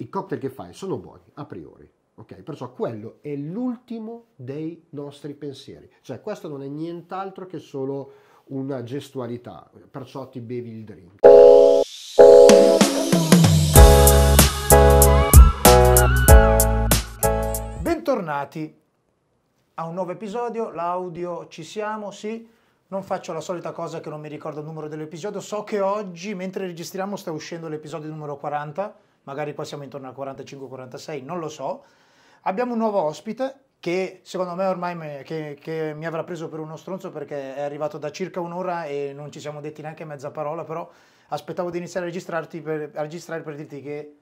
i cocktail che fai sono buoni a priori. Ok, perciò quello è l'ultimo dei nostri pensieri, cioè questo non è nient'altro che solo una gestualità, perciò ti bevi il drink. Bentornati a un nuovo episodio, l'audio ci siamo, sì, non faccio la solita cosa che non mi ricordo il numero dell'episodio, so che oggi mentre registriamo sta uscendo l'episodio numero 40 magari qua siamo intorno al 45-46, non lo so. Abbiamo un nuovo ospite che secondo me ormai me, che, che mi avrà preso per uno stronzo perché è arrivato da circa un'ora e non ci siamo detti neanche mezza parola, però aspettavo di iniziare a, registrarti per, a registrare per dirti che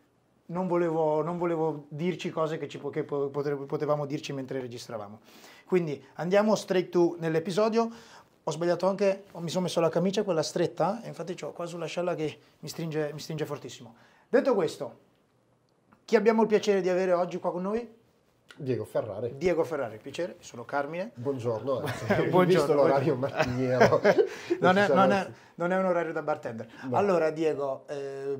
non volevo, non volevo dirci cose che, ci, che potevamo dirci mentre registravamo. Quindi andiamo straight to nell'episodio. Ho sbagliato anche, mi sono messo la camicia quella stretta, infatti ho qua sulla scella che mi stringe, mi stringe fortissimo. Detto questo, chi abbiamo il piacere di avere oggi qua con noi? Diego Ferrari. Diego Ferrari, piacere, sono Carmine. Buongiorno, eh. buongiorno. Visto l'orario mattiniero. non, non, non, non, è, un orario da bartender. No. Allora Diego, eh,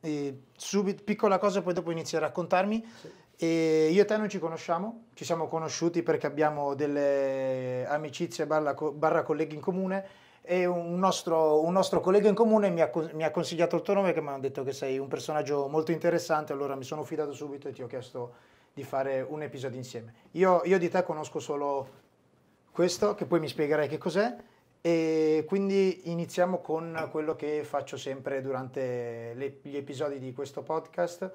eh, subito, piccola cosa, poi dopo inizi a raccontarmi. Sì. E io e te non ci conosciamo, ci siamo conosciuti perché abbiamo delle amicizie barra, barra colleghi in comune e un nostro, un nostro, collega in comune mi ha, mi ha consigliato il tuo nome che mi hanno detto che sei un personaggio molto interessante, allora mi sono fidato subito e ti ho chiesto di fare un episodio insieme. Io, io di te conosco solo questo, che poi mi spiegherai che cos'è, e quindi iniziamo con quello che faccio sempre durante le, gli episodi di questo podcast,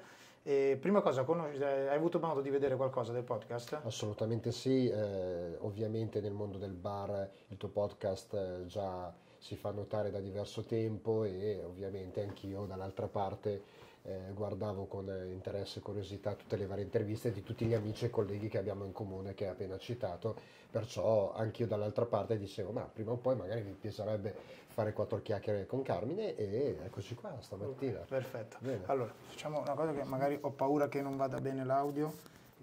e prima cosa, hai avuto modo di vedere qualcosa del podcast? Assolutamente sì, eh, ovviamente nel mondo del bar il tuo podcast eh, già si fa notare da diverso tempo e ovviamente anch'io dall'altra parte eh, guardavo con eh, interesse e curiosità tutte le varie interviste di tutti gli amici e colleghi che abbiamo in comune che hai appena citato, perciò anch'io dall'altra parte dicevo ma prima o poi magari mi piacerebbe fare quattro chiacchiere con Carmine e eccoci qua stamattina. Perfetto, bene. allora facciamo una cosa che magari ho paura che non vada bene l'audio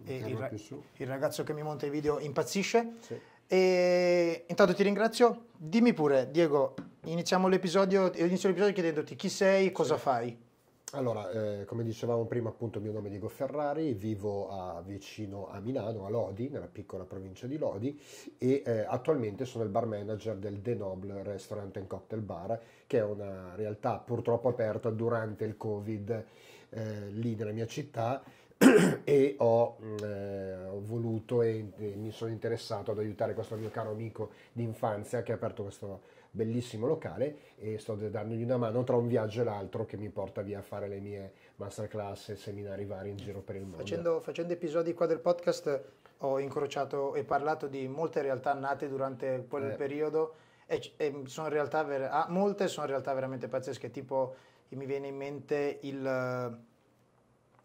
e il, ra- il, ragazzo che mi monta i video impazzisce. Sì. E intanto ti ringrazio. Dimmi pure, Diego, iniziamo l'episodio, inizio l'episodio chiedendoti chi sei, cosa sì. fai. Allora, eh, come dicevamo prima, appunto, il mio nome è Diego Ferrari, vivo a, vicino a Milano, a Lodi, nella piccola provincia di Lodi, e eh, attualmente sono il bar manager del The Noble Restaurant and Cocktail Bar, che è una realtà purtroppo aperta durante il Covid eh, lì nella mia città e ho, mm, eh, ho voluto e, e mi sono interessato ad aiutare questo mio caro amico di infanzia che ha aperto questo bellissimo locale e sto dandogli una mano tra un viaggio e l'altro che mi porta via a fare le mie masterclass e seminari vari in giro per il mondo. Facendo, facendo episodi qua del podcast ho incrociato e parlato di molte realtà nate durante quel eh. periodo e, e sono realtà ver- ah, molte sono realtà veramente pazzesche, tipo mi viene in mente il,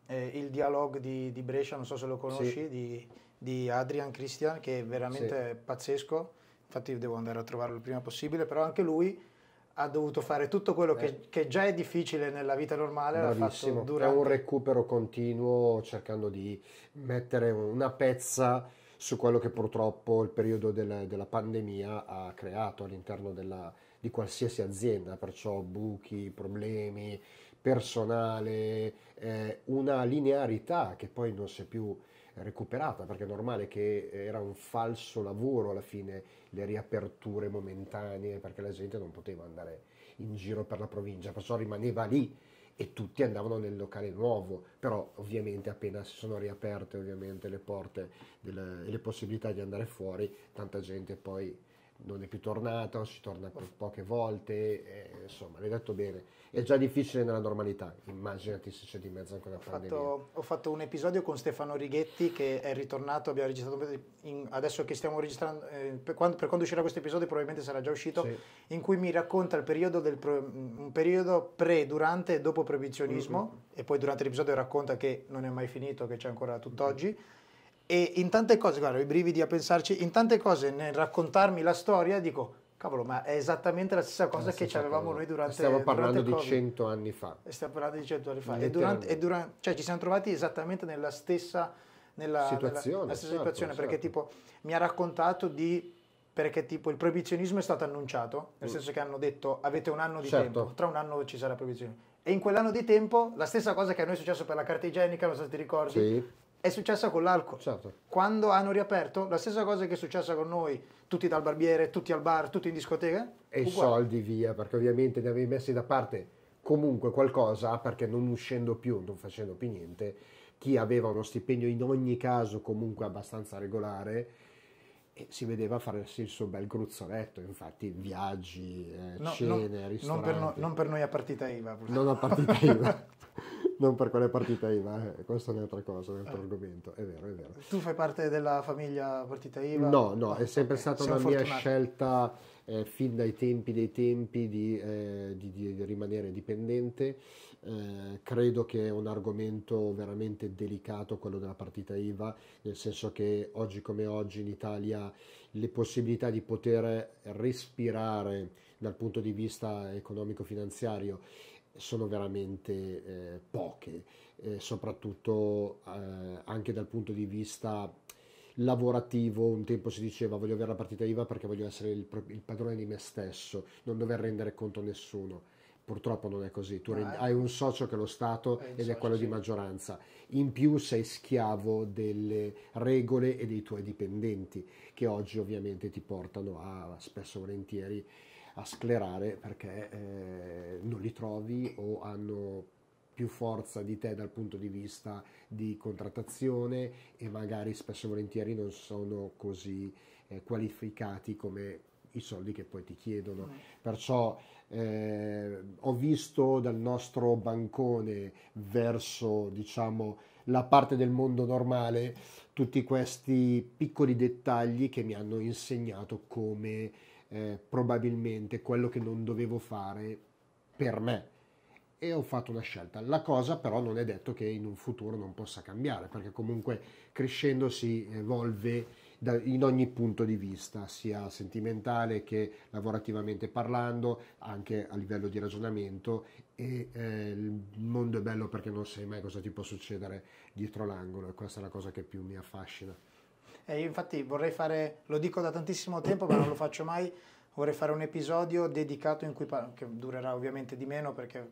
eh, il dialogue di, di, Brescia, non so se lo conosci, sì. di, di, Adrian Christian, che è veramente sì. pazzesco infatti devo andare a trovarlo il prima possibile, però anche lui ha dovuto fare tutto quello che, eh. che già è difficile nella vita normale. Bravissimo, fatto durante... è un recupero continuo cercando di mettere una pezza su quello che purtroppo il periodo del, della pandemia ha creato all'interno della, di qualsiasi azienda, perciò buchi, problemi, personale, eh, una linearità che poi non si è più recuperata, perché è normale che eh, era un falso lavoro alla fine le riaperture momentanee, perché la gente non poteva andare in giro per la provincia, perciò rimaneva lì e tutti andavano nel locale nuovo, però ovviamente appena si sono riaperte le porte e le possibilità di andare fuori, tanta gente poi non è più tornato, ci torna po- poche volte, eh, insomma, l'hai detto bene. È già difficile nella normalità, immaginati se c'è di mezzo ancora una ho pandemia. ho fatto un episodio con Stefano Righetti che è ritornato, abbiamo registrato, in, adesso che stiamo registrando, eh, per, quando, per, quando, uscirà questo episodio probabilmente sarà già uscito, sì. in cui mi racconta il periodo del, un periodo pre, durante e dopo proibizionismo mm-hmm. e poi durante l'episodio racconta che non è mai finito, che c'è ancora tutt'oggi. Mm-hmm e in tante cose, guarda, ho i brividi a pensarci, in tante cose nel raccontarmi la storia dico, cavolo, ma è esattamente la stessa cosa la stessa che avevamo noi durante Stiamo parlando durante di cento anni fa. Stiamo parlando di cento anni fa. E durante, e durante, cioè ci siamo trovati esattamente nella stessa, nella, situazione, nella, nella stessa certo, situazione, perché certo. tipo mi ha raccontato di perché tipo il proibizionismo è stato annunciato, nel mm. senso che hanno detto avete un anno di certo. tempo, tra un anno ci sarà proibizione. E in quell'anno di tempo la stessa cosa che a noi è successo per la carta igienica, non so se ti ricordi, sì è successa con l'alcol. Certo. Quando hanno riaperto, la stessa cosa che è successa con noi, tutti dal barbiere, tutti al bar, tutti in discoteca. E i soldi via, perché ovviamente ne avevi messi da parte comunque qualcosa, perché non uscendo più, non facendo più niente, chi aveva uno stipendio in ogni caso comunque abbastanza regolare e si vedeva farsi il suo bel gruzzoletto, infatti viaggi, eh, no, cene, non, ristoranti. Non per, no, non per, noi a partita IVA. Non a partita IVA. non per quale partita IVA, eh. questa è un'altra cosa, un altro eh. argomento, è vero, è vero. Tu fai parte della famiglia partita IVA? No, no, ah, è sempre okay. stata Siamo una fortunati. mia scelta eh, fin dai tempi dei tempi di, eh, di, di, di rimanere dipendente eh, credo che è un argomento veramente delicato quello della partita IVA, nel senso che oggi come oggi in Italia le possibilità di poter respirare dal punto di vista economico-finanziario sono veramente eh, poche, eh, soprattutto eh, anche dal punto di vista lavorativo, un tempo si diceva voglio avere la partita IVA perché voglio essere il, il padrone di me stesso, non dover rendere conto a nessuno Purtroppo non è così, tu ah, hai un socio che è lo Stato è ed socio, è quello sì. di maggioranza. In più sei schiavo delle regole e dei tuoi dipendenti, che oggi ovviamente ti portano a spesso e volentieri a sclerare perché eh, non li trovi o hanno più forza di te dal punto di vista di contrattazione e magari spesso e volentieri non sono così eh, qualificati come i soldi che poi ti chiedono. Mm. Perciò eh, ho visto dal nostro bancone verso, diciamo, la parte del mondo normale tutti questi piccoli dettagli che mi hanno insegnato come eh, probabilmente quello che non dovevo fare per me e ho fatto una scelta. La cosa però non è detto che in un futuro non possa cambiare perché comunque crescendo si evolve da, in ogni punto di vista, sia sentimentale che lavorativamente parlando, anche a livello di ragionamento e eh, il mondo è bello perché non sai mai cosa ti può succedere dietro l'angolo e questa è la cosa che più mi affascina. Eh, infatti vorrei fare, lo dico da tantissimo tempo ma non lo faccio mai, vorrei fare un episodio dedicato in cui, par- che durerà ovviamente di meno perché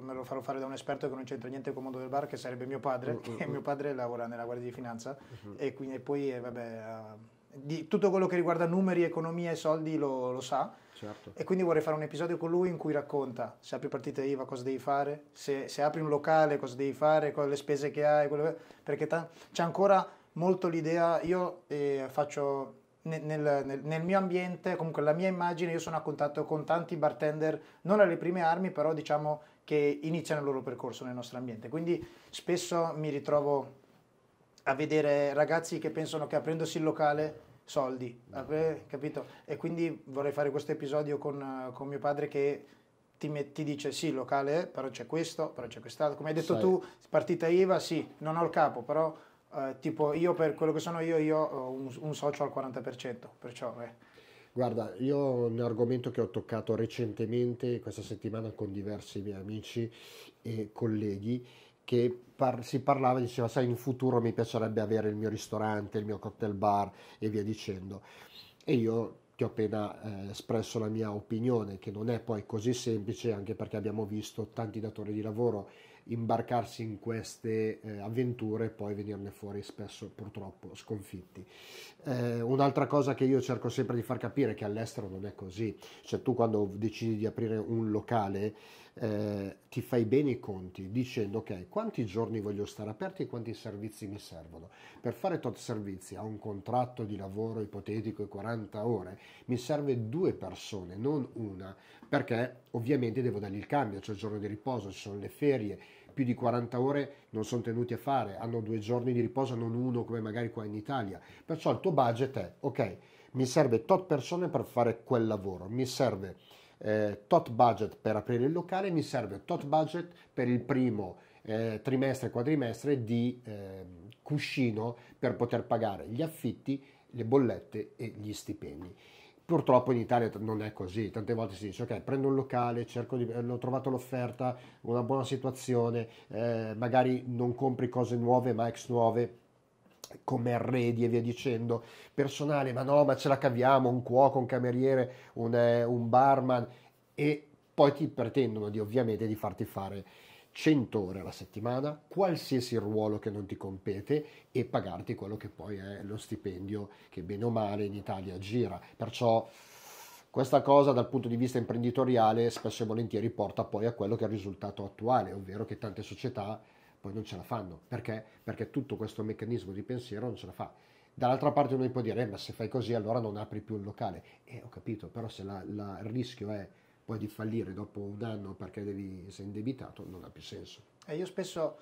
me lo farò fare da un esperto che non c'entra niente con il mondo del bar, che sarebbe mio padre, mm-hmm. che mm, mm. mio padre lavora nella Guardia di Finanza mm-hmm. e quindi e poi, eh, vabbè, uh, di tutto quello che riguarda numeri, economia e soldi lo, lo sa. Certo. E quindi vorrei fare un episodio con lui in cui racconta se apri partita IVA cosa devi fare, se, se apri un locale cosa devi fare, quali le spese che hai, quello, perché ta- c'è ancora molto l'idea, io eh, faccio nel, nel, nel, mio ambiente, comunque la mia immagine, io sono a contatto con tanti bartender, non alle prime armi, però diciamo che iniziano il loro percorso nel nostro ambiente. Quindi spesso mi ritrovo a vedere ragazzi che pensano che aprendosi il locale soldi, eh, capito? E quindi vorrei fare questo episodio con, con mio padre che ti, met, ti, dice sì, locale, però c'è questo, però c'è quest'altro. Come hai detto Sai. tu, partita IVA, sì, non ho il capo, però eh, tipo io per quello che sono io, io ho un, un socio al 40%, perciò... Eh. Guarda, io ho un argomento che ho toccato recentemente, questa settimana con diversi miei amici e colleghi, che par- si parlava, diceva, sai, in futuro mi piacerebbe avere il mio ristorante, il mio cocktail bar e via dicendo. E io ti ho appena eh, espresso la mia opinione, che non è poi così semplice, anche perché abbiamo visto tanti datori di lavoro imbarcarsi in queste eh, avventure e poi venirne fuori spesso purtroppo sconfitti. Eh, un'altra cosa che io cerco sempre di far capire è che all'estero non è così, cioè tu quando decidi di aprire un locale eh, ti fai bene i conti dicendo ok quanti giorni voglio stare aperti e quanti servizi mi servono. Per fare tot servizi a un contratto di lavoro ipotetico di 40 ore mi serve due persone, non una, perché ovviamente devo dargli il cambio, c'è il giorno di riposo, ci sono le ferie, più di 40 ore non sono tenuti a fare, hanno due giorni di riposo, non uno come magari qua in Italia. Perciò il tuo budget è, ok, mi serve tot persone per fare quel lavoro, mi serve eh, tot budget per aprire il locale, mi serve tot budget per il primo eh, trimestre, quadrimestre di eh, cuscino per poter pagare gli affitti, le bollette e gli stipendi. Purtroppo in Italia non è così, tante volte si dice ok prendo un locale, cerco di, eh, ho trovato l'offerta, una buona situazione, eh, magari non compri cose nuove ma ex nuove, come arredi e via dicendo, personale, ma no, ma ce la caviamo, un cuoco, un cameriere, un, eh, un barman e poi ti pretendono di, ovviamente di farti fare 100 ore alla settimana, qualsiasi ruolo che non ti compete e pagarti quello che poi è lo stipendio che bene o male in Italia gira. Perciò questa cosa dal punto di vista imprenditoriale spesso e volentieri porta poi a quello che è il risultato attuale, ovvero che tante società poi non ce la fanno. Perché? Perché tutto questo meccanismo di pensiero non ce la fa. Dall'altra parte uno può dire, eh, ma se fai così allora non apri più il locale. Eh, ho capito, però se la, la, il rischio è poi di fallire dopo un anno perché devi, sei indebitato, non ha più senso. E io spesso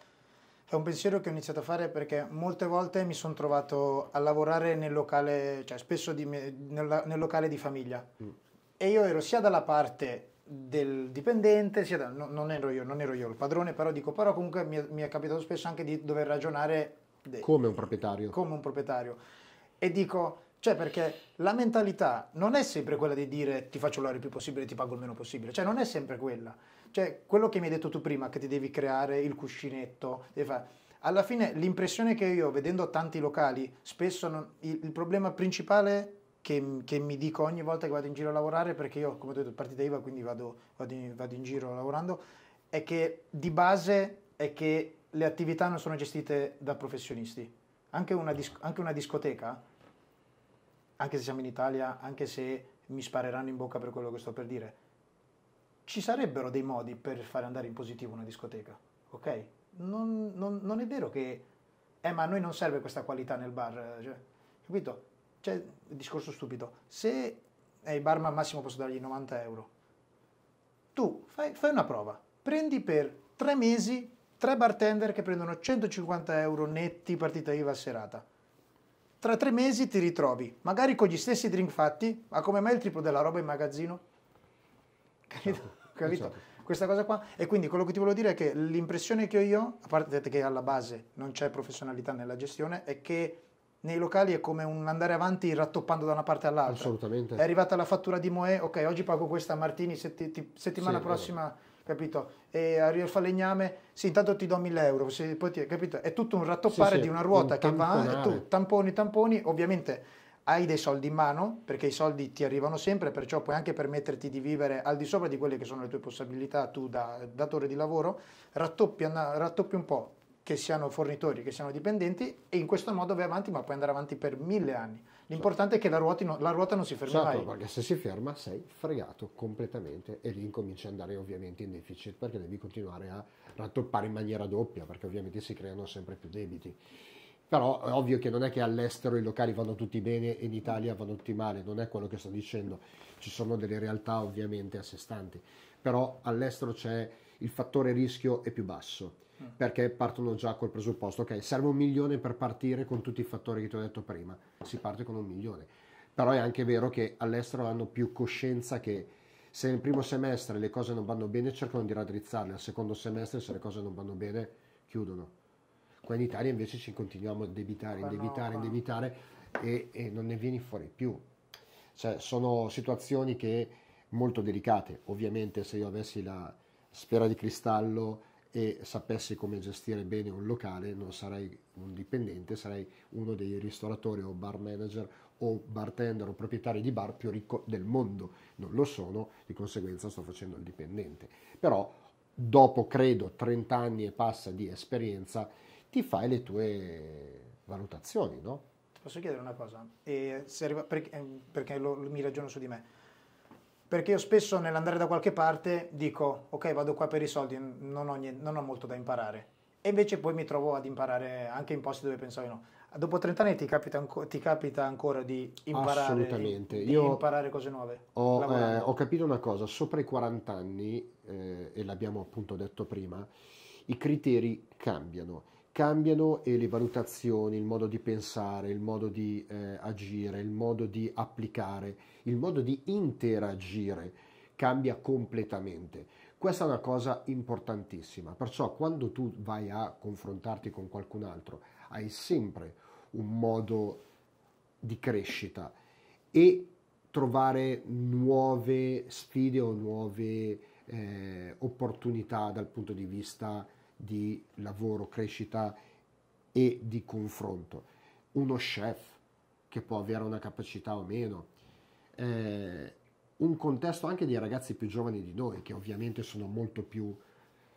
è un pensiero che ho iniziato a fare perché molte volte mi sono trovato a lavorare nel locale, cioè spesso di, nel, nel, locale di famiglia. Mm. E io ero sia dalla parte del dipendente, sia da, no, non, ero io, non ero io il padrone, però dico, però comunque mi, mi è capitato spesso anche di dover ragionare de, come un proprietario. Come un proprietario. E dico, cioè perché la mentalità non è sempre quella di dire ti faccio l'ora il più possibile, ti pago il meno possibile, cioè non è sempre quella. Cioè quello che mi hai detto tu prima, che ti devi creare il cuscinetto, devi fare alla fine l'impressione che io vedendo tanti locali, spesso non, il, il, problema principale che, che, mi dico ogni volta che vado in giro a lavorare, perché io, come ho detto, partita IVA, quindi vado, vado, in, vado in giro lavorando, è che di base è che le attività non sono gestite da professionisti. Anche una, disc- anche una, discoteca, anche se siamo in Italia, anche se mi spareranno in bocca per quello che sto per dire, ci sarebbero dei modi per fare andare in positivo una discoteca, ok? Non, non, non è vero che, eh ma a noi non serve questa qualità nel bar, cioè, capito? cioè, discorso stupido, se ai barman al massimo posso dargli 90 euro, tu fai, fai una prova, prendi per tre mesi tre bartender che prendono 150 euro netti partita IVA a serata. Tra tre mesi ti ritrovi, magari con gli stessi drink fatti, ma come mai il triplo della roba in magazzino? Capito? Certo, Capito? Certo. Questa cosa qua. E quindi quello che ti volevo dire è che l'impressione che ho io, a parte che alla base non c'è professionalità nella gestione, è che nei locali è come un andare avanti rattoppando da una parte all'altra. Assolutamente. È arrivata la fattura di Moe, ok, oggi pago questa a Martini, setti, settimana sì, prossima, vero. capito? E arriva il falegname, sì, intanto ti do 1000 euro, se, poi ti, capito? È tutto un rattoppare sì, di una ruota un che tamponare. va e tu tamponi, tamponi, ovviamente hai dei soldi in mano, perché i soldi ti arrivano sempre, perciò puoi anche permetterti di vivere al di sopra di quelle che sono le tue possibilità, tu da datore di lavoro, rattoppi, rattoppi un po', che siano fornitori, che siano dipendenti e in questo modo vai avanti, ma puoi andare avanti per mille anni. L'importante certo. è che la ruota, no, la ruota, non si fermi certo, mai. perché se si ferma sei fregato completamente e lì incominci ad andare ovviamente in deficit perché devi continuare a rattoppare in maniera doppia perché ovviamente si creano sempre più debiti. Però è ovvio che non è che all'estero i locali vanno tutti bene e in Italia vanno tutti male, non è quello che sto dicendo. Ci sono delle realtà ovviamente a sé stanti, però all'estero c'è il fattore rischio è più basso Mm. perché partono già col presupposto, ok, serve un milione per partire con tutti i fattori che ti ho detto prima, si parte con un milione. Però è anche vero che all'estero hanno più coscienza che se nel primo semestre le cose non vanno bene cercano di raddrizzarle, al secondo semestre se le cose non vanno bene chiudono. Qua in Italia invece ci continuiamo a debitare, indebitare, indebitare e, e non ne vieni fuori più. Cioè, sono situazioni che molto delicate. Ovviamente se io avessi la sfera di cristallo e sapessi come gestire bene un locale non sarei un dipendente, sarei uno dei ristoratori o bar manager o bartender o proprietari di bar più ricco del mondo. Non lo sono, di conseguenza sto facendo il dipendente. Però dopo credo 30 anni e passa di esperienza ti fai le tue valutazioni, no? Posso chiedere una cosa? Eh, arriva, perché, eh, perché lo, mi ragiono su di me perché io spesso nell'andare da qualche parte dico ok vado qua per i soldi, non ho, niente, non ho, molto da imparare e invece poi mi trovo ad imparare anche in posti dove pensavo no. Dopo 30 anni ti capita, ti capita ancora di imparare, Assolutamente. Di, di io imparare cose nuove? Ho, eh, ho, capito una cosa, sopra i 40 anni, eh, e l'abbiamo appunto detto prima, i criteri cambiano cambiano e le valutazioni, il modo di pensare, il modo di eh, agire, il modo di applicare, il modo di interagire cambia completamente. Questa è una cosa importantissima, perciò quando tu vai a confrontarti con qualcun altro hai sempre un modo di crescita e trovare nuove sfide o nuove eh, opportunità dal punto di vista di lavoro, crescita e di confronto. Uno chef che può avere una capacità o meno, eh, un contesto anche di ragazzi più giovani di noi che ovviamente sono molto più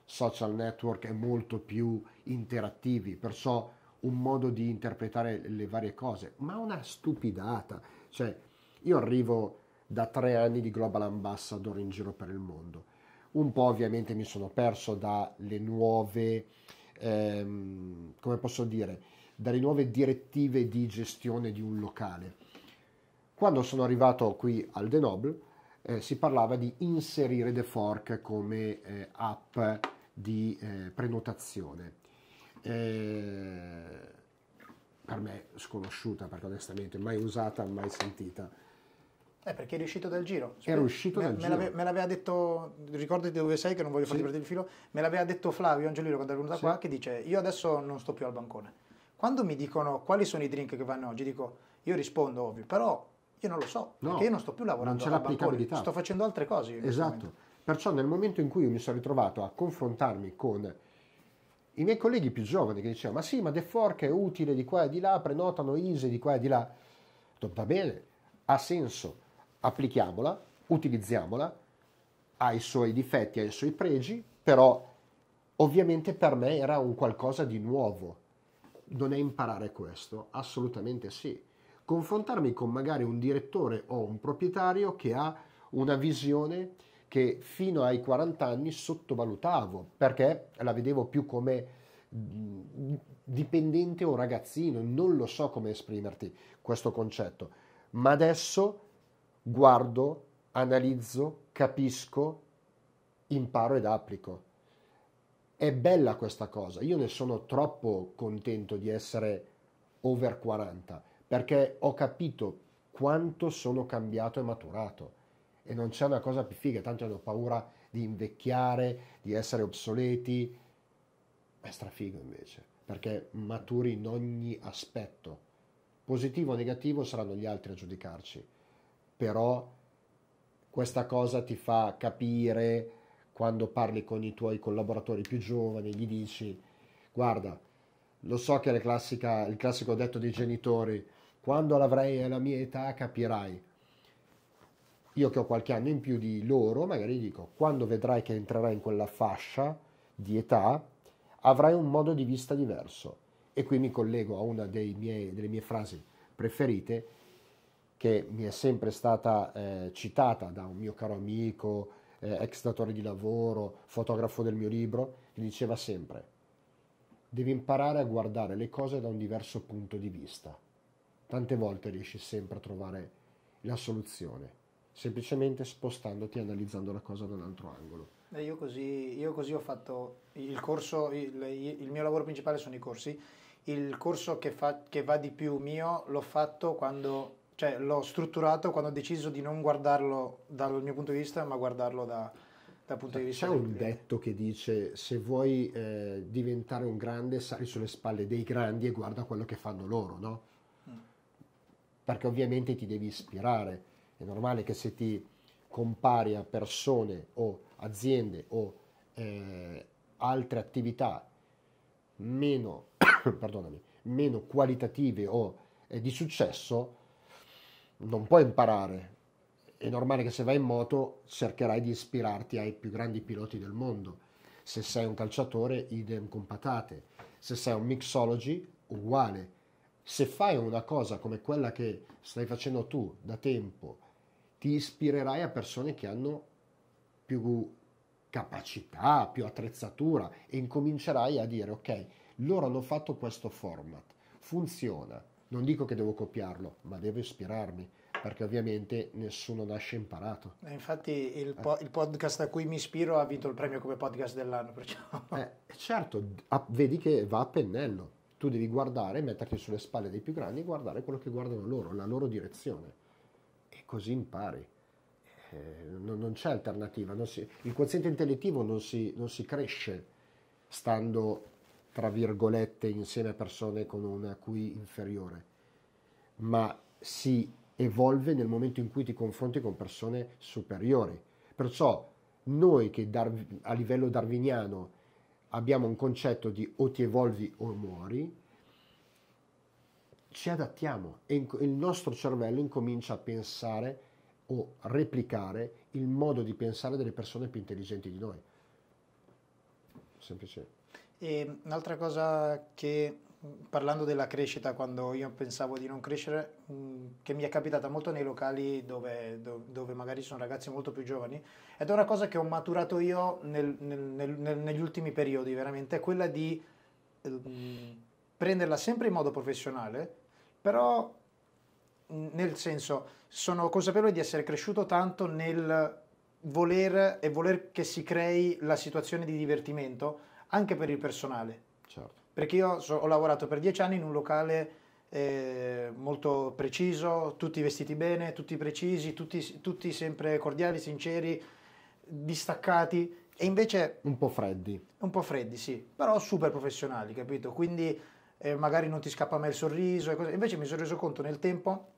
social network e molto più interattivi, perciò un modo di interpretare le varie cose, ma una stupidata. Cioè, io arrivo da tre anni di global ambassador in giro per il mondo un po' ovviamente mi sono perso dalle nuove, ehm, come posso dire, dalle nuove direttive di gestione di un locale. Quando sono arrivato qui al Denoble eh, si parlava di inserire The Fork come eh, app di eh, prenotazione. Eh, per me sconosciuta perché onestamente mai usata, mai sentita eh, perché è riuscito dal giro. Era cioè, uscito dal me, giro. Me l'aveva, me l'aveva detto, ricordati dove sei che non voglio farti sì. perdere il filo, me l'aveva detto Flavio Angelino quando è venuto sì. qua che dice io adesso non sto più al bancone. Quando mi dicono quali sono i drink che vanno oggi, dico io rispondo ovvio, però io non lo so, no, perché io non sto più lavorando non c'è l'applicabilità. sto facendo altre cose. Esatto, perciò nel momento in cui mi sono ritrovato a confrontarmi con i miei colleghi più giovani che dicevano ma sì, ma The Fork è utile di qua e di là, prenotano ISE di qua e di là, va bene, ha senso, applichiamola, utilizziamola, ha i suoi difetti, ha i suoi pregi, però ovviamente per me era un qualcosa di nuovo. Non è imparare questo? Assolutamente sì. Confrontarmi con magari un direttore o un proprietario che ha una visione che fino ai 40 anni sottovalutavo perché la vedevo più come dipendente o ragazzino, non lo so come esprimerti questo concetto, ma adesso guardo, analizzo, capisco, imparo ed applico. È bella questa cosa, io ne sono troppo contento di essere over 40 perché ho capito quanto sono cambiato e maturato e non c'è una cosa più figa, tanto hanno paura di invecchiare, di essere obsoleti, è strafigo invece, perché maturi in ogni aspetto, positivo o negativo saranno gli altri a giudicarci, però questa cosa ti fa capire quando parli con i tuoi collaboratori più giovani, gli dici guarda, lo so che è classica, il classico detto dei genitori, quando l'avrai alla mia età capirai. Io che ho qualche anno in più di loro, magari dico, quando vedrai che entrerai in quella fascia di età, avrai un modo di vista diverso. E qui mi collego a una miei, delle mie frasi preferite, che mi è sempre stata eh, citata da un mio caro amico, eh, ex datore di lavoro, fotografo del mio libro, che diceva sempre, devi imparare a guardare le cose da un diverso punto di vista. Tante volte riesci sempre a trovare la soluzione, semplicemente spostandoti e analizzando la cosa da un altro angolo. Eh, io, così, io così ho fatto il corso, il, il mio lavoro principale sono i corsi, il corso che, fa, che va di più mio l'ho fatto quando cioè, l'ho strutturato quando ho deciso di non guardarlo dal mio punto di vista, ma guardarlo da, dal punto di vista. C'è un detto che dice: se vuoi eh, diventare un grande, sali sulle spalle dei grandi e guarda quello che fanno loro, no? Mm. Perché ovviamente ti devi ispirare. È normale che se ti compari a persone o aziende o eh, altre attività meno, meno qualitative o eh, di successo, non puoi imparare. È normale che se vai in moto cercherai di ispirarti ai più grandi piloti del mondo. Se sei un calciatore, idem con patate. Se sei un mixology, uguale. Se fai una cosa come quella che stai facendo tu da tempo, ti ispirerai a persone che hanno più capacità, più attrezzatura e incomincerai a dire ok, loro hanno fatto questo format, funziona, non dico che devo copiarlo, ma devo ispirarmi, perché ovviamente nessuno nasce imparato. Eh, infatti il, eh. po- eh. il, podcast a cui mi ispiro ha vinto il premio come podcast dell'anno, perciò... Eh, certo, ah, vedi che va a pennello, tu devi guardare, metterti sulle spalle dei più grandi guardare quello che guardano loro, la loro direzione, e così impari. Eh, non, non, c'è alternativa, non si, il quoziente intellettivo non si, non si cresce stando tra virgolette insieme a persone con un QI inferiore, ma si evolve nel momento in cui ti confronti con persone superiori. Perciò noi che darv- a livello darwiniano abbiamo un concetto di o ti evolvi o muori, ci adattiamo e il nostro cervello incomincia a pensare o replicare il modo di pensare delle persone più intelligenti di noi. Semplicemente. E un'altra cosa che parlando della crescita, quando io pensavo di non crescere, mm, che mi è capitata molto nei locali dove, dove magari sono ragazzi molto più giovani, ed è una cosa che ho maturato io nel, nel, nel, negli ultimi periodi, veramente, è quella di ehm, prenderla sempre in modo professionale, però mm, nel senso sono consapevole di essere cresciuto tanto nel voler e voler che si crei la situazione di divertimento anche per il personale. Certo. Perché io so, ho lavorato per dieci anni in un locale eh, molto preciso, tutti vestiti bene, tutti precisi, tutti, tutti sempre cordiali, sinceri, distaccati. E invece... Un po' freddi. Un po' freddi, sì, però super professionali, capito? Quindi eh, magari non ti scappa mai il sorriso e cose. Invece mi sono reso conto nel tempo,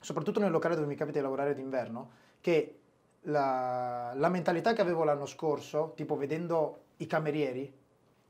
soprattutto nel locale dove mi capita di lavorare d'inverno, che la, la mentalità che avevo l'anno scorso, tipo vedendo i camerieri,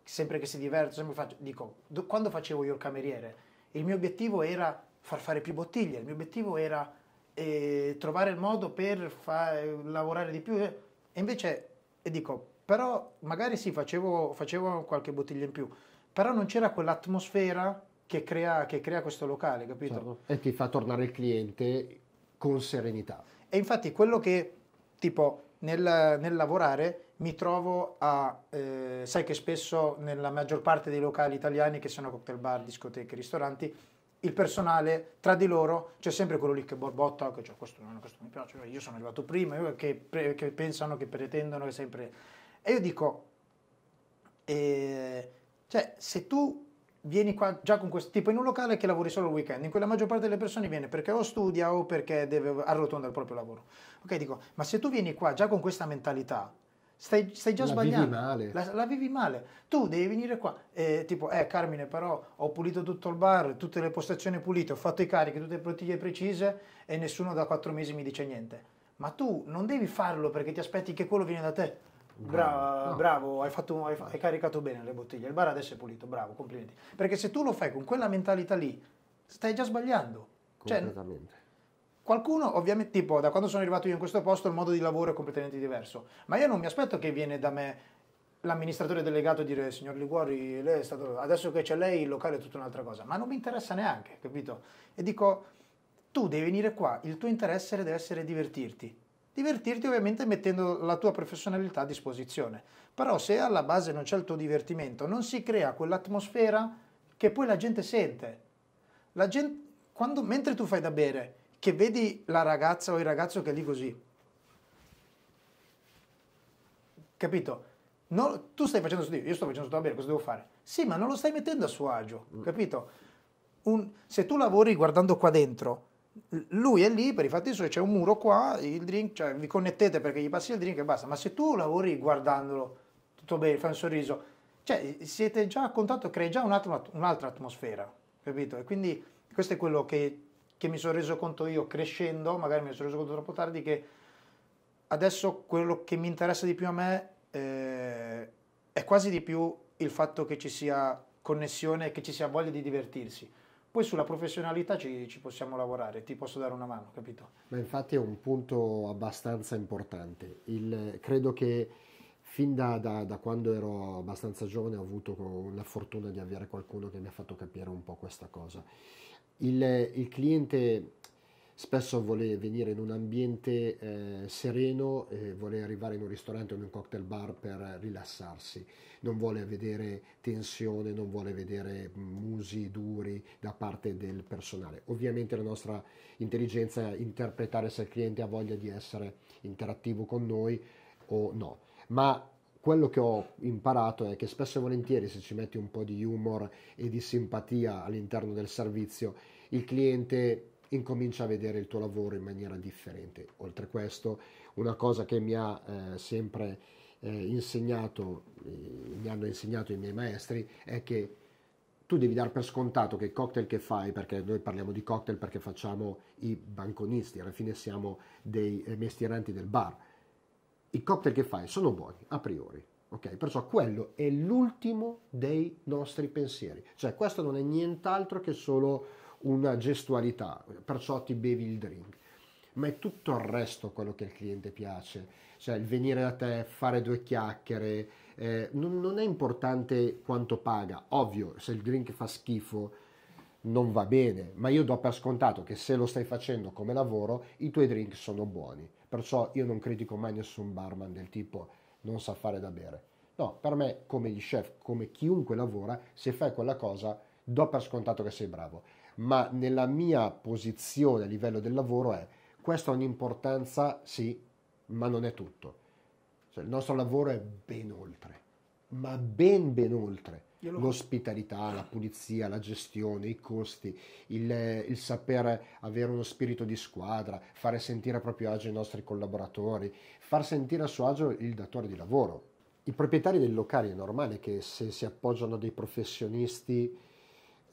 sempre che si divertono, sempre faccio, dico, do, quando facevo io il cameriere, il mio obiettivo era far fare più bottiglie, il mio obiettivo era eh, trovare il modo per fa, lavorare di più. E invece, e dico, però magari sì, facevo, facevo qualche bottiglia in più, però non c'era quell'atmosfera che crea, che crea, questo locale, capito? Certo. E che fa tornare il cliente con serenità. E infatti quello che, tipo, nel, nel lavorare mi trovo a, eh, sai che spesso nella maggior parte dei locali italiani che sono cocktail bar, discoteche, ristoranti, il personale tra di loro c'è sempre quello lì che borbotta, che cioè, questo, questo mi piace, io sono arrivato prima, io, che, pre, che, pensano, che pretendono, che sempre... E io dico, eh, cioè se tu vieni qua già con questo tipo in un locale che lavori solo il weekend, in cui la maggior parte delle persone viene perché o studia o perché deve arrotondare il proprio lavoro. Ok, dico, ma se tu vieni qua già con questa mentalità, Stai, stai, già la sbagliando. Vivi la, la vivi male. Tu devi venire qua, eh, tipo, eh Carmine, però ho pulito tutto il bar, tutte le postazioni pulite, ho fatto i carichi, tutte le bottiglie precise e nessuno da quattro mesi mi dice niente. Ma tu non devi farlo perché ti aspetti che quello viene da te. Bra- no. Bravo, hai, fatto, hai, hai caricato bene le bottiglie, il bar adesso è pulito, bravo, complimenti. Perché se tu lo fai con quella mentalità lì, stai già sbagliando. Cioè, Completamente. Cioè, Qualcuno, ovviamente, tipo da quando sono arrivato io in questo posto, il modo di lavoro è completamente diverso. Ma io non mi aspetto che viene da me l'amministratore delegato a dire signor Liguori, stato... adesso che c'è lei il locale è tutta un'altra cosa, ma non mi interessa neanche, capito? E dico, tu devi venire qua, il tuo interesse deve essere divertirti. Divertirti ovviamente mettendo la tua professionalità a disposizione, però se alla base non c'è il tuo divertimento, non si crea quell'atmosfera che poi la gente sente. La gente, quando, mentre tu fai da bere, che vedi la ragazza o il ragazzo che è lì così. Capito? No, tu stai facendo studio, io sto facendo studio bene, cosa devo fare? Sì, ma non lo stai mettendo a suo agio, mm. capito? Un, se tu lavori guardando qua dentro, lui è lì per i fatti suoi, c'è un muro qua, il drink, cioè vi connettete perché gli passi il drink e basta, ma se tu lavori guardandolo, tutto bene, fai un sorriso, cioè siete già a contatto, crei già un'altra, un'altra atmosfera, capito? E quindi questo è quello che che mi sono reso conto io crescendo, magari mi sono reso conto troppo tardi, che adesso quello che mi interessa di più a me eh, è quasi di più il fatto che ci sia connessione, che ci sia voglia di divertirsi. Poi sulla professionalità ci, ci, possiamo lavorare, ti posso dare una mano, capito? Ma infatti è un punto abbastanza importante. Il, credo che fin da, da, da, quando ero abbastanza giovane ho avuto la fortuna di avere qualcuno che mi ha fatto capire un po' questa cosa il, il cliente spesso vuole venire in un ambiente eh, sereno, eh, vuole arrivare in un ristorante o in un cocktail bar per rilassarsi, non vuole vedere tensione, non vuole vedere musi duri da parte del personale. Ovviamente la nostra intelligenza è interpretare se il cliente ha voglia di essere interattivo con noi o no, ma quello che ho imparato è che spesso e volentieri se ci metti un po' di humor e di simpatia all'interno del servizio, il cliente incomincia a vedere il tuo lavoro in maniera differente. Oltre a questo, una cosa che mi ha eh, sempre eh, insegnato, eh, mi hanno insegnato i miei maestri, è che tu devi dar per scontato che il cocktail che fai, perché noi parliamo di cocktail perché facciamo i banconisti, alla fine siamo dei eh, mestieranti del bar, i cocktail che fai sono buoni a priori. Ok, perciò quello è l'ultimo dei nostri pensieri, cioè questo non è nient'altro che solo una gestualità, perciò ti bevi il drink, ma è tutto il resto quello che il cliente piace, cioè il venire da te, fare due chiacchiere, eh, non, non è importante quanto paga, ovvio se il drink fa schifo non va bene, ma io do per scontato che se lo stai facendo come lavoro i tuoi drink sono buoni, Perciò io non critico mai nessun barman del tipo non sa fare da bere. No, per me, come gli chef, come chiunque lavora, se fai quella cosa, do per scontato che sei bravo. Ma nella mia posizione a livello del lavoro è questa ha un'importanza, sì, ma non è tutto. Cioè, il nostro lavoro è ben oltre, ma ben ben oltre l'ospitalità, la pulizia, la gestione, i costi, il, il saper avere uno spirito di squadra, fare sentire a proprio agio i nostri collaboratori, far sentire a suo agio il datore di lavoro. I proprietari dei locali è normale che se si appoggiano a dei professionisti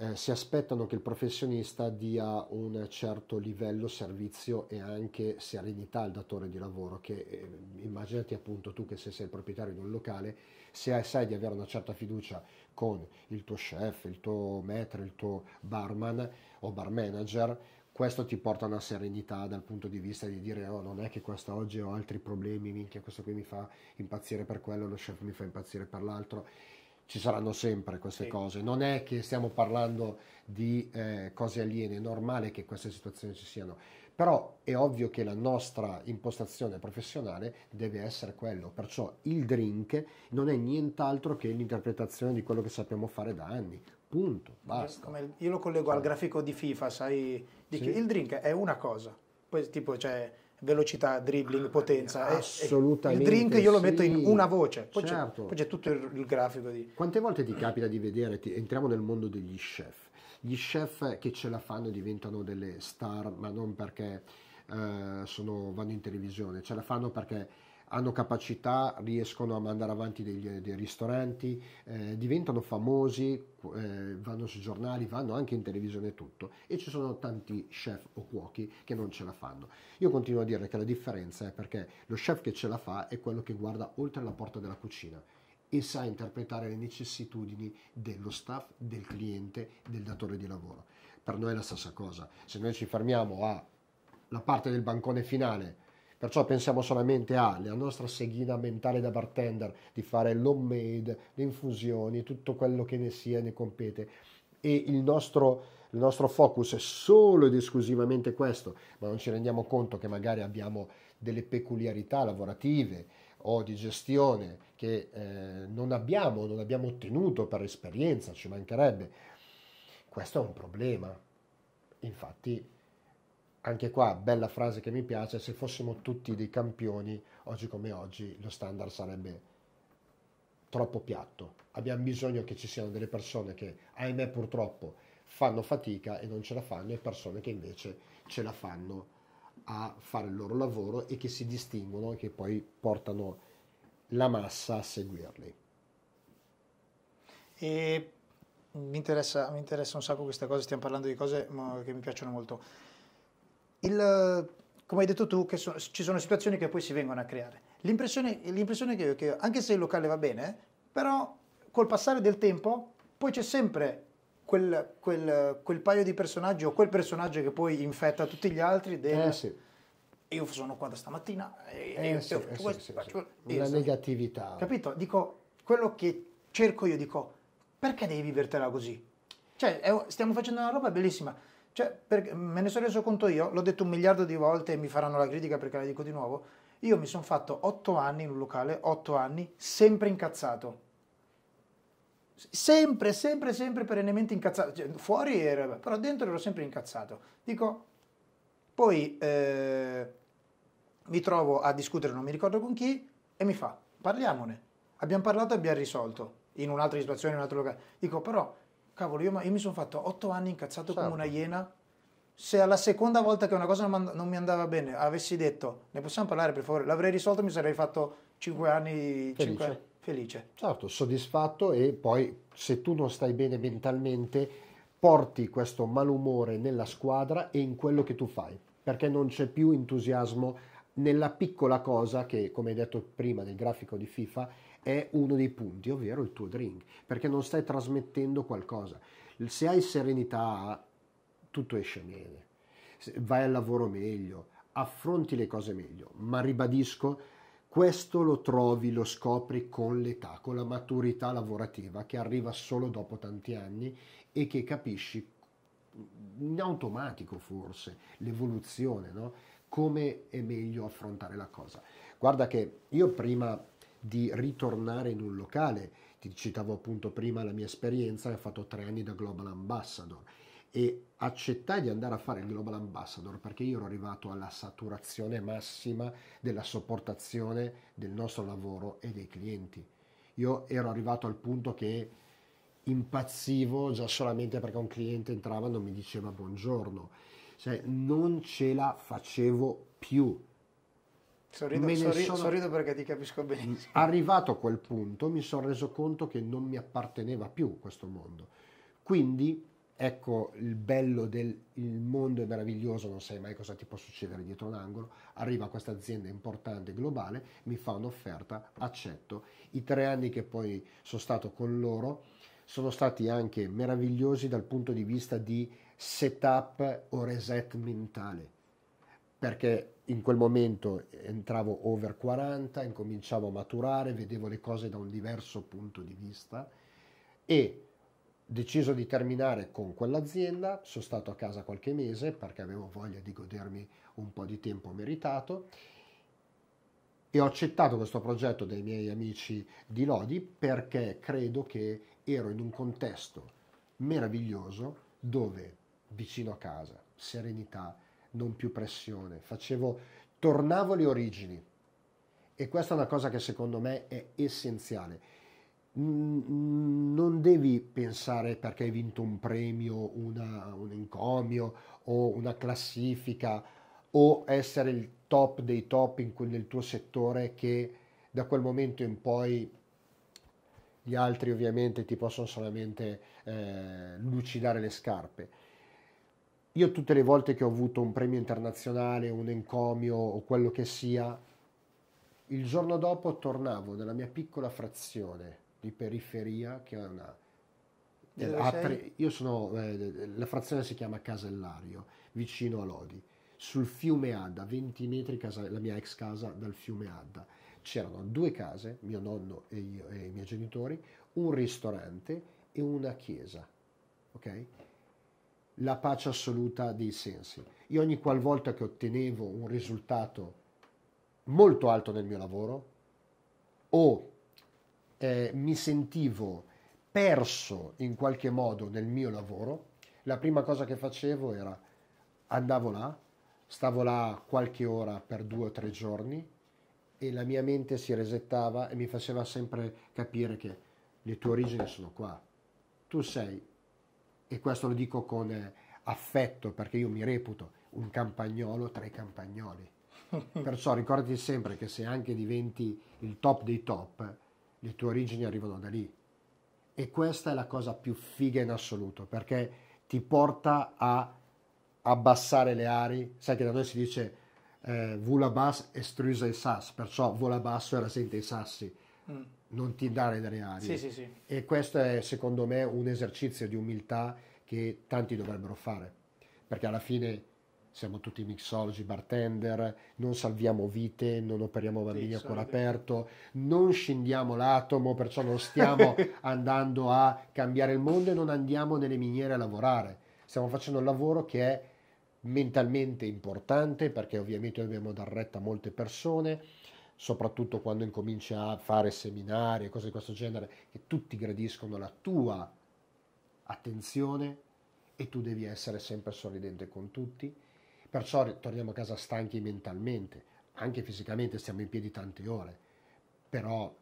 eh, si aspettano che il professionista dia un certo livello, servizio e anche serenità al datore di lavoro, che eh, immaginati appunto tu che se sei il proprietario di un locale, se hai, sai di avere una certa fiducia con il tuo chef, il tuo maître, il tuo barman o bar manager, questo ti porta una serenità dal punto di vista di dire oh non è che questo oggi ho altri problemi, minchia questo qui mi fa impazzire per quello, lo chef mi fa impazzire per l'altro ci saranno sempre queste sì. cose, non è che stiamo parlando di eh, cose aliene, è normale che queste situazioni ci siano, però è ovvio che la nostra impostazione professionale deve essere quello, perciò il drink non è nient'altro che l'interpretazione di quello che sappiamo fare da anni, punto, basta. Come io lo collego sì. al cioè. grafico di FIFA, sai, di sì. il drink è una cosa, poi tipo c'è... Cioè, velocità, dribbling, ah, potenza. Assolutamente. il drink io lo metto sì. in una voce, poi, certo. c'è, poi c'è, tutto il, il grafico. Di... Quante volte ti capita di vedere, ti, entriamo nel mondo degli chef, gli chef che ce la fanno diventano delle star, ma non perché eh, sono, vanno in televisione, ce la fanno perché hanno capacità, riescono a mandare avanti dei, dei ristoranti, eh, diventano famosi, eh, vanno sui giornali, vanno anche in televisione tutto. E ci sono tanti chef o cuochi che non ce la fanno. Io continuo a dire che la differenza è perché lo chef che ce la fa è quello che guarda oltre la porta della cucina e sa interpretare le necessitudini dello staff, del cliente, del datore di lavoro. Per noi è la stessa cosa. Se noi ci fermiamo alla parte del bancone finale Perciò pensiamo solamente alla nostra seghina mentale da bartender di fare l'homemade, le infusioni, tutto quello che ne sia e ne compete. E il nostro, il nostro focus è solo ed esclusivamente questo, ma non ci rendiamo conto che magari abbiamo delle peculiarità lavorative o di gestione che eh, non abbiamo, non abbiamo ottenuto per esperienza, ci mancherebbe. Questo è un problema. Infatti anche qua, bella frase che mi piace, se fossimo tutti dei campioni, oggi come oggi, lo standard sarebbe troppo piatto. Abbiamo bisogno che ci siano delle persone che, ahimè purtroppo, fanno fatica e non ce la fanno e persone che invece ce la fanno a fare il loro lavoro e che si distinguono e che poi portano la massa a seguirli. E mi interessa, mi interessa un sacco questa cosa, stiamo parlando di cose che mi piacciono molto il, come hai detto tu, so, ci sono situazioni che poi si vengono a creare. L'impressione, l'impressione che ho è che anche se il locale va bene, però col passare del tempo poi c'è sempre quel, quel, quel paio di personaggi o quel personaggio che poi infetta tutti gli altri. Del, eh sì io sono qua da stamattina e, eh, io sì, eh, la esatto. negatività capito dico quello che cerco io dico perché devi vivertela così cioè è, stiamo facendo una roba bellissima cioè, per, me ne sono reso conto io, l'ho detto un miliardo di volte e mi faranno la critica perché la dico di nuovo. Io mi sono fatto otto anni in un locale, otto anni, sempre incazzato. Sempre, sempre, sempre perennemente incazzato. Cioè, fuori era, però dentro ero sempre incazzato. Dico, poi eh, mi trovo a discutere, non mi ricordo con chi, e mi fa, parliamone. Abbiamo parlato e abbiamo risolto in un'altra situazione, in un altro locale. Dico, però cavolo, io, io mi sono fatto otto anni incazzato certo. come una certo. iena. Se alla seconda volta che una cosa non, non mi andava bene avessi detto, ne possiamo parlare per favore, l'avrei risolto, mi sarei fatto cinque anni felice. Cinque, felice. Certo, soddisfatto e poi se tu non stai bene mentalmente porti questo malumore nella squadra e in quello che tu fai, perché non c'è più entusiasmo nella piccola cosa che, come hai detto prima nel grafico di FIFA, è uno dei punti, ovvero il tuo drink, perché non stai trasmettendo qualcosa. Se hai serenità, tutto esce bene, vai al lavoro meglio, affronti le cose meglio, ma ribadisco, questo lo trovi, lo scopri con l'età, con la maturità lavorativa che arriva solo dopo tanti anni e che capisci in automatico forse l'evoluzione, no? come è meglio affrontare la cosa. Guarda che io prima di ritornare in un locale. Ti citavo appunto prima la mia esperienza che ho fatto tre anni da Global Ambassador e accettai di andare a fare il Global Ambassador perché io ero arrivato alla saturazione massima della sopportazione del nostro lavoro e dei clienti. Io ero arrivato al punto che impazzivo già solamente perché un cliente entrava e non mi diceva buongiorno, cioè non ce la facevo più Sorrido, sorri- sono... sorrido, perché ti capisco benissimo. Arrivato a quel punto mi sono reso conto che non mi apparteneva più questo mondo. Quindi ecco il bello del il mondo è meraviglioso, non sai mai cosa ti può succedere dietro un angolo. Arriva questa azienda importante, globale, mi fa un'offerta, accetto. I tre anni che poi sono stato con loro sono stati anche meravigliosi dal punto di vista di setup o reset mentale. Perché in quel momento entravo over 40, incominciavo a maturare, vedevo le cose da un diverso punto di vista e deciso di terminare con quell'azienda, sono stato a casa qualche mese perché avevo voglia di godermi un po' di tempo meritato e ho accettato questo progetto dai miei amici di Lodi perché credo che ero in un contesto meraviglioso dove vicino a casa, serenità, non più pressione, facevo, tornavo alle origini e questa è una cosa che secondo me è essenziale. Non devi pensare perché hai vinto un premio, una, un encomio o una classifica o essere il top dei top in quel, nel tuo settore che da quel momento in poi gli altri ovviamente ti possono solamente eh, lucidare le scarpe io tutte le volte che ho avuto un premio internazionale, un encomio o quello che sia, il giorno dopo tornavo nella mia piccola frazione di periferia che è una... Eh, Tre, io sono, eh, la frazione si chiama Casellario, vicino a Lodi, sul fiume Adda, 20 metri casa, la mia ex casa dal fiume Adda. C'erano due case, mio nonno e, io, e i miei genitori, un ristorante e una chiesa. Okay? la pace assoluta dei sensi. Io ogni qualvolta che ottenevo un risultato molto alto nel mio lavoro o eh, mi sentivo perso in qualche modo nel mio lavoro, la prima cosa che facevo era andavo là, stavo là qualche ora per due o tre giorni e la mia mente si resettava e mi faceva sempre capire che le tue origini sono qua, tu sei e questo lo dico con eh, affetto perché io mi reputo un campagnolo tra i campagnoli. Perciò ricordati sempre che se anche diventi il top dei top, le tue origini arrivano da lì. E questa è la cosa più figa in assoluto, perché ti porta a abbassare le ali. Sai che da noi si dice eh, vula bas estrusa i sassi, perciò vola basso e rasenta i sassi. Mm. non ti dare dalle ali. Sì, sì, sì. E questo è secondo me un esercizio di umiltà che tanti dovrebbero fare, perché alla fine siamo tutti mixologi, bartender, non salviamo vite, non operiamo bambini a cuore aperto, non scendiamo l'atomo, perciò non stiamo andando a cambiare il mondo e non andiamo nelle miniere a lavorare. Stiamo facendo un lavoro che è mentalmente importante perché ovviamente dobbiamo dar retta a molte persone, soprattutto quando incominci a fare seminari e cose di questo genere, che tutti gradiscono la tua attenzione e tu devi essere sempre sorridente con tutti. Perciò torniamo a casa stanchi mentalmente, anche fisicamente stiamo in piedi tante ore, però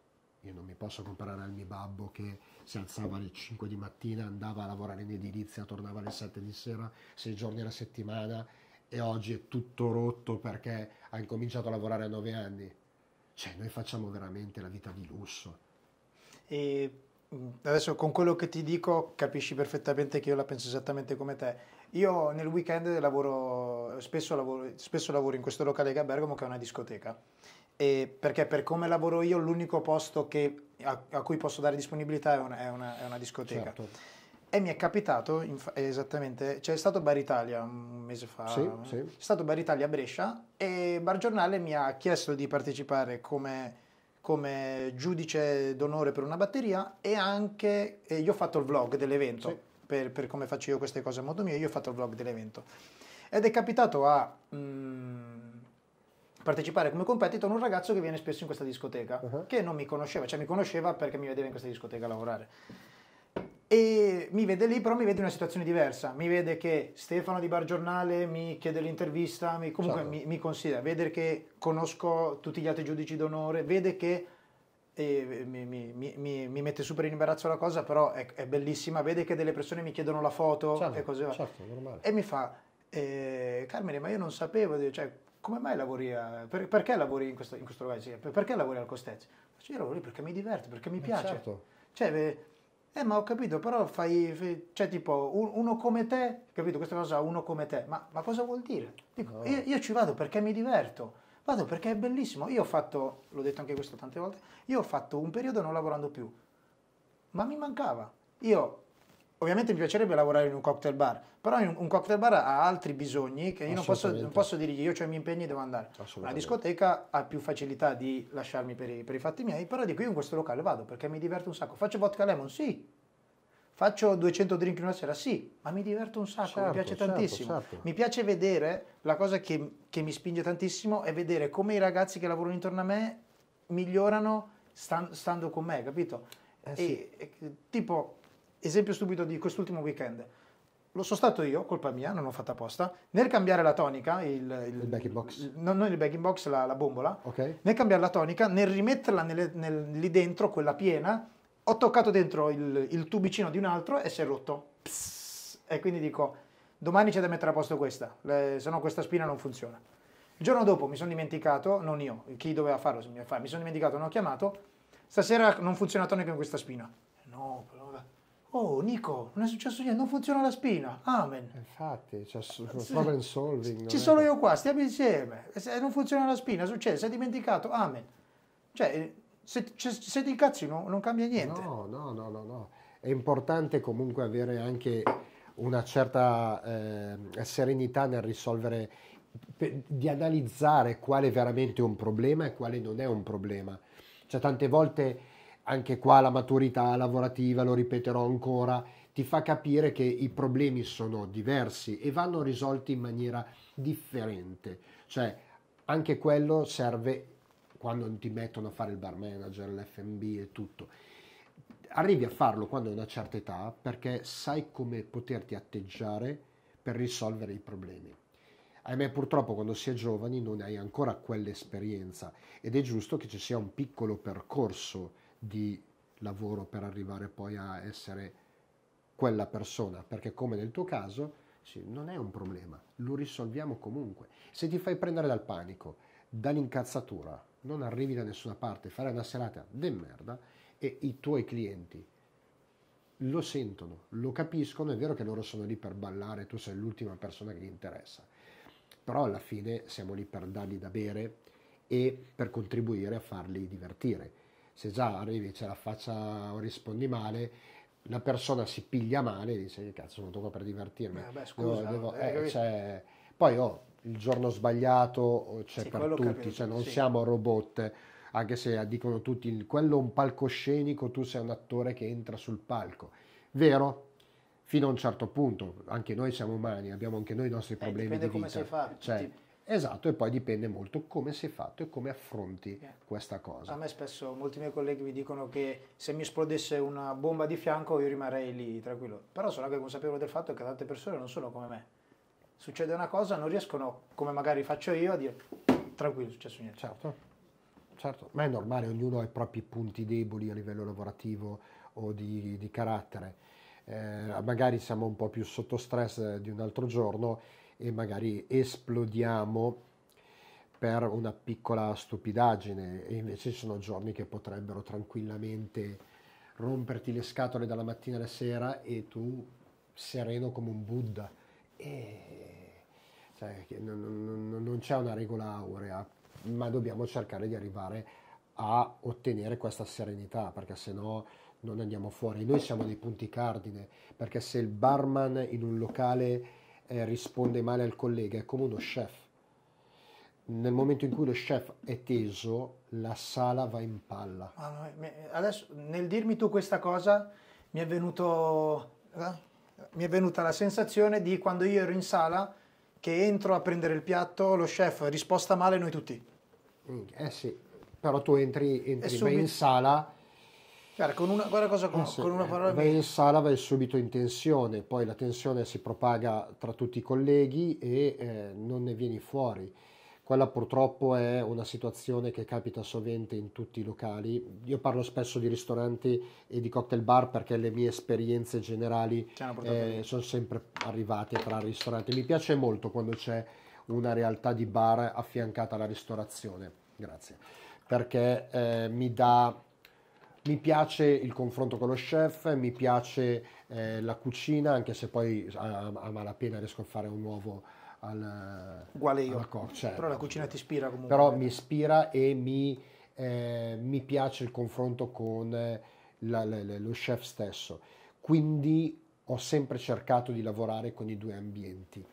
io non mi posso comparare al mio babbo che si alzava alle 5 di mattina, andava a lavorare in edilizia, tornava alle 7 di sera, 6 giorni alla settimana e oggi è tutto rotto perché ha incominciato a lavorare a 9 anni cioè, noi facciamo veramente la vita di lusso. E mm, adesso con quello che ti dico capisci perfettamente che io la penso esattamente come te. Io nel weekend lavoro, spesso lavoro, spesso lavoro in questo locale che è a Bergamo che è una discoteca. E perché per come lavoro io l'unico posto che, a, a, cui posso dare disponibilità è una, è una, è una discoteca. Certo. E mi è capitato, inf- eh, esattamente, c'è cioè, stato Bar Italia un mese fa, sì, eh? sì. c'è stato Bar Italia a Brescia e Bar Giornale mi ha chiesto di partecipare come, come giudice d'onore per una batteria e anche, e io ho fatto il vlog dell'evento, sì. per, per, come faccio io queste cose a modo mio, io ho fatto il vlog dell'evento. Ed è capitato a mh, mm, partecipare come competitor un ragazzo che viene spesso in questa discoteca, uh-huh. che non mi conosceva, cioè mi conosceva perché mi vedeva in questa discoteca lavorare e mi vede lì, però mi vede in una situazione diversa. Mi vede che Stefano di Bar Giornale mi chiede l'intervista, mi, comunque esatto. mi, mi, considera, vede che conosco tutti gli altri giudici d'onore, vede che eh, mi, mi, mette super in imbarazzo la cosa, però è, è, bellissima, vede che delle persone mi chiedono la foto certo, e cose certo, E mi fa, eh, Carmine, ma io non sapevo, cioè, come mai lavori a, per, perché lavori in questo, in questo luogo? Perché lavori al Costezzi? Cioè, io lavoro lì perché mi diverto, perché mi eh, piace. Certo. Cioè, eh, ma ho capito, però fai, cioè tipo, uno come te, capito questa cosa, uno come te, ma, ma cosa vuol dire? Dico, no. io, io, ci vado perché mi diverto, vado perché è bellissimo. Io ho fatto, l'ho detto anche questo tante volte, io ho fatto un periodo non lavorando più, ma mi mancava. Io Ovviamente mi piacerebbe lavorare in un cocktail bar, però un cocktail bar ha altri bisogni che io non posso, non posso dirgli io ho i miei impegni e devo andare. La discoteca ha più facilità di lasciarmi per i, per i fatti miei, però dico io in questo locale vado perché mi diverto un sacco. Faccio vodka lemon? Sì, Faccio 200 drink in una sera? Sì, ma mi diverto un sacco, certo, mi piace certo, tantissimo. Certo. Mi piace vedere, la cosa che, che, mi spinge tantissimo è vedere come i ragazzi che lavorano intorno a me migliorano stand, stando con me, capito? Eh, e, e, tipo, esempio subito di quest'ultimo weekend. Lo sono stato io, colpa mia, non l'ho fatta apposta. Nel cambiare la tonica, il, il, il backing box, il, no, il backing box, la, la bombola, okay. nel cambiare la tonica, nel rimetterla nelle, nel, lì dentro, quella piena, ho toccato dentro il, il, tubicino di un altro e si è rotto. Psss, e quindi dico, domani c'è da mettere a posto questa, le, se no questa spina non funziona. Il giorno dopo mi sono dimenticato, non io, chi doveva farlo, mi sono dimenticato, non ho chiamato, stasera non funziona la tonica in questa spina. No, Oh Nico, non è successo niente, non funziona la spina. Amen. Infatti, cioè, problem solving. Ci sono io qua, stiamo insieme. Eh, se non funziona la spina, succede, sei dimenticato. Amen. Cioè, eh, se, se, se ti incazzi no, non cambia niente. No, no, no, no, no, È importante comunque avere anche una certa eh, serenità nel risolvere, per, di analizzare quale è veramente un problema e quale non è un problema. Cioè, tante volte anche qua la maturità lavorativa, lo ripeterò ancora, ti fa capire che i problemi sono diversi e vanno risolti in maniera differente. Cioè, anche quello serve quando ti mettono a fare il bar manager, l'FB e tutto. Arrivi a farlo quando hai una certa età perché sai come poterti atteggiare per risolvere i problemi. Ahimè, purtroppo quando si è giovani non hai ancora quell'esperienza ed è giusto che ci sia un piccolo percorso di lavoro per arrivare poi a essere quella persona, perché come nel tuo caso sì, non è un problema, lo risolviamo comunque. Se ti fai prendere dal panico, dall'incazzatura, non arrivi da nessuna parte, farai una serata de merda e i tuoi clienti lo sentono, lo capiscono, è vero che loro sono lì per ballare, tu sei l'ultima persona che gli interessa, però alla fine siamo lì per dargli da bere e per contribuire a farli divertire se già arrivi c'è la faccia o rispondi male la persona si piglia male e dice che cazzo sono tocco per divertirmi eh, beh, scusa, devo, devo, eh, eh cioè, poi oh, il giorno sbagliato oh, c'è sì, per tutti cioè, non sì. siamo robot anche se eh, dicono tutti quello è un palcoscenico tu sei un attore che entra sul palco vero fino a un certo punto anche noi siamo umani abbiamo anche noi i nostri eh, problemi eh, di vita come sei fatto, cioè, Esatto, e poi dipende molto come sei fatto e come affronti yeah. questa cosa. A me spesso molti miei colleghi mi dicono che se mi esplodesse una bomba di fianco io rimarrei lì tranquillo, però sono anche consapevole del fatto che tante persone non sono come me. Succede una cosa, non riescono, come magari faccio io, a dire tranquillo, è successo niente. Certo, certo, ma è normale, ognuno ha i propri punti deboli a livello lavorativo o di, di carattere. Eh, magari siamo un po' più sotto stress di un altro giorno e magari esplodiamo per una piccola stupidaggine e invece ci sono giorni che potrebbero tranquillamente romperti le scatole dalla mattina alla sera e tu sereno come un Buddha e cioè, non, non, non c'è una regola aurea ma dobbiamo cercare di arrivare a ottenere questa serenità perché se no non andiamo fuori noi siamo dei punti cardine perché se il barman in un locale eh, risponde male al collega, è come uno chef. Nel momento in cui lo chef è teso, la sala va in palla. adesso, nel dirmi tu questa cosa, mi è, venuto, eh? mi è venuta la sensazione di quando io ero in sala che entro a prendere il piatto, lo chef risposta male, noi tutti. Eh sì, però tu entri, entri subito... in sala cioè, con una, guarda cosa con, ah, sì. con una eh, parola... Vai in sala, vai subito in tensione, poi la tensione si propaga tra tutti i colleghi e eh, non ne vieni fuori. Quella purtroppo è una situazione che capita sovente in tutti i locali. Io parlo spesso di ristoranti e di cocktail bar perché le mie esperienze generali eh, sono sempre arrivate tra ristoranti. Mi piace molto quando c'è una realtà di bar affiancata alla ristorazione, grazie, perché eh, mi dà mi piace il confronto con lo chef, mi piace eh, la cucina, anche se poi a, a malapena riesco a fare un uovo al, Uguale io. Cor- cioè, però la cucina ti ispira comunque. Però mi ispira e mi, eh, mi piace il confronto con eh, la, la, la, lo chef stesso. Quindi ho sempre cercato di lavorare con i due ambienti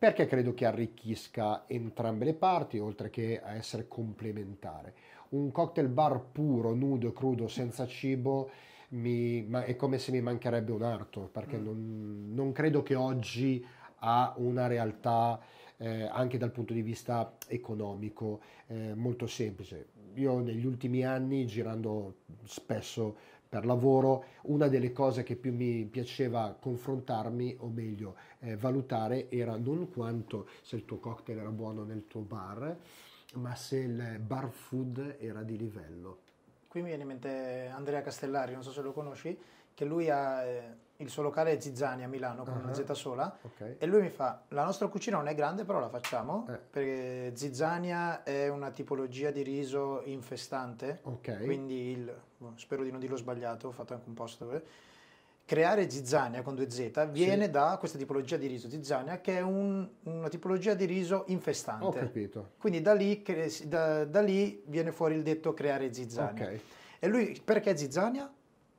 perché credo che arricchisca entrambe le parti, oltre che a essere complementare un cocktail bar puro, nudo e crudo, senza cibo, mi, ma, è come se mi mancherebbe un arto, perché mm. non, non, credo che oggi ha una realtà eh, anche dal punto di vista economico eh, molto semplice. Io negli ultimi anni, girando spesso per lavoro, una delle cose che più mi piaceva confrontarmi, o meglio eh, valutare, era non quanto se il tuo cocktail era buono nel tuo bar, ma se il bar food era di livello. Qui mi viene in mente Andrea Castellari, non so se lo conosci, che lui ha eh, il suo locale Zizzani a Milano con uh-huh. una ah, Z sola okay. e lui mi fa la nostra cucina non è grande però la facciamo eh. perché zizzania è una tipologia di riso infestante okay. quindi il, boh, spero di non dirlo sbagliato ho fatto anche un post dove creare zizzania con due z viene sì. da questa tipologia di riso zizzania che è un, una tipologia di riso infestante. Ho capito. Quindi da lì, cre- da, da lì viene fuori il detto creare zizzania. Okay. E lui perché zizzania?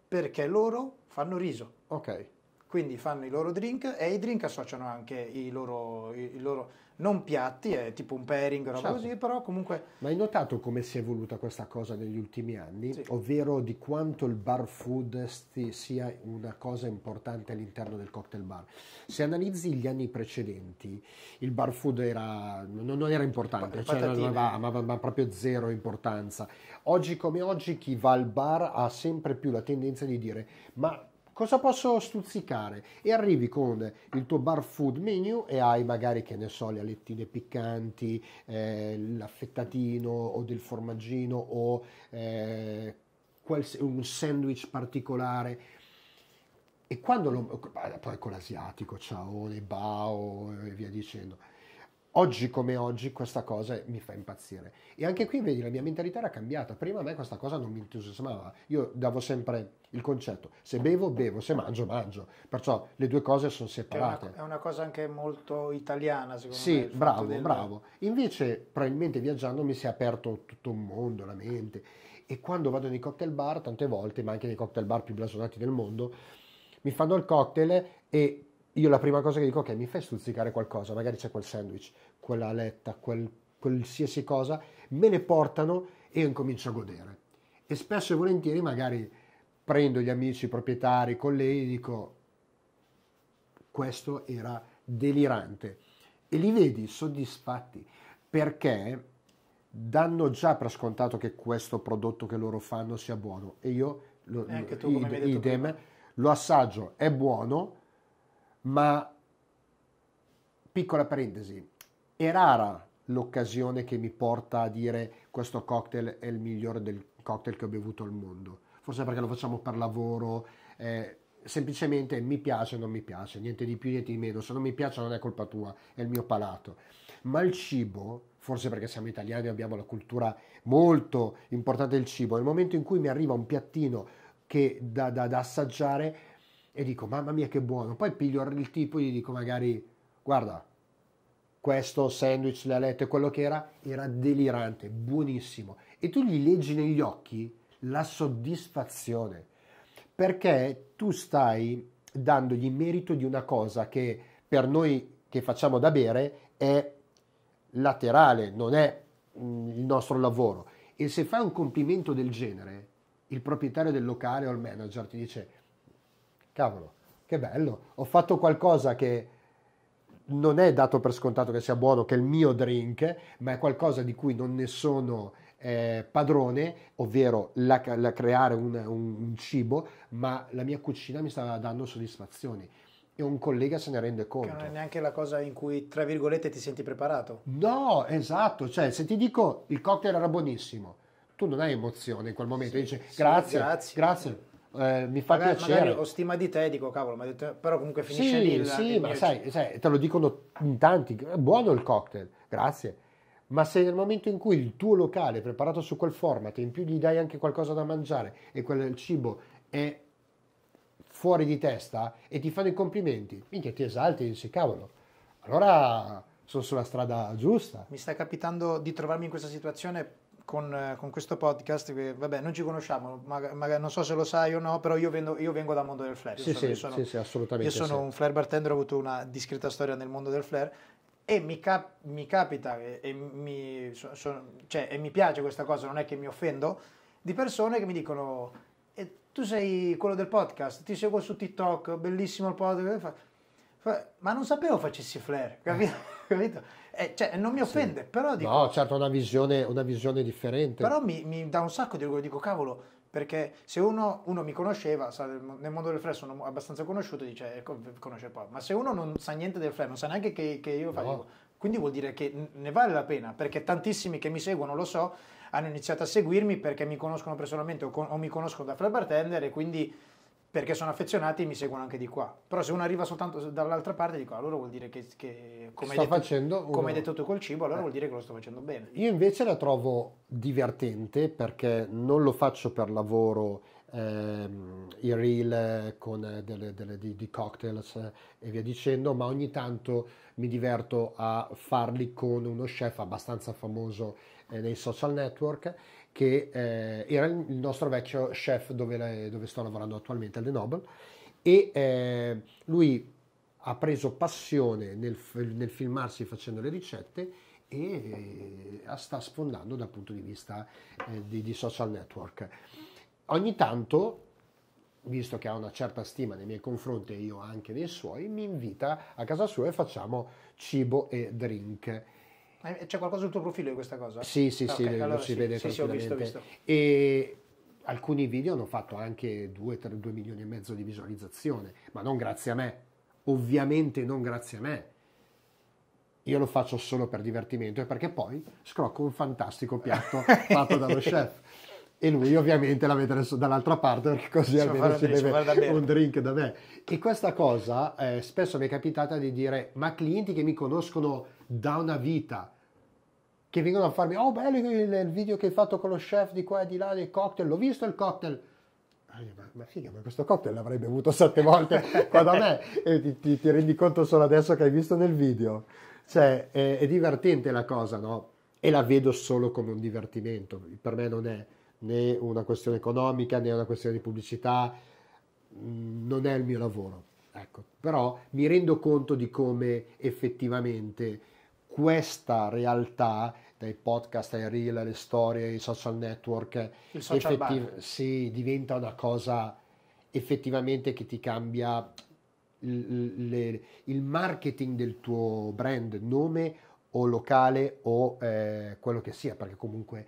Perché loro fanno riso. Ok. Quindi fanno i loro drink e i drink associano anche i loro, i, i loro non piatti, è tipo un pairing, roba certo. così, però comunque... Ma hai notato come si è evoluta questa cosa negli ultimi anni? Sì. Ovvero di quanto il bar food sti, sia una cosa importante all'interno del cocktail bar. Se analizzi gli anni precedenti, il bar food era, non, non, era importante, cioè, non aveva, ma, ma, ma proprio zero importanza. Oggi come oggi chi va al bar ha sempre più la tendenza di dire ma cosa posso stuzzicare? E arrivi con il tuo bar food menu e hai magari, che ne so, le alettine piccanti, eh, l'affettatino o del formaggino o eh, un sandwich particolare. E quando lo... poi con l'asiatico, ciao, le bao e via dicendo Oggi come oggi questa cosa mi fa impazzire. E anche qui, vedi, la mia mentalità era cambiata. Prima a me questa cosa non mi entusiasmava. Io davo sempre il concetto, se bevo, bevo, se mangio, mangio. Perciò le due cose sono separate. È una, è una cosa anche molto italiana, secondo sì, me. Sì, bravo, del... bravo. Invece, probabilmente viaggiando mi si è aperto tutto un mondo, la mente. E quando vado nei cocktail bar, tante volte, ma anche nei cocktail bar più blasonati del mondo, mi fanno il cocktail e io la prima cosa che dico è okay, mi fai stuzzicare qualcosa, magari c'è quel sandwich, quella aletta, quel, qualsiasi cosa, me ne portano e io incomincio a godere. E spesso e volentieri magari prendo gli amici, i proprietari, i colleghi e dico questo era delirante. E li vedi soddisfatti perché danno già per scontato che questo prodotto che loro fanno sia buono e io lo, eh, lo, idem, lo assaggio, è buono, ma piccola parentesi, è rara l'occasione che mi porta a dire questo cocktail è il migliore del cocktail che ho bevuto al mondo, forse perché lo facciamo per lavoro, eh, semplicemente mi piace o non mi piace, niente di più, niente di meno, se non mi piace non è colpa tua, è il mio palato, ma il cibo forse perché siamo italiani e abbiamo la cultura molto importante del cibo, nel momento in cui mi arriva un piattino che da, da, da assaggiare, e dico mamma mia che buono, poi piglio il tipo e gli dico magari guarda questo sandwich, le alette, quello che era, era delirante, buonissimo. E tu gli leggi negli occhi la soddisfazione, perché tu stai dandogli merito di una cosa che per noi che facciamo da bere è laterale, non è mm, il nostro lavoro. E se fai un complimento del genere, il proprietario del locale o il manager ti dice cavolo, che bello, ho fatto qualcosa che non è dato per scontato che sia buono, che è il mio drink, ma è qualcosa di cui non ne sono eh, padrone, ovvero la, la creare un, un, un, cibo, ma la mia cucina mi stava dando soddisfazioni. E un collega se ne rende conto. Che non è neanche la cosa in cui, tra virgolette, ti senti preparato. No, esatto. Cioè, se ti dico il cocktail era buonissimo, tu non hai emozione in quel momento. Sì, Dici sì, grazie, grazie, grazie eh, mi fa magari, piacere. Magari ho stima di te, dico cavolo, ma detto, però comunque finisce sì, lì. La, sì, ma sai, sai, te lo dicono in tanti, è buono il cocktail, grazie. Ma se nel momento in cui il tuo locale è preparato su quel format e in più gli dai anche qualcosa da mangiare e quel cibo è fuori di testa e ti fanno i complimenti, minchia ti esalti e dici cavolo, allora sono sulla strada giusta. Mi sta capitando di trovarmi in questa situazione con, eh, con, questo podcast, che, vabbè, non ci conosciamo, ma, ma, non so se lo sai o no, però io, vendo, io vengo dal mondo del flair. Sì, sì, sono, sì, sì, assolutamente. Io sono sì. un flair bartender, ho avuto una discreta storia nel mondo del flair e mi, cap- mi capita e, e, mi, so, so, cioè, e, mi, piace questa cosa, non è che mi offendo, di persone che mi dicono, eh, tu sei quello del podcast, ti seguo su TikTok, bellissimo il podcast, ma non sapevo facessi flair, capito? eh, cioè, non mi offende, sì. però dico... No, certo, una visione, una visione differente. Però mi, mi dà un sacco di orgoglio, dico cavolo, perché se uno, uno mi conosceva, sa, nel mondo del flair sono abbastanza conosciuto, dice ecco, conosce poi, ma se uno non sa niente del flair, non sa neanche che, che io faccio, no. quindi vuol dire che ne vale la pena, perché tantissimi che mi seguono, lo so, hanno iniziato a seguirmi perché mi conoscono personalmente o, con, o mi conoscono da flair bartender e quindi perché sono affezionati e mi seguono anche di qua. Però se uno arriva soltanto dall'altra parte, dico ah, allora vuol dire che, che come, hai detto, facendo come hai detto tu col cibo, allora eh. vuol dire che lo sto facendo bene. Io invece la trovo divertente perché non lo faccio per lavoro ehm, il reel con delle, delle, di, di cocktails e via dicendo, ma ogni tanto mi diverto a farli con uno chef abbastanza famoso eh, nei social network che eh, era il nostro vecchio chef dove, le, dove sto lavorando attualmente al Noble e eh, lui ha preso passione nel, nel, filmarsi facendo le ricette e eh, sta sfondando dal punto di vista eh, di, di social network. Ogni tanto visto che ha una certa stima nei miei confronti e io anche nei suoi, mi invita a casa sua e facciamo cibo e drink. C'è qualcosa sul tuo profilo di questa cosa? Sì, sì, ah, okay, sì, allora lo si sì, vede sì, sì, ho visto, visto. E alcuni video hanno fatto anche 2, 3, milioni e mezzo di visualizzazione, ma non grazie a me. Ovviamente non grazie a me. Io lo faccio solo per divertimento e perché poi scrocco un fantastico piatto fatto dallo chef e lui ovviamente la mette dall'altra parte perché così ci almeno si beve un drink da me. E questa cosa eh, spesso mi è capitata di dire, ma clienti che mi conoscono da una vita, che vengono a farmi, oh bello il, il video che hai fatto con lo chef di qua e di là del cocktail, l'ho visto il cocktail. Ah, ma, figa, ma questo cocktail l'avrei bevuto sette volte qua da me e ti, ti, ti, rendi conto solo adesso che hai visto nel video. Cioè, è, è divertente la cosa, no? E la vedo solo come un divertimento, per me non è né una questione economica né una questione di pubblicità, mm, non è il mio lavoro. Ecco, però mi rendo conto di come effettivamente questa realtà dai podcast ai reel alle storie ai social network social effetti- sì, diventa una cosa effettivamente che ti cambia il, le, il marketing del tuo brand nome o locale o eh, quello che sia perché comunque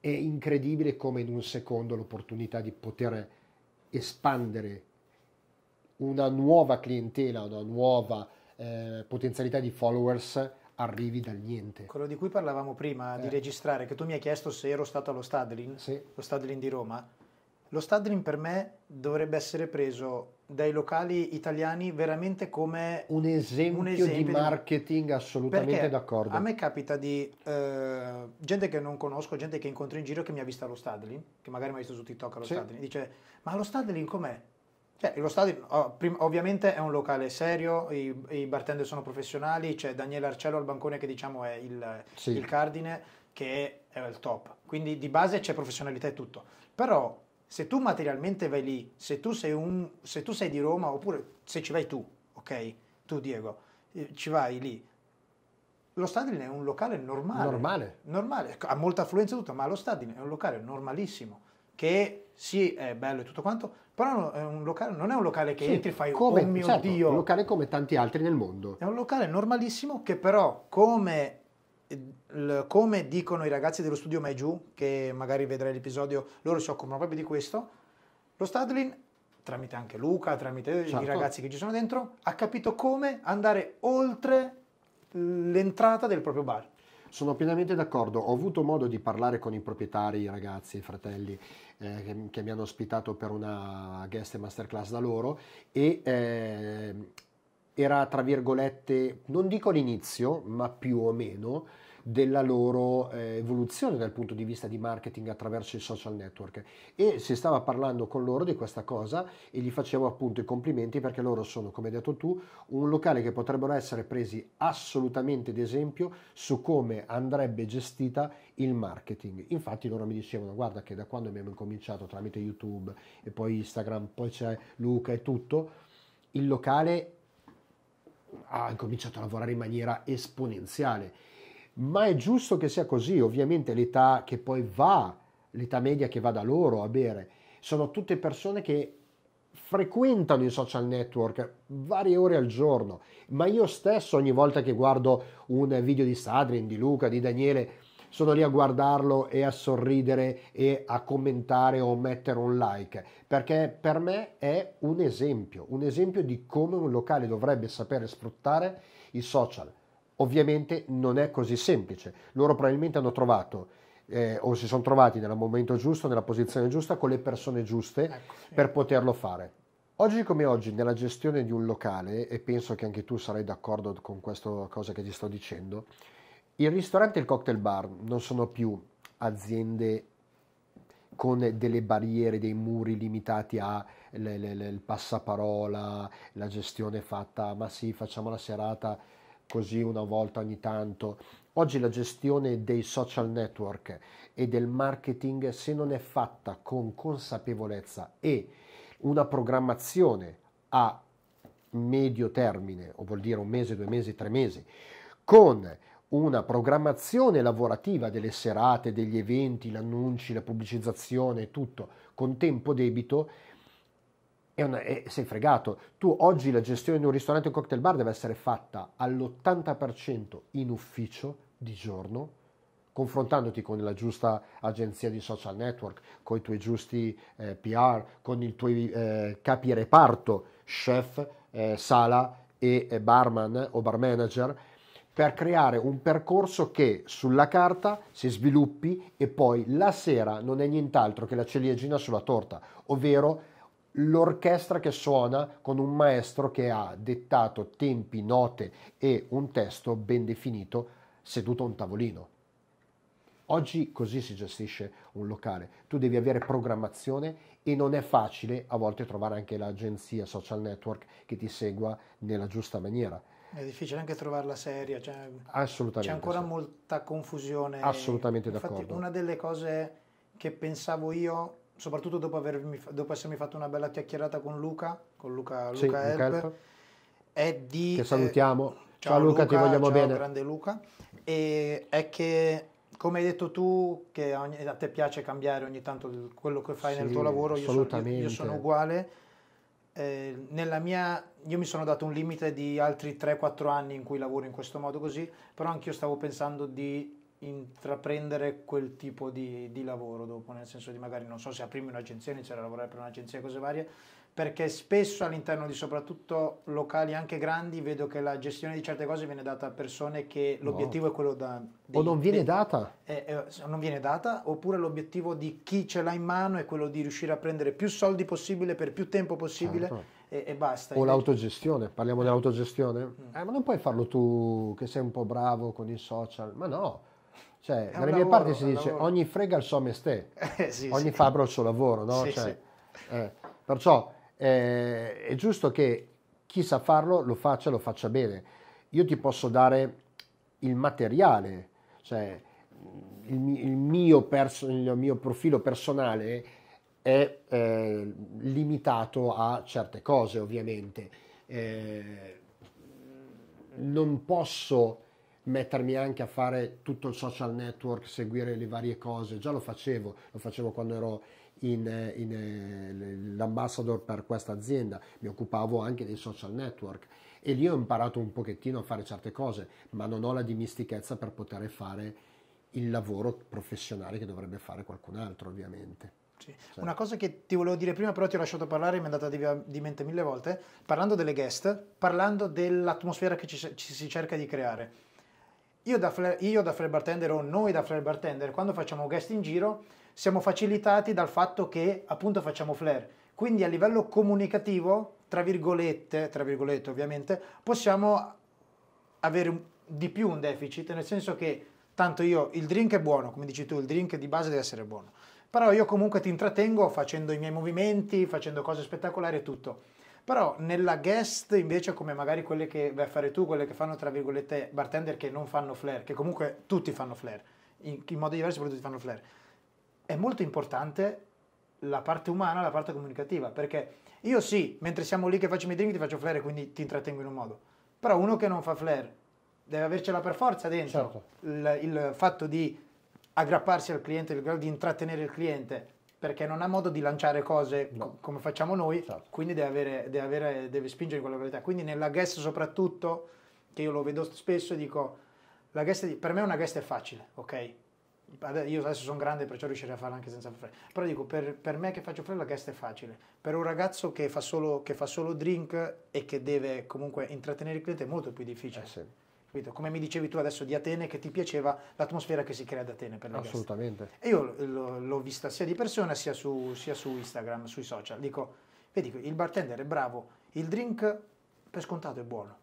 è incredibile come in un secondo l'opportunità di poter espandere una nuova clientela, una nuova eh, potenzialità di followers arrivi dal niente. Quello di cui parlavamo prima eh. di registrare, che tu mi hai chiesto se ero stato allo Stadlin, sì. lo Stadlin di Roma. Lo Stadlin per me dovrebbe essere preso dai locali italiani veramente come un esempio, un esempio di marketing assolutamente Perché d'accordo. A me capita di eh, gente che non conosco, gente che incontro in giro che mi ha visto allo Stadlin, che magari mi ha visto su TikTok allo sì. Stadlin, dice "Ma lo Stadlin com'è?" Cioè, lo Stadlin oh, prim- ovviamente è un locale serio, i, i bartender sono professionali, c'è Daniele Arcello al bancone che diciamo è il, sì. il cardine, che è il top. Quindi di base c'è professionalità e tutto. Però se tu materialmente vai lì, se tu sei, un, se tu sei di Roma, oppure se ci vai tu, ok? Tu Diego, eh, ci vai lì. Lo Stadlin è un locale normale. Normale. normale ha molta affluenza e tutto, ma lo Stadlin è un locale normalissimo, che sì, è bello e tutto quanto, però è locale, non è un locale che sì, entri e fai, come, oh mio certo, Dio. È un locale come tanti altri nel mondo. È un locale normalissimo che però, come come dicono i ragazzi dello studio Mai Giù, che magari vedrai l'episodio, loro si occupano proprio di questo, lo Stadlin, tramite anche Luca, tramite certo. i ragazzi che ci sono dentro, ha capito come andare oltre l'entrata del proprio bar. Sono pienamente d'accordo, ho avuto modo di parlare con i proprietari, i ragazzi, i fratelli eh, che, che, mi hanno ospitato per una guest masterclass da loro e eh, era tra virgolette, non dico l'inizio, ma più o meno, della loro eh, evoluzione dal punto di vista di marketing attraverso i social network e si stava parlando con loro di questa cosa e gli facevo appunto i complimenti perché loro sono come hai detto tu un locale che potrebbero essere presi assolutamente d'esempio su come andrebbe gestita il marketing infatti loro mi dicevano guarda che da quando abbiamo incominciato tramite youtube e poi instagram poi c'è Luca e tutto il locale ha cominciato a lavorare in maniera esponenziale. Ma è giusto che sia così, ovviamente l'età che poi va, l'età media che va da loro a bere, sono tutte persone che frequentano i social network varie ore al giorno, ma io stesso ogni volta che guardo un video di Sadrin, di Luca, di Daniele, sono lì a guardarlo e a sorridere e a commentare o mettere un like, perché per me è un esempio, un esempio di come un locale dovrebbe sapere sfruttare i social. Ovviamente non è così semplice, loro probabilmente hanno trovato eh, o si sono trovati nel momento giusto, nella posizione giusta, con le persone giuste ecco, sì. per poterlo fare. Oggi come oggi, nella gestione di un locale, e penso che anche tu sarai d'accordo con questa cosa che ti sto dicendo, il ristorante e il cocktail bar non sono più aziende con delle barriere, dei muri limitati a le, le, le, il passaparola, la gestione fatta, ma sì, facciamo la serata così una volta ogni tanto. Oggi la gestione dei social network e del marketing, se non è fatta con consapevolezza e una programmazione a medio termine, o vuol dire un mese, due mesi, tre mesi, con una programmazione lavorativa delle serate, degli eventi, gli annunci, la pubblicizzazione, tutto con tempo debito, è una, è, sei fregato. Tu oggi la gestione di un ristorante o cocktail bar deve essere fatta all'80% in ufficio di giorno, confrontandoti con la giusta agenzia di social network, con i tuoi giusti eh, PR, con i tuoi eh, capi reparto, chef, eh, sala e eh, barman o bar manager per creare un percorso che sulla carta si sviluppi e poi la sera non è nient'altro che la ciliegina sulla torta, ovvero l'orchestra che suona con un maestro che ha dettato tempi, note e un testo ben definito seduto a un tavolino. Oggi così si gestisce un locale, tu devi avere programmazione e non è facile a volte trovare anche l'agenzia social network che ti segua nella giusta maniera. È difficile anche trovarla seria, cioè, Assolutamente, c'è ancora sì. molta confusione. Assolutamente Infatti, d'accordo. Una delle cose che pensavo io, soprattutto dopo, avermi, dopo essermi fatto una bella chiacchierata con Luca, con Luca, Luca, sì, Elp, Luca Elp. è di... Che eh, salutiamo. Eh, ciao, ciao Luca, ti vogliamo ciao, bene. grande Luca. E è che come hai detto tu, che ogni, a te piace cambiare ogni tanto quello che fai sì, nel tuo lavoro, io sono, io, io sono uguale eh, nella mia, io mi sono dato un limite di altri 3-4 anni in cui lavoro in questo modo così, però anch'io stavo pensando di intraprendere quel tipo di, di lavoro dopo, nel senso di magari, non so, se aprirmi un'agenzia, iniziare a lavorare per un'agenzia e cose varie, perché spesso all'interno di soprattutto locali anche grandi vedo che la gestione di certe cose viene data a persone che l'obiettivo no. è quello da... Dei, o non viene dei, data. Eh, eh, non viene data, oppure l'obiettivo di chi ce l'ha in mano è quello di riuscire a prendere più soldi possibile per più tempo possibile certo. e, e, basta. O l'autogestione, parliamo dell'autogestione? Mm. Eh, ma non puoi farlo tu che sei un po' bravo con i social, ma no. Cioè, dalle mie parti si dice lavoro. ogni frega il suo mestiere, eh, ogni sì. fabbro il suo lavoro, no? Sì, cioè, sì. Eh, perciò eh, è giusto che chi sa farlo lo faccia, lo faccia bene. Io ti posso dare il materiale, cioè il, il, mio, perso- il mio, profilo personale è eh, limitato a certe cose ovviamente. Eh, non posso mettermi anche a fare tutto il social network, seguire le varie cose, già lo facevo, lo facevo quando ero in, in, eh, l'ambassador per questa azienda, mi occupavo anche dei social network e lì ho imparato un pochettino a fare certe cose, ma non ho la dimistichezza per poter fare il lavoro professionale che dovrebbe fare qualcun altro ovviamente. Sì. Certo. Una cosa che ti volevo dire prima, però ti ho lasciato parlare, mi è andata di, di mente mille volte, parlando delle guest, parlando dell'atmosfera che ci, ci si cerca di creare. Io da, flair, io da flair bartender o noi da flair bartender, quando facciamo guest in giro, siamo facilitati dal fatto che appunto facciamo flare. Quindi a livello comunicativo, tra virgolette, tra virgolette ovviamente, possiamo avere di più un deficit, nel senso che tanto io il drink è buono, come dici tu, il drink di base deve essere buono. Però io comunque ti intrattengo facendo i miei movimenti, facendo cose spettacolari e tutto. Però nella guest invece, come magari quelle che vai a fare tu, quelle che fanno tra virgolette bartender che non fanno flare, che comunque tutti fanno flare, in, in modo diverso però tutti fanno flare è molto importante la parte umana, la parte comunicativa, perché io sì, mentre siamo lì che faccio i miei drink ti faccio flare, quindi ti intrattengo in un modo, però uno che non fa flare deve avercela per forza dentro, certo. il, il, fatto di aggrapparsi al cliente, di intrattenere il cliente, perché non ha modo di lanciare cose no. co- come facciamo noi, certo. quindi deve, avere, deve, avere, deve spingere in quella qualità. Quindi nella guest soprattutto, che io lo vedo spesso, dico, la guest, per me una guest è facile, ok? io adesso sono grande perciò riuscirei a farlo anche senza fare però dico per, per, me che faccio frella guest è facile per un ragazzo che fa, solo, che fa solo drink e che deve comunque intrattenere il cliente è molto più difficile eh sì. Capito? Come mi dicevi tu adesso di Atene, che ti piaceva l'atmosfera che si crea ad Atene per le Assolutamente. Guest. E io l'ho, l'ho vista sia di persona sia su, sia su Instagram, sui social. Dico, vedi, il bartender è bravo, il drink per scontato è buono,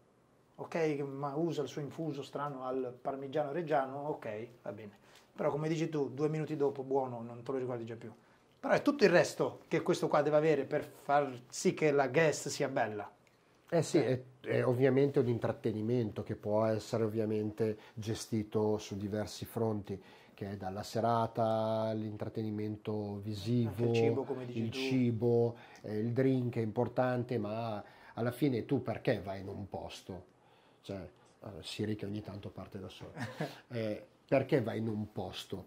ok, ma usa il suo infuso strano al parmigiano reggiano, ok, va bene. Però come dici tu, due minuti dopo, buono, non te lo ricordi già più. Però è tutto il resto che questo qua deve avere per far sì che la guest sia bella. Eh sì, È, è, ovviamente un intrattenimento che può essere ovviamente gestito su diversi fronti, che è dalla serata, l'intrattenimento visivo, il cibo, il, cibo eh, il drink è importante, ma alla fine tu perché vai in un posto? cioè Siri che ogni tanto parte da sola. Eh, perché vai in un posto?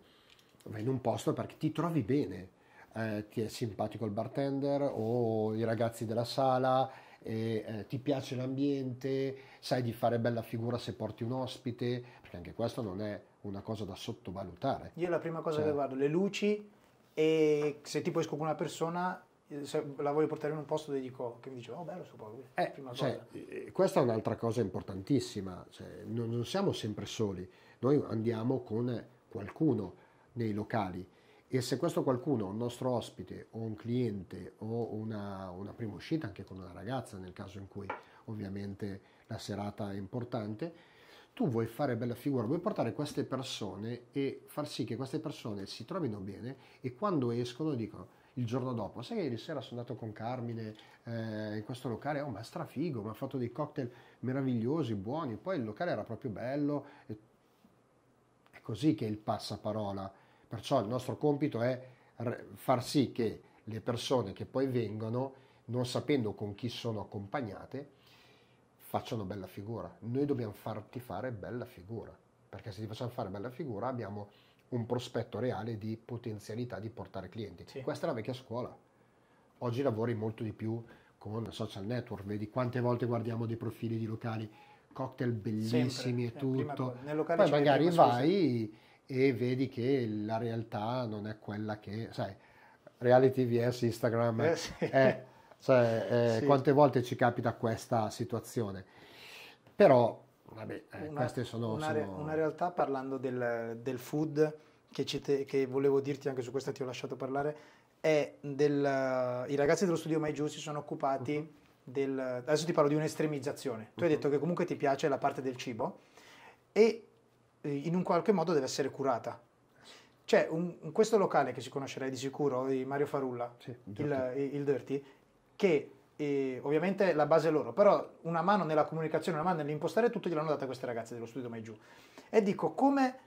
Vai in un posto perché ti trovi bene, eh, ti è simpatico il bartender o i ragazzi della sala, e, eh, ti piace l'ambiente, sai di fare bella figura se porti un ospite, perché anche questo non è una cosa da sottovalutare. Io la prima cosa cioè, che guardo, le luci e se tipo esco con una persona se la voglio portare in un posto dove dico, che mi diceva, oh bello sto posto, eh, cioè, eh, eh, Questa è un'altra cosa importantissima, cioè, non, non, siamo sempre soli, noi andiamo con qualcuno nei locali e se questo qualcuno è un nostro ospite o un cliente o una, una prima uscita anche con una ragazza nel caso in cui ovviamente la serata è importante, tu vuoi fare bella figura, vuoi portare queste persone e far sì che queste persone si trovino bene e quando escono dicono il giorno dopo, sai che ieri sera sono andato con Carmine eh, in questo locale, oh ma è strafigo, mi ha fatto dei cocktail meravigliosi, buoni, poi il locale era proprio bello, e... è così che è il passaparola, perciò il nostro compito è far sì che le persone che poi vengono, non sapendo con chi sono accompagnate, facciano bella figura. Noi dobbiamo farti fare bella figura, perché se ti facciamo fare bella figura abbiamo un prospetto reale di potenzialità di portare clienti. Sì. Questa è la vecchia scuola. Oggi lavori molto di più con social network, vedi quante volte guardiamo dei profili di locali, cocktail bellissimi Sempre. e eh, tutto. Prima, Poi magari vai e vedi che la realtà non è quella che, sai, reality vs Instagram, eh, sì. è, cioè, è, eh, sì. quante volte ci capita questa situazione. Però Vabbè, eh, una, queste sono una, sono una, realtà parlando del, del food che, te, che, volevo dirti anche su questa ti ho lasciato parlare è del i ragazzi dello studio Mai Giù si sono occupati uh-huh. del adesso ti parlo di un'estremizzazione. Uh-huh. Tu hai mhm. detto che comunque ti piace la parte del cibo e eh, in un qualche modo deve essere curata. Cioè, un, in questo locale che si conoscerai di sicuro, di Mario Farulla, sì, il, il, il Dirty, che e ovviamente la base è loro, però una mano nella comunicazione, una mano nell'impostare tutto gliel'hanno data queste ragazze dello studio Mai Giù. E dico come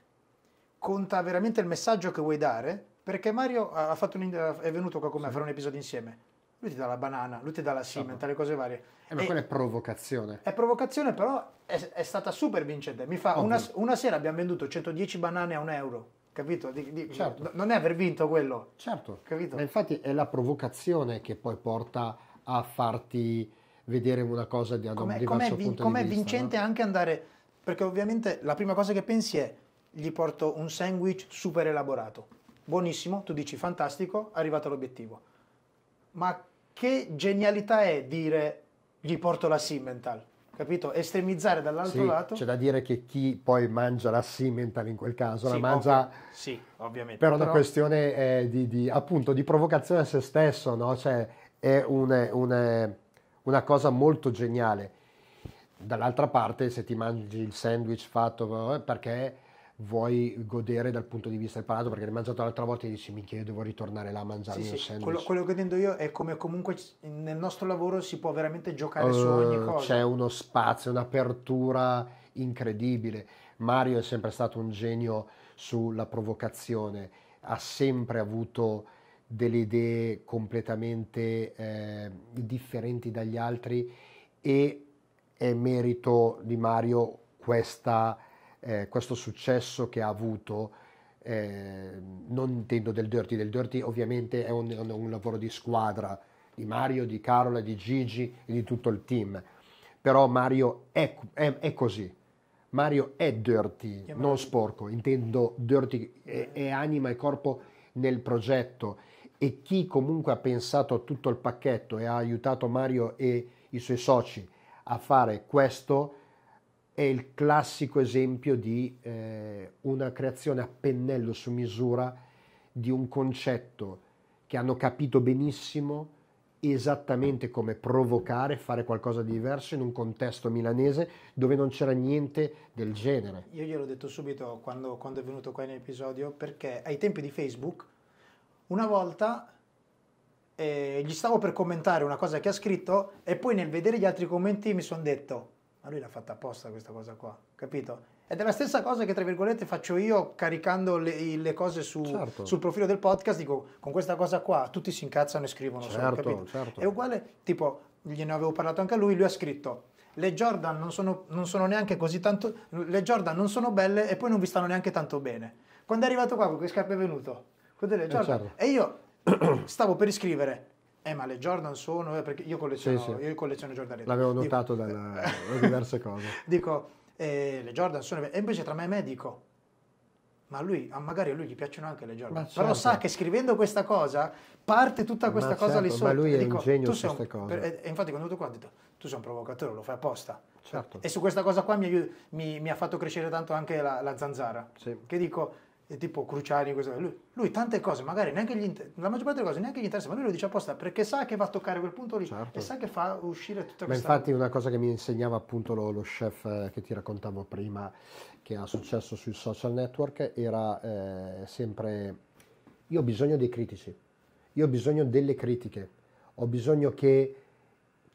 conta veramente il messaggio che vuoi dare, perché Mario un, è venuto qua con me sì. a fare un episodio insieme. Lui ti dà la banana, lui ti dà la cimenta, sì. le cose varie. Eh, ma e quella è provocazione. È provocazione, però è, è stata super vincente. Mi fa, una, una sera abbiamo venduto 110 banane a un euro capito? Di, di, certo. Non è aver vinto quello. Certo. Capito? Ma infatti è la provocazione che poi porta a farti vedere una cosa di, da un diverso com'è, punto com'è di vista. vincente no? anche andare, perché ovviamente la prima cosa che pensi è gli porto un sandwich super elaborato, buonissimo, tu dici fantastico, arrivato all'obiettivo. Ma che genialità è dire gli porto la Simmental? capito? Estremizzare dall'altro sì, lato. C'è da dire che chi poi mangia la Simmental in quel caso sì, la mangia. Ovvi- sì, ovviamente. Per una questione eh, di, di, appunto, di provocazione a se stesso, no? Cioè, è un, un, una cosa molto geniale. Dall'altra parte, se ti mangi il sandwich fatto eh, perché vuoi godere dal punto di vista del palato perché l'hai mangiato l'altra volta e dici mi io devo ritornare là a mangiare sì, un sì. sandwich quello, quello, che intendo io è come comunque nel nostro lavoro si può veramente giocare uh, su oh, ogni cosa c'è uno spazio, un'apertura incredibile Mario è sempre stato un genio sulla provocazione ha sempre avuto delle idee completamente eh, differenti dagli altri e è merito di Mario questa, eh, questo successo che ha avuto. Eh, non intendo del dirty, del dirty ovviamente è un, un lavoro di squadra di Mario, di Carola, di Gigi e di tutto il team, però Mario è, è, è così, Mario è dirty, non sporco, intendo dirty, è, è anima e corpo nel progetto e chi comunque ha pensato a tutto il pacchetto e ha aiutato Mario e i suoi soci a fare questo è il classico esempio di eh, una creazione a pennello su misura di un concetto che hanno capito benissimo esattamente come provocare, fare qualcosa di diverso in un contesto milanese dove non c'era niente del genere. Io gliel'ho detto subito quando, quando è venuto qua in episodio perché ai tempi di Facebook una volta eh, gli stavo per commentare una cosa che ha scritto e poi nel vedere gli altri commenti mi sono detto, ma lui l'ha fatta apposta questa cosa qua, capito? Ed è la stessa cosa che, tra virgolette, faccio io caricando le, le cose su, certo. sul profilo del podcast, dico, con questa cosa qua tutti si incazzano e scrivono. Certo, solo, certo. È uguale, tipo, gliene avevo parlato anche a lui, lui ha scritto, le Jordan non sono, non sono neanche così tanto, le Jordan non sono belle e poi non vi stanno neanche tanto bene. Quando è arrivato qua con che scarpe è venuto? con delle eh, Jordan. Certo. E io stavo per iscrivere. eh, ma le Jordan sono, eh, perché io colleziono, sì, sì. Io colleziono Jordan. L'avevo notato da diverse cose. Dico, eh, le Jordan sono, e invece tra me e me dico, ma lui, magari a lui gli piacciono anche le Jordan. certo. Però sa che scrivendo questa cosa parte tutta questa certo, ma cosa certo, lì sotto. Ma lui è dico, ingegno su queste cose. Per, e infatti quando tu qua ho detto, tu sei un provocatore, lo fai apposta. Certo. E su questa cosa qua mi, mi, mi ha fatto crescere tanto anche la, la zanzara. Sì. Che dico, tipo Cruciani, lui, lui, tante cose, magari neanche gli inter- la maggior parte delle cose neanche gli interessa, ma lui lo dice apposta perché sa che va a toccare quel punto lì certo. e sa che fa uscire tutta ma questa... Ma infatti una cosa che mi insegnava appunto lo, lo, chef eh, che ti raccontavo prima, che ha successo sui social network, era eh, sempre io ho bisogno dei critici, io ho bisogno delle critiche, ho bisogno che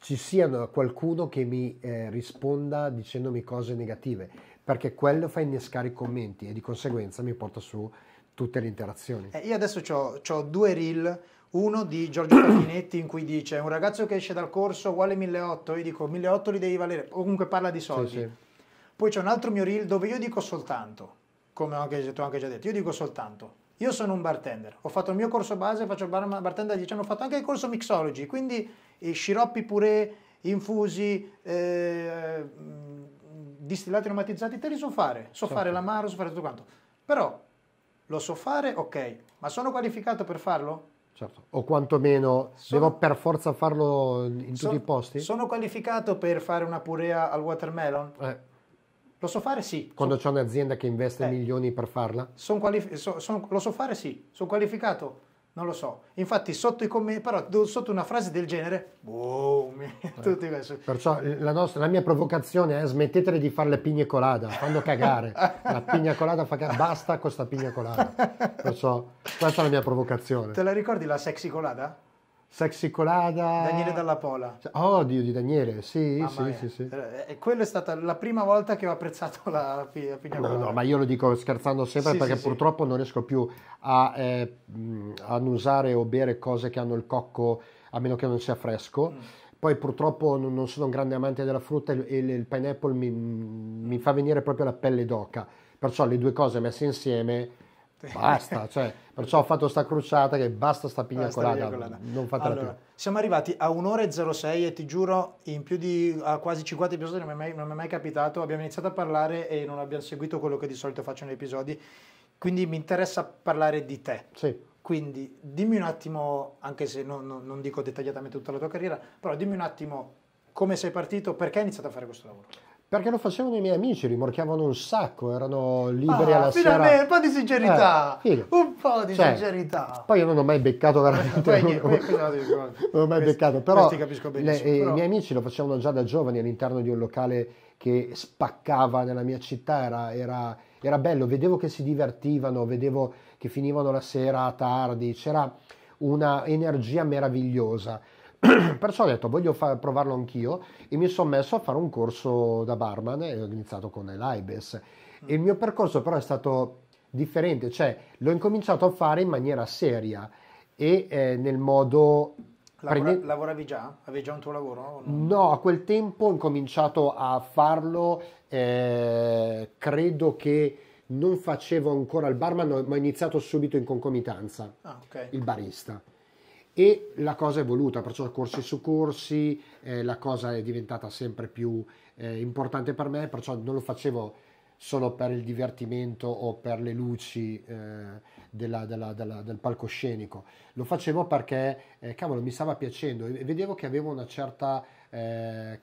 ci siano qualcuno che mi eh, risponda dicendomi cose negative perché quello fa innescare i commenti e di conseguenza mi porta su tutte le interazioni. Eh, io adesso ho due reel, uno di Giorgio Paglinetti in cui dice un ragazzo che esce dal corso vuole 1.800, io dico 1.800 li devi valere, o comunque parla di soldi. Sì, sì. Poi c'è un altro mio reel dove io dico soltanto, come ho anche, tu ho anche già detto, io dico soltanto, io sono un bartender, ho fatto il mio corso base, faccio il bartender da 10 anni, ho fatto anche il corso mixology, quindi sciroppi purè, infusi, eh, distillati aromatizzati te li so fare, so, so fare l'amaro, so fare tutto quanto. Però lo so fare, ok, ma sono qualificato per farlo? Certo. O quantomeno sono, devo per forza farlo in sono, tutti i posti? Sono qualificato per fare una purea al watermelon? Eh. Lo so fare sì. Quando so, c'è un'azienda che investe eh. milioni per farla? Son qualif- so, lo so fare sì, sono qualificato. Non lo so. Infatti sotto i commenti, però sotto una frase del genere, boom, eh. tutti questo. Perciò eh, la, nostra, la, mia provocazione è smettetele di fare le pigne colada, fanno cagare. la pigna colada fa cagare, basta con sta pigna colada. Perciò questa è la mia provocazione. Te la ricordi la sexy colada? Sexy Colada. Daniele Dalla Pola. Oh, Dio di Daniele, sì, sì, sì, sì, eh, E eh, quella è stata la prima volta che ho apprezzato la, la pigna No, no, ma io lo dico scherzando sempre sì, perché sì, purtroppo non riesco più a, eh, annusare o bere cose che hanno il cocco a meno che non sia fresco. Mm. Poi purtroppo non sono un grande amante della frutta e il pineapple mi, mi fa venire proprio la pelle d'oca. Perciò le due cose messe insieme Basta, cioè, perciò ho fatto sta crociata che basta sta pigna basta colata, colata, non fatela allora, più. Siamo arrivati a un'ora e 06 e ti giuro in più di quasi 50 episodi non mi, è mai, non mi è mai capitato, abbiamo iniziato a parlare e non abbiamo seguito quello che di solito faccio negli episodi, quindi mi interessa parlare di te. Sì. Quindi dimmi un attimo, anche se non, non, non dico dettagliatamente tutta la tua carriera, però dimmi un attimo come sei partito, perché hai iniziato a fare questo lavoro? Perché lo facevano i miei amici, rimorchiavano un sacco, erano liberi ah, alla sera. un po' di sincerità. Eh, un po' di cioè, sincerità. Poi io non ho mai beccato veramente. Eh, poi, poi, non ho mai beccato, però, le, eh, però, i miei amici lo facevano già da giovani all'interno di un locale che spaccava nella mia città, era, era, era bello, vedevo che si divertivano, vedevo che finivano la sera tardi, c'era una energia meravigliosa. Perciò ho detto voglio far, provarlo anch'io e mi sono messo a fare un corso da barman e ho iniziato con l'Aibes. Mm. Il mio percorso però è stato differente, cioè l'ho incominciato a fare in maniera seria e eh, nel modo... Lavora, prende... Lavoravi già? Avevi già un tuo lavoro? No? no, a quel tempo ho incominciato a farlo, eh, credo che non facevo ancora il barman, ma ho iniziato subito in concomitanza, ah, okay. il barista e la cosa è evoluta, perciò corsi su corsi, eh, la cosa è diventata sempre più eh, importante per me, perciò non lo facevo solo per il divertimento o per le luci eh, della, della, della, del palcoscenico, lo facevo perché, eh, cavolo, mi stava piacendo e vedevo che avevo una certa eh,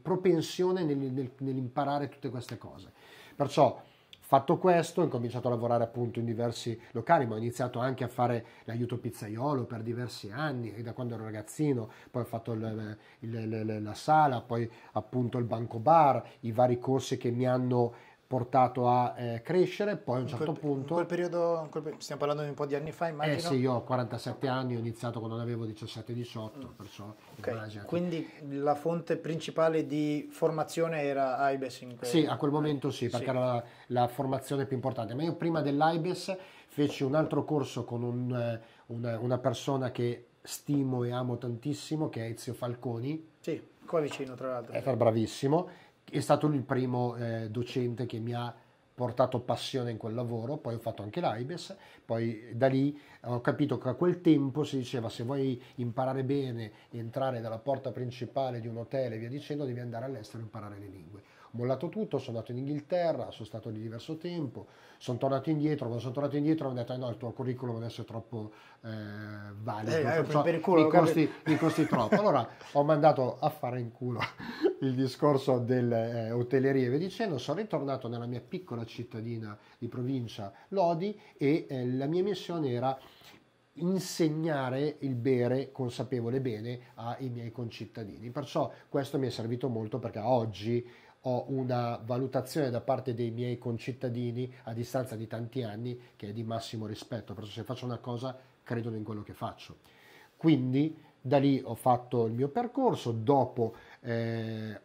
propensione nel, nel, nell'imparare tutte queste cose. Perciò Fatto questo, ho cominciato a lavorare appunto in diversi locali, ma ho iniziato anche a fare l'aiuto pizzaiolo per diversi anni, da quando ero ragazzino, poi ho fatto il, il, il, la sala, poi appunto il banco bar, i vari corsi che mi hanno portato a eh, crescere, poi a un certo quel, punto... In quel periodo, in quel, stiamo parlando di un po' di anni fa, eh immagino? Eh sì, io ho 47 anni, ho iniziato quando ne avevo 17-18, mm. perciò okay. Quindi la fonte principale di formazione era IBES? In quel... Sì, a quel momento sì, eh, perché sì. era la, la, formazione più importante. Ma io prima dell'IBES feci un altro corso con un, eh, una, una persona che stimo e amo tantissimo, che è Ezio Falconi. Sì, qua vicino tra l'altro. È bravissimo è stato lui il primo eh, docente che mi ha portato passione in quel lavoro, poi ho fatto anche l'AIBES, poi da lì ho capito che a quel tempo si diceva se vuoi imparare bene, entrare dalla porta principale di un hotel e via dicendo, devi andare all'estero e imparare le lingue mollato tutto, sono andato in Inghilterra, sono stato lì diverso tempo, sono tornato indietro, quando sono tornato indietro mi hanno detto eh, no, il tuo curriculum adesso è troppo eh, valido, eh, perciò, eh, per culo, mi, costi, mi, costi, troppo. Allora ho mandato a fare in culo il discorso delle eh, hotellerie e via dicendo, sono ritornato nella mia piccola cittadina di provincia Lodi e eh, la mia missione era insegnare il bere consapevole bene ai miei concittadini. Perciò questo mi è servito molto perché oggi ho una valutazione da parte dei miei concittadini a distanza di tanti anni che è di massimo rispetto, perché se faccio una cosa credono in quello che faccio. Quindi da lì ho fatto il mio percorso, dopo eh,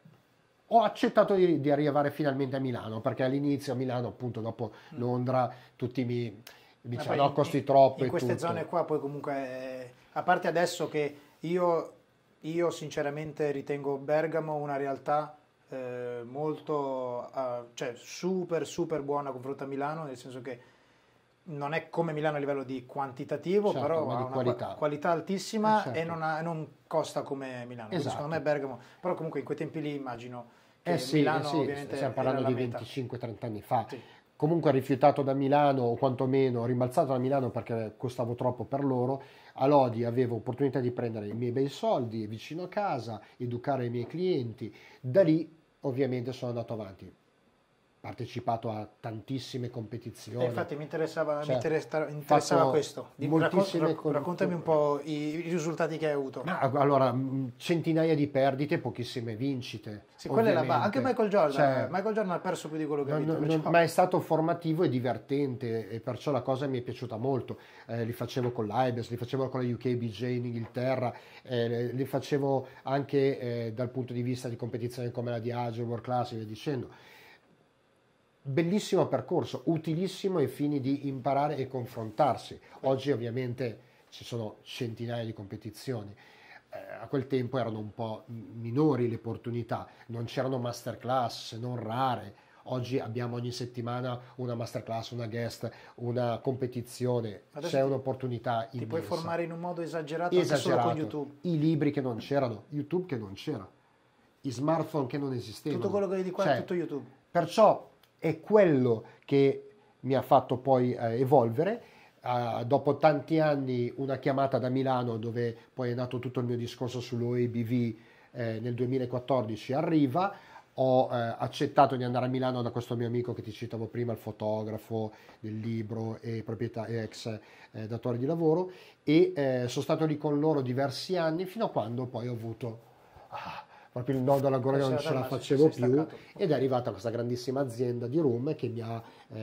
ho accettato di, di, arrivare finalmente a Milano, perché all'inizio a Milano, appunto dopo mm. Londra, tutti mi, mi dicevano no, costi troppo. In, in queste tutto. zone qua poi comunque, eh, a parte adesso che io, io sinceramente ritengo Bergamo una realtà eh, molto, eh, cioè super super buona confronto a Milano, nel senso che non è come Milano a livello di quantitativo, certo, però ha una qualità, qualità altissima eh, certo. e non, ha, non, costa come Milano. Esatto. Secondo me esatto. Bergamo, però comunque in quei tempi lì immagino eh, che eh sì, Milano eh sì, ovviamente stiamo parlando di 25-30 anni fa. Sì. Comunque rifiutato da Milano o quantomeno rimbalzato da Milano perché costavo troppo per loro, a Lodi avevo opportunità di prendere i miei bei soldi vicino a casa, educare i miei clienti, da lì ovviamente sono andato avanti partecipato a tantissime competizioni. Eh, infatti mi interessava, cioè, mi interessa, interessava questo. Moltissime raccont- raccontami un po' i, i, risultati che hai avuto. Ma, allora, centinaia di perdite, pochissime vincite. Sì, ba- anche Michael Jordan. Cioè, eh, Michael Jordan ha perso più di quello che ha vinto. ma è stato formativo e divertente e perciò la cosa mi è piaciuta molto. Eh, li facevo con l'Ibes, li facevo con la UKBJ in Inghilterra, eh, li facevo anche eh, dal punto di vista di competizioni come la Diageo, World Class e via dicendo bellissimo percorso, utilissimo ai fini di imparare e confrontarsi. Oggi ovviamente ci sono centinaia di competizioni. Eh, a quel tempo erano un po' minori le opportunità, non c'erano masterclass, non rare. Oggi abbiamo ogni settimana una masterclass, una guest, una competizione, Adesso c'è ti, un'opportunità immensa. Ti puoi formare in un modo esagerato, esagerato solo con YouTube. I libri che non c'erano, YouTube che non c'era, i smartphone che non esistevano. Tutto quello che vedi qua cioè, è tutto YouTube. Perciò è quello che mi ha fatto poi eh, evolvere. Uh, dopo tanti anni una chiamata da Milano dove poi è nato tutto il mio discorso sull'OEBV eh, nel 2014 arriva, ho eh, accettato di andare a Milano da questo mio amico che ti citavo prima, il fotografo del libro e, proprietà ex eh, datore di lavoro e eh, sono stato lì con loro diversi anni fino a quando poi ho avuto... Ah, proprio il nodo alla gola non ce la facevo più ed è arrivata questa grandissima azienda di Rum che mi ha eh,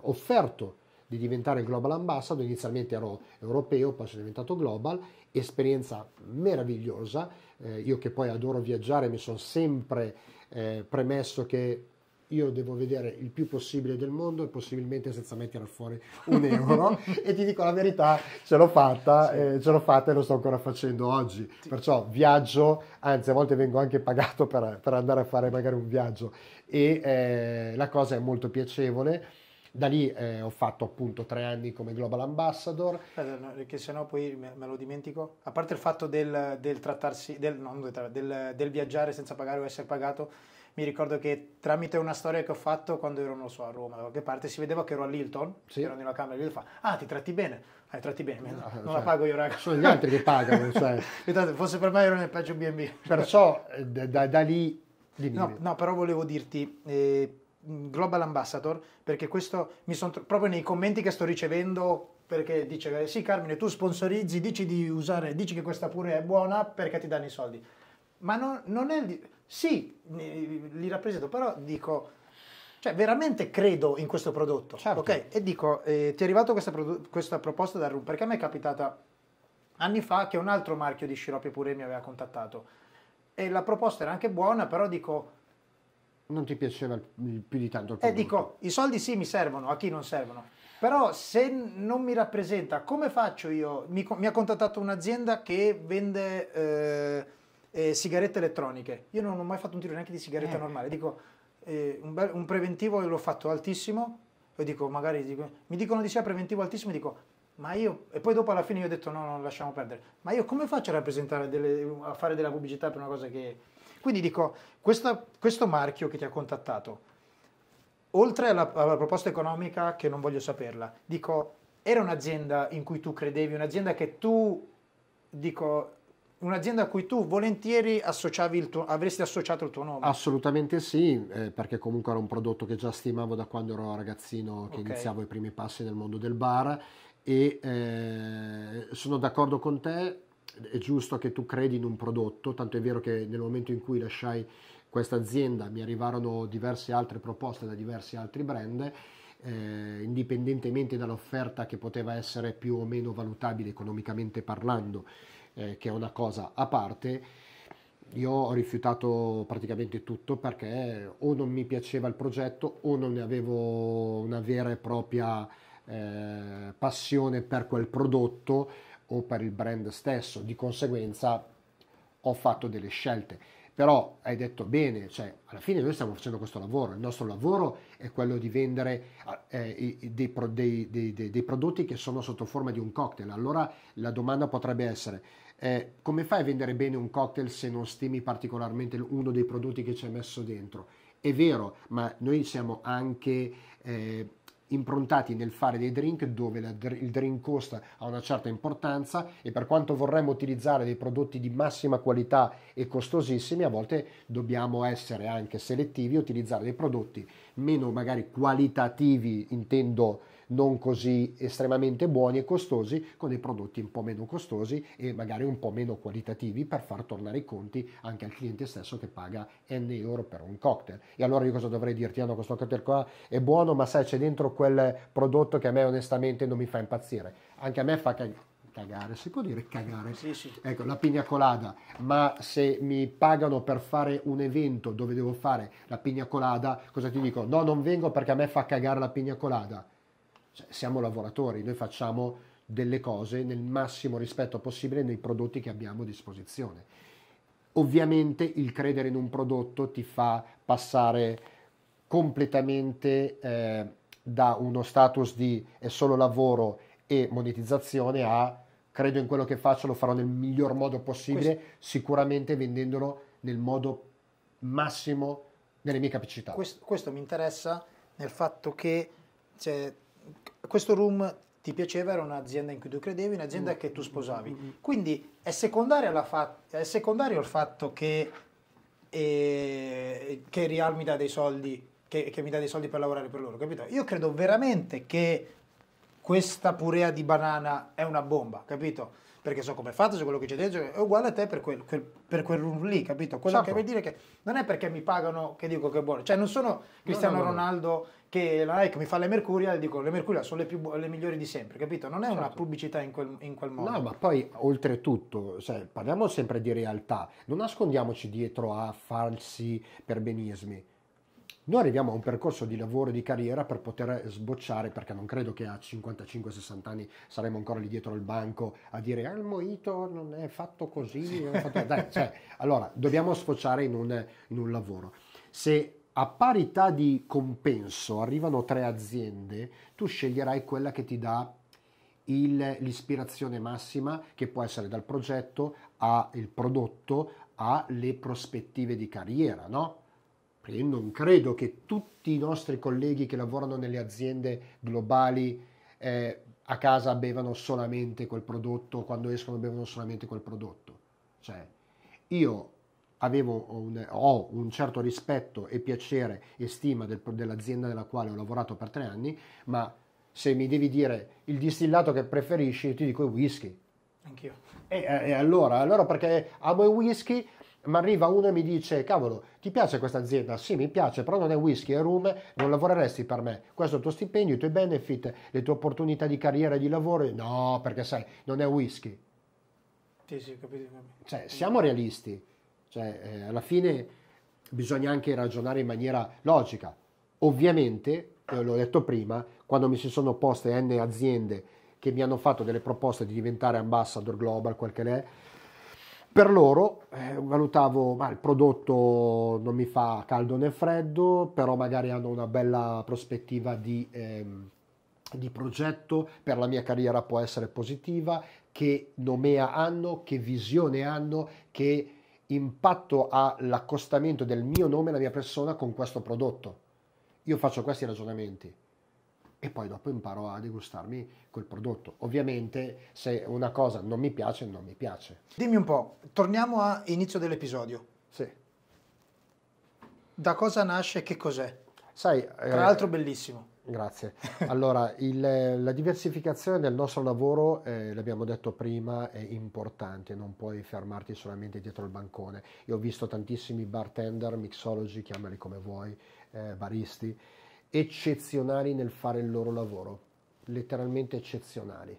offerto di diventare global ambassador, inizialmente ero europeo, poi sono diventato global, esperienza meravigliosa, eh, io che poi adoro viaggiare mi sono sempre eh, premesso che io devo vedere il più possibile del mondo e possibilmente senza mettere fuori un euro e ti dico la verità ce l'ho fatta sì. eh, ce l'ho fatta e lo sto ancora facendo oggi sì. perciò viaggio anzi a volte vengo anche pagato per, per andare a fare magari un viaggio e eh, la cosa è molto piacevole da lì eh, ho fatto appunto tre anni come Global Ambassador. perché sennò poi me, lo dimentico. A parte il fatto del, del trattarsi, del, no, del, del, viaggiare senza pagare o essere pagato, mi ricordo che tramite una storia che ho fatto quando ero, non so, a Roma, da qualche parte, si vedeva che ero a Lilton, sì. ero nella camera, e lui fa, ah, ti tratti bene, hai ah, ti tratti bene, no, ah, non cioè, la pago io, raga. Sono gli altri che pagano, cioè. Forse per me ero nel peggio B&B. Perciò, eh, da, da, da lì... Dimmi. No, no, però volevo dirti... Eh, Global Ambassador, perché questo mi sono proprio nei commenti che sto ricevendo perché dice eh, sì Carmine tu sponsorizzi, dici di usare, dici che questa pure è buona perché ti danno i soldi. Ma non, non è sì, li rappresento, però dico... Cioè, veramente credo in questo prodotto. Certo. Ok? E dico, eh, ti è arrivata questa, produ- questa proposta da Room? Perché a me è capitata anni fa che un altro marchio di sciroppi pure mi aveva contattato. E la proposta era anche buona, però dico... Non ti piaceva più di tanto il eh, prodotto. E dico, i soldi sì mi servono, a chi non servono. Però se non mi rappresenta, come faccio io? Mi, mi ha contattato un'azienda che vende... Eh, eh, sigarette elettroniche. Io non ho mai fatto un tiro neanche di sigaretta eh. normale. Dico, eh, un, bel, un, preventivo l'ho fatto altissimo, e dico, magari dico, mi dicono di sia preventivo altissimo, dico, ma io, e poi dopo alla fine io ho detto no, non lasciamo perdere. Ma io come faccio a rappresentare, delle, a fare della pubblicità per una cosa che... Quindi dico, questa, questo marchio che ti ha contattato, oltre alla, alla, proposta economica che non voglio saperla, dico, era un'azienda in cui tu credevi, un'azienda che tu, dico, un'azienda a cui tu volentieri tuo, avresti associato il tuo nome. Assolutamente sì, eh, perché comunque era un prodotto che già stimavo da quando ero ragazzino che okay. iniziavo i primi passi nel mondo del bar e eh, sono d'accordo con te, è giusto che tu credi in un prodotto, tanto è vero che nel momento in cui lasciai questa azienda mi arrivarono diverse altre proposte da diversi altri brand. Eh, indipendentemente dall'offerta che poteva essere più o meno valutabile economicamente parlando eh, che è una cosa a parte. Io ho rifiutato praticamente tutto perché o non mi piaceva il progetto o non ne avevo una vera e propria eh, passione per quel prodotto o per il brand stesso. Di conseguenza ho fatto delle scelte. Però hai detto bene, cioè alla fine noi stiamo facendo questo lavoro, il nostro lavoro è quello di vendere eh, dei, dei, dei, dei prodotti che sono sotto forma di un cocktail. Allora la domanda potrebbe essere eh, come fai a vendere bene un cocktail se non stimi particolarmente uno dei prodotti che ci hai messo dentro? È vero, ma noi siamo anche eh, improntati nel fare dei drink dove la, il drink cost ha una certa importanza e per quanto vorremmo utilizzare dei prodotti di massima qualità e costosissimi, a volte dobbiamo essere anche selettivi e utilizzare dei prodotti meno magari qualitativi, intendo non così estremamente buoni e costosi con dei prodotti un po' meno costosi e magari un po' meno qualitativi per far tornare i conti anche al cliente stesso che paga n euro per un cocktail. E allora io cosa dovrei dirti? Ah no, questo cocktail qua è buono, ma sai c'è dentro quel prodotto che a me onestamente non mi fa impazzire. Anche a me fa cagare cagare, si può dire cagare, sì, sì. ecco la pigna colada, ma se mi pagano per fare un evento dove devo fare la pigna colada, cosa ti dico? No, non vengo perché a me fa cagare la pigna colada cioè, siamo lavoratori, noi facciamo delle cose nel massimo rispetto possibile nei prodotti che abbiamo a disposizione. Ovviamente il credere in un prodotto ti fa passare completamente eh, da uno status di è solo lavoro e monetizzazione a credo in quello che faccio, lo farò nel miglior modo possibile, questo, sicuramente vendendolo nel modo massimo delle mie capacità. Questo, questo mi interessa nel fatto che cioè, questo room ti piaceva, era un'azienda in cui tu credevi, un'azienda mm. che tu sposavi. Mm, mm, mm. Quindi è secondario, fa- è secondario il fatto che, eh, che Real mi dà dei soldi, che, che mi dà dei soldi per lavorare per loro, capito? Io credo veramente che questa purea di banana è una bomba, capito? perché so come è fatto, so quello che c'è dentro, è uguale a te per quel, quel, per quel room lì, capito? Quello certo. che vuol dire che non è perché mi pagano che dico che è buono, cioè non sono Cristiano no, no, no, Ronaldo che la Nike mi fa le Mercurial, dico le Mercurial sono le, più, le migliori di sempre, capito? Non è certo. una pubblicità in quel, in quel, modo. No, ma poi oltretutto, cioè, parliamo sempre di realtà, non nascondiamoci dietro a falsi perbenismi noi arriviamo a un percorso di lavoro e di carriera per poter sbocciare, perché non credo che a 55-60 anni saremo ancora lì dietro il banco a dire ah, il moito non è fatto così. È fatto... Dai, cioè, allora, dobbiamo sfociare in un, in un lavoro. Se a parità di compenso arrivano tre aziende, tu sceglierai quella che ti dà il, l'ispirazione massima, che può essere dal progetto al prodotto alle prospettive di carriera, no? perché io non credo che tutti i nostri colleghi che lavorano nelle aziende globali eh, a casa bevano solamente quel prodotto, quando escono bevono solamente quel prodotto. Cioè, io un, ho un certo rispetto e piacere e stima del, dell'azienda nella quale ho lavorato per tre anni, ma se mi devi dire il distillato che preferisci, io ti dico il whisky. Anch'io. E, eh, e allora, allora perché amo il whisky, ma arriva uno e mi dice cavolo ti piace questa azienda? Sì mi piace però non è whisky è rum non lavoreresti per me questo è il tuo stipendio, i tuoi benefit le tue opportunità di carriera e di lavoro no perché sai non è whisky sì sì capito, capito. cioè siamo realisti cioè eh, alla fine bisogna anche ragionare in maniera logica ovviamente eh, l'ho detto prima quando mi si sono poste n aziende che mi hanno fatto delle proposte di diventare ambassador global quel che è per loro eh, valutavo, ma il prodotto non mi fa caldo né freddo, però magari hanno una bella prospettiva di, ehm, di progetto, per la mia carriera può essere positiva, che nomea hanno, che visione hanno, che impatto ha l'accostamento del mio nome e la mia persona con questo prodotto. Io faccio questi ragionamenti e poi dopo imparo a degustarmi quel prodotto. Ovviamente se una cosa non mi piace, non mi piace. Dimmi un po', torniamo all'inizio dell'episodio. Sì. Da cosa nasce e che cos'è? Sai, Tra eh, l'altro bellissimo. Grazie. Allora, il, la diversificazione del nostro lavoro, eh, l'abbiamo detto prima, è importante, non puoi fermarti solamente dietro il bancone. Io ho visto tantissimi bartender, mixologi, chiamali come vuoi, eh, baristi, eccezionali nel fare il loro lavoro, letteralmente eccezionali.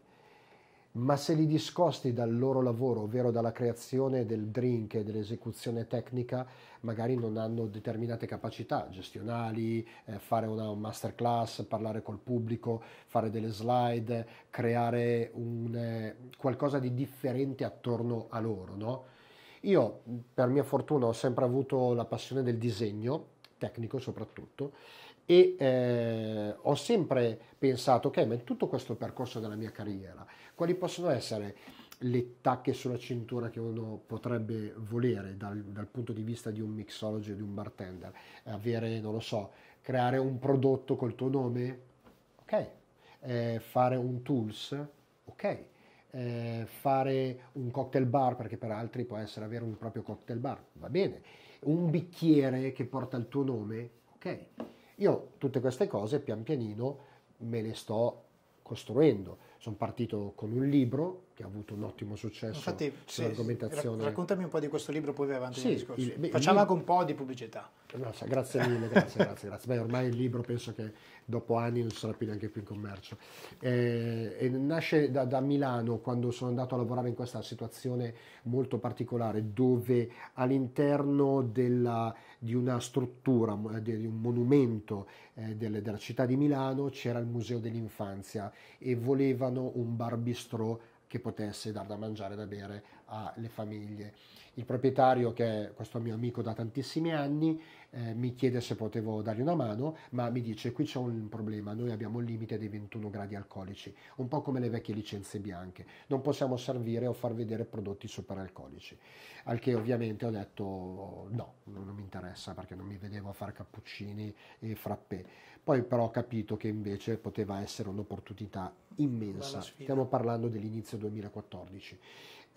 Ma se li discosti dal loro lavoro, ovvero dalla creazione del drink e dell'esecuzione tecnica, magari non hanno determinate capacità gestionali, eh, fare una masterclass, parlare col pubblico, fare delle slide, creare un, eh, qualcosa di differente attorno a loro. No? Io, per mia fortuna, ho sempre avuto la passione del disegno, tecnico soprattutto, e eh, ho sempre pensato, ok, ma in tutto questo percorso della mia carriera, quali possono essere le tacche sulla cintura che uno potrebbe volere dal, dal punto di vista di un mixologio, di un bartender? Avere, non lo so, creare un prodotto col tuo nome? Ok. Eh, fare un tools? Ok. Eh, fare un cocktail bar, perché per altri può essere avere un proprio cocktail bar, va bene, un bicchiere che porta il tuo nome, ok. Io tutte queste cose pian pianino me le sto costruendo. Sono partito con un libro che ha avuto un ottimo successo Infatti, sull'argomentazione. Sì, raccontami un po' di questo libro, poi vai avanti sì, il, beh, Facciamo anche un po' di pubblicità. No, grazie mille, grazie, grazie, grazie. Beh, ormai il libro penso che dopo anni non sarà più neanche più in commercio. Eh, nasce da, da, Milano quando sono andato a lavorare in questa situazione molto particolare dove all'interno della, di una struttura, eh, di un monumento eh, delle, della città di Milano c'era il Museo dell'Infanzia e volevano un bar che potesse dar da mangiare e da bere alle famiglie. Il proprietario, che è questo mio amico da tantissimi anni, eh, mi chiede se potevo dargli una mano, ma mi dice qui c'è un problema, noi abbiamo un limite dei 21 gradi alcolici, un po' come le vecchie licenze bianche, non possiamo servire o far vedere prodotti superalcolici. Al che ovviamente ho detto no, non mi interessa perché non mi vedevo a fare cappuccini e frappè. Poi però ho capito che invece poteva essere un'opportunità immensa. Stiamo parlando dell'inizio 2014.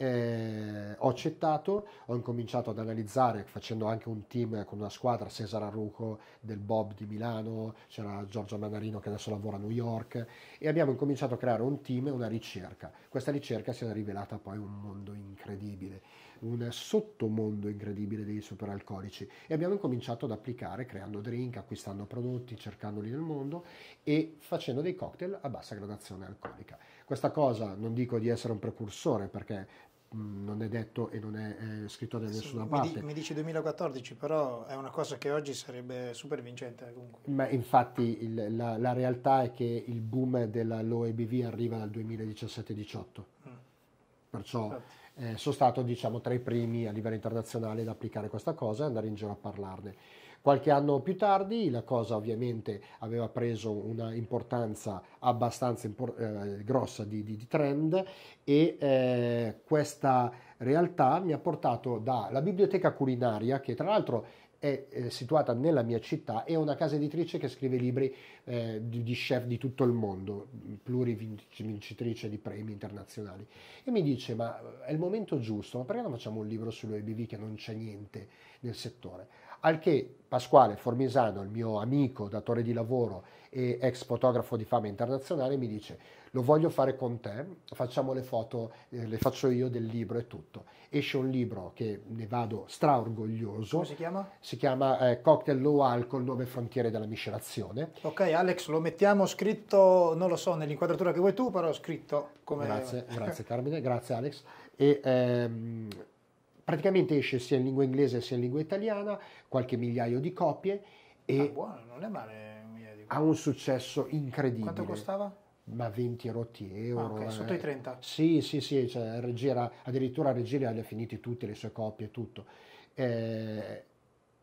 Eh, ho accettato, ho incominciato ad analizzare facendo anche un team con una squadra, Cesar Arruco del Bob di Milano, c'era Giorgio Manarino che adesso lavora a New York e abbiamo incominciato a creare un team e una ricerca. Questa ricerca si è rivelata poi un mondo incredibile, un sottomondo incredibile dei superalcolici e abbiamo incominciato ad applicare creando drink, acquistando prodotti, cercandoli nel mondo e facendo dei cocktail a bassa gradazione alcolica. Questa cosa non dico di essere un precursore perché non è detto e non è, è scritto da nessuna mi parte. Di, mi dice 2014, però è una cosa che oggi sarebbe super vincente eh, comunque. Ma infatti il, la, la, realtà è che il boom dell'OEBV arriva dal 2017-18, mm. perciò eh, sono stato diciamo tra i primi a livello internazionale ad applicare questa cosa e andare in giro a parlarne. Qualche anno più tardi la cosa ovviamente aveva preso una importanza abbastanza impor- eh, grossa di, di, di, trend e eh, questa realtà mi ha portato dalla biblioteca culinaria che tra l'altro è eh, situata nella mia città è una casa editrice che scrive libri eh, di, chef di tutto il mondo, plurivincitrice di premi internazionali. E mi dice: Ma è il momento giusto, ma perché non facciamo un libro sulle che non c'è niente nel settore? Al che Pasquale Formisano, il mio amico, datore di lavoro e ex fotografo di fama internazionale, mi dice lo voglio fare con te, facciamo le foto, eh, le faccio io del libro e tutto. Esce un libro che ne vado straorgoglioso. Come si chiama? Si chiama eh, Cocktail Low Alcol, Nuove Frontiere della Miscelazione. Ok Alex, lo mettiamo scritto, non lo so, nell'inquadratura che vuoi tu, però scritto come... Grazie, grazie Carmine, grazie Alex. E, ehm, praticamente esce sia in lingua inglese sia in lingua italiana, qualche migliaio di copie e ah, buono, non è male, di ha un successo incredibile. Quanto costava? Ma 20 rotti euro. Ah, okay. Eh. sotto eh. i 30? Sì, sì, sì, cioè, Reggiera, addirittura Reggiera le ha finite tutte le sue copie, tutto. Eh,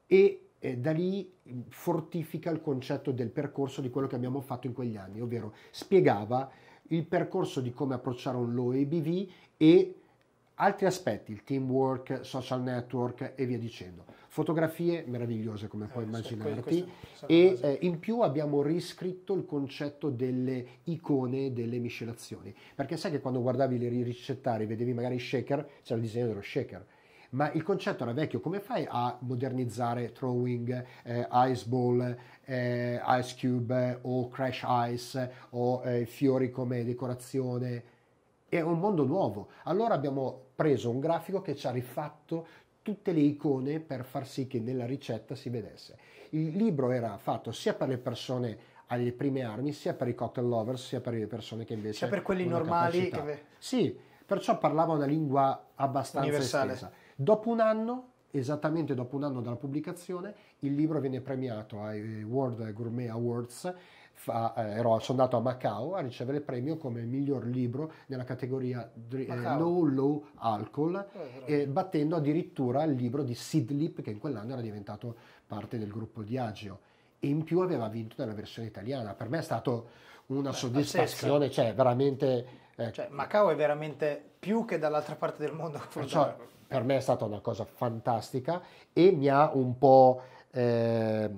e eh, da lì fortifica il concetto del percorso di quello che abbiamo fatto in quegli anni, ovvero spiegava il percorso di come approcciare un low ABV e Altri aspetti, il teamwork, social network e via dicendo. Fotografie meravigliose come eh, puoi immaginarti e eh, in più abbiamo riscritto il concetto delle icone, delle miscelazioni. Perché sai che quando guardavi le ricettari vedevi magari il shaker, c'era il disegno dello shaker ma il concetto era vecchio, come fai a modernizzare throwing, eh, ice ball, eh, ice cube eh, o crash ice o eh, fiori come decorazione? È un mondo nuovo. Allora abbiamo preso un grafico che ci ha rifatto tutte le icone per far sì che nella ricetta si vedesse. Il libro era fatto sia per le persone alle prime armi, sia per i cocktail lovers, sia per le persone che invece... Sia per quelli normali. Che... Sì, perciò parlava una lingua abbastanza Universale. estesa. Dopo un anno, esattamente dopo un anno dalla pubblicazione, il libro viene premiato ai World Gourmet Awards fa, eh, ero, sono andato a Macao a ricevere il premio come miglior libro nella categoria dri- eh, low low alcohol, eh, battendo addirittura il libro di Sid Lip che in quell'anno era diventato parte del gruppo di Agio. e in più aveva vinto nella versione italiana. Per me è stato una Beh, soddisfazione, pazzesca. cioè veramente... Eh, cioè, Macao è veramente più che dall'altra parte del mondo. Perciò, cioè, per me è stata una cosa fantastica e mi ha un po'... Eh,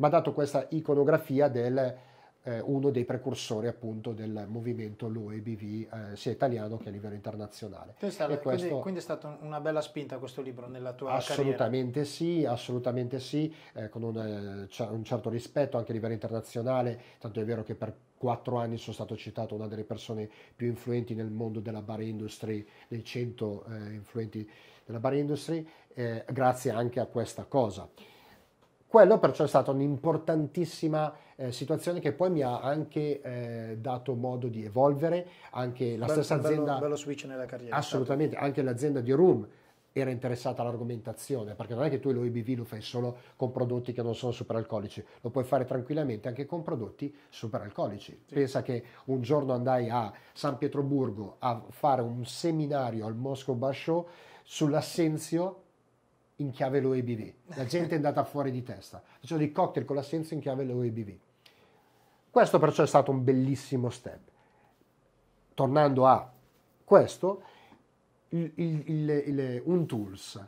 mi ha dato questa iconografia del eh, uno dei precursori appunto del movimento LOEBV eh, sia italiano che a livello internazionale. Stato, questo... quindi, quindi, è stata una bella spinta questo libro nella tua assolutamente carriera. Sì, assolutamente sì, eh, con un, eh, un, certo rispetto anche a livello internazionale, tanto è vero che per quattro anni sono stato citato una delle persone più influenti nel mondo della bar industry, dei 100 eh, influenti della bar industry, eh, grazie anche a questa cosa. Quello perciò è stata un'importantissima eh, situazione che poi mi ha anche eh, dato modo di evolvere, anche la bello, stessa azienda... Bello, bello switch nella carriera. Assolutamente, stato. Certo. anche l'azienda di Room era interessata all'argomentazione, perché non è che tu lo IBV lo fai solo con prodotti che non sono superalcolici, lo puoi fare tranquillamente anche con prodotti superalcolici. Sì. Pensa che un giorno andai a San Pietroburgo a fare un seminario al Moscow Bar Show sull'assenzio in chiave l'OEBV. La gente è andata fuori di testa. Facevano dei cocktail con l'assenza in chiave l'OEBV. Questo perciò è stato un bellissimo step. Tornando a questo, il, il, il, un tools.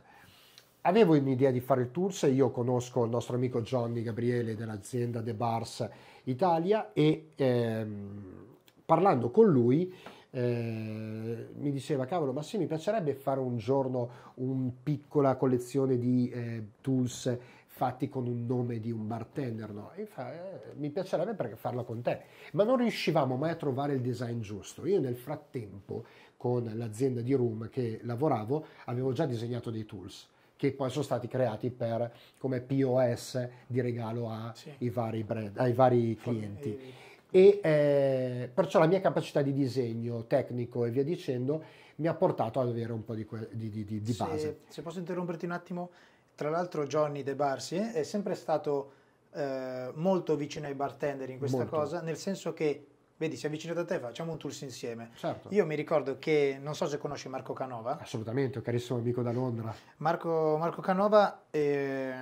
Avevo un'idea di fare il tools io conosco il nostro amico Johnny Gabriele dell'azienda The Bars Italia e ehm, parlando con lui eh, mi diceva, cavolo, ma sì, mi piacerebbe fare un giorno una piccola collezione di eh, tools fatti con un nome di un bartender, no? Fa, eh, mi piacerebbe perché farlo con te. Ma non riuscivamo mai a trovare il design giusto. Io nel frattempo, con l'azienda di Room che lavoravo, avevo già disegnato dei tools che poi sono stati creati per, come POS di regalo a sì. vari brand, ai vari clienti e eh, perciò la mia capacità di disegno tecnico e via dicendo mi ha portato ad avere un po' di, que- di, di, di base. Se, se, posso interromperti un attimo, tra l'altro Johnny De Barsi eh, è sempre stato eh, molto vicino ai bartender in questa molto. cosa, nel senso che vedi, si è avvicinato a te, facciamo un tours insieme. Certo. Io mi ricordo che, non so se conosci Marco Canova. Assolutamente, un carissimo amico da Londra. Marco, Marco Canova eh,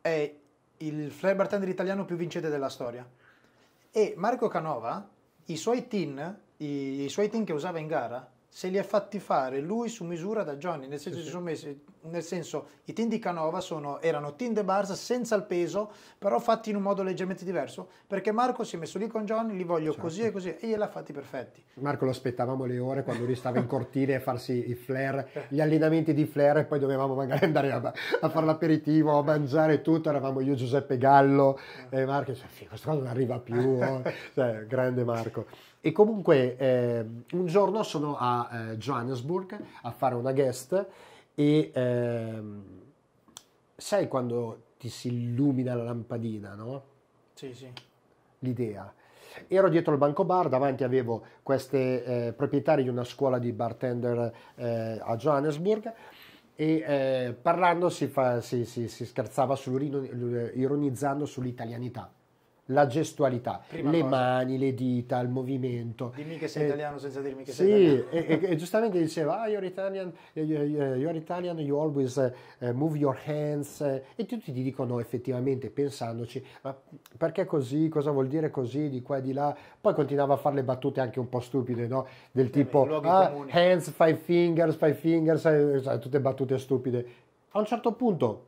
è il flair bartender italiano più vincente della storia. E Marco Canova, i suoi team, i, i suoi team che usava in gara, se li ha fatti fare lui su misura da Johnny, nel senso, sì, sì. Messi, nel senso i team di Canova sono, erano team de bars senza il peso, però fatti in un modo leggermente diverso, perché Marco si è messo lì con Johnny, li voglio certo. così e così, e gliel'ha fatti perfetti. Marco lo aspettavamo le ore quando lui stava in cortile a farsi i flare, eh. gli allenamenti di flare, e poi dovevamo magari andare a, a fare l'aperitivo, a mangiare tutto, eravamo io, Giuseppe Gallo, eh. e Marco, cioè, questo qua non arriva più, oh. cioè, grande Marco. E comunque eh, un giorno sono a eh, Johannesburg a fare una guest e eh, sai quando ti si illumina la lampadina, no? Sì, sì. L'idea. Ero dietro il banco bar, davanti avevo queste eh, proprietarie di una scuola di bartender eh, a Johannesburg e eh, parlando si, fa, si, si, si scherzava sull'ironizzando sull'italianità la gestualità, Prima le cosa. mani, le dita, il movimento. Dimmi che sei eh, italiano senza dirmi che sì, sei italiano. Sì, e, e giustamente diceva, ah, you're Italian, eh, eh, eh, you're Italian, you always move your hands. E tutti ti dicono effettivamente, pensandoci, ma perché così, cosa vuol dire così, di qua e di là. Poi continuava a fare le battute anche un po' stupide, no? Del tipo, ah, hands, five fingers, five fingers, tutte battute stupide. A un certo punto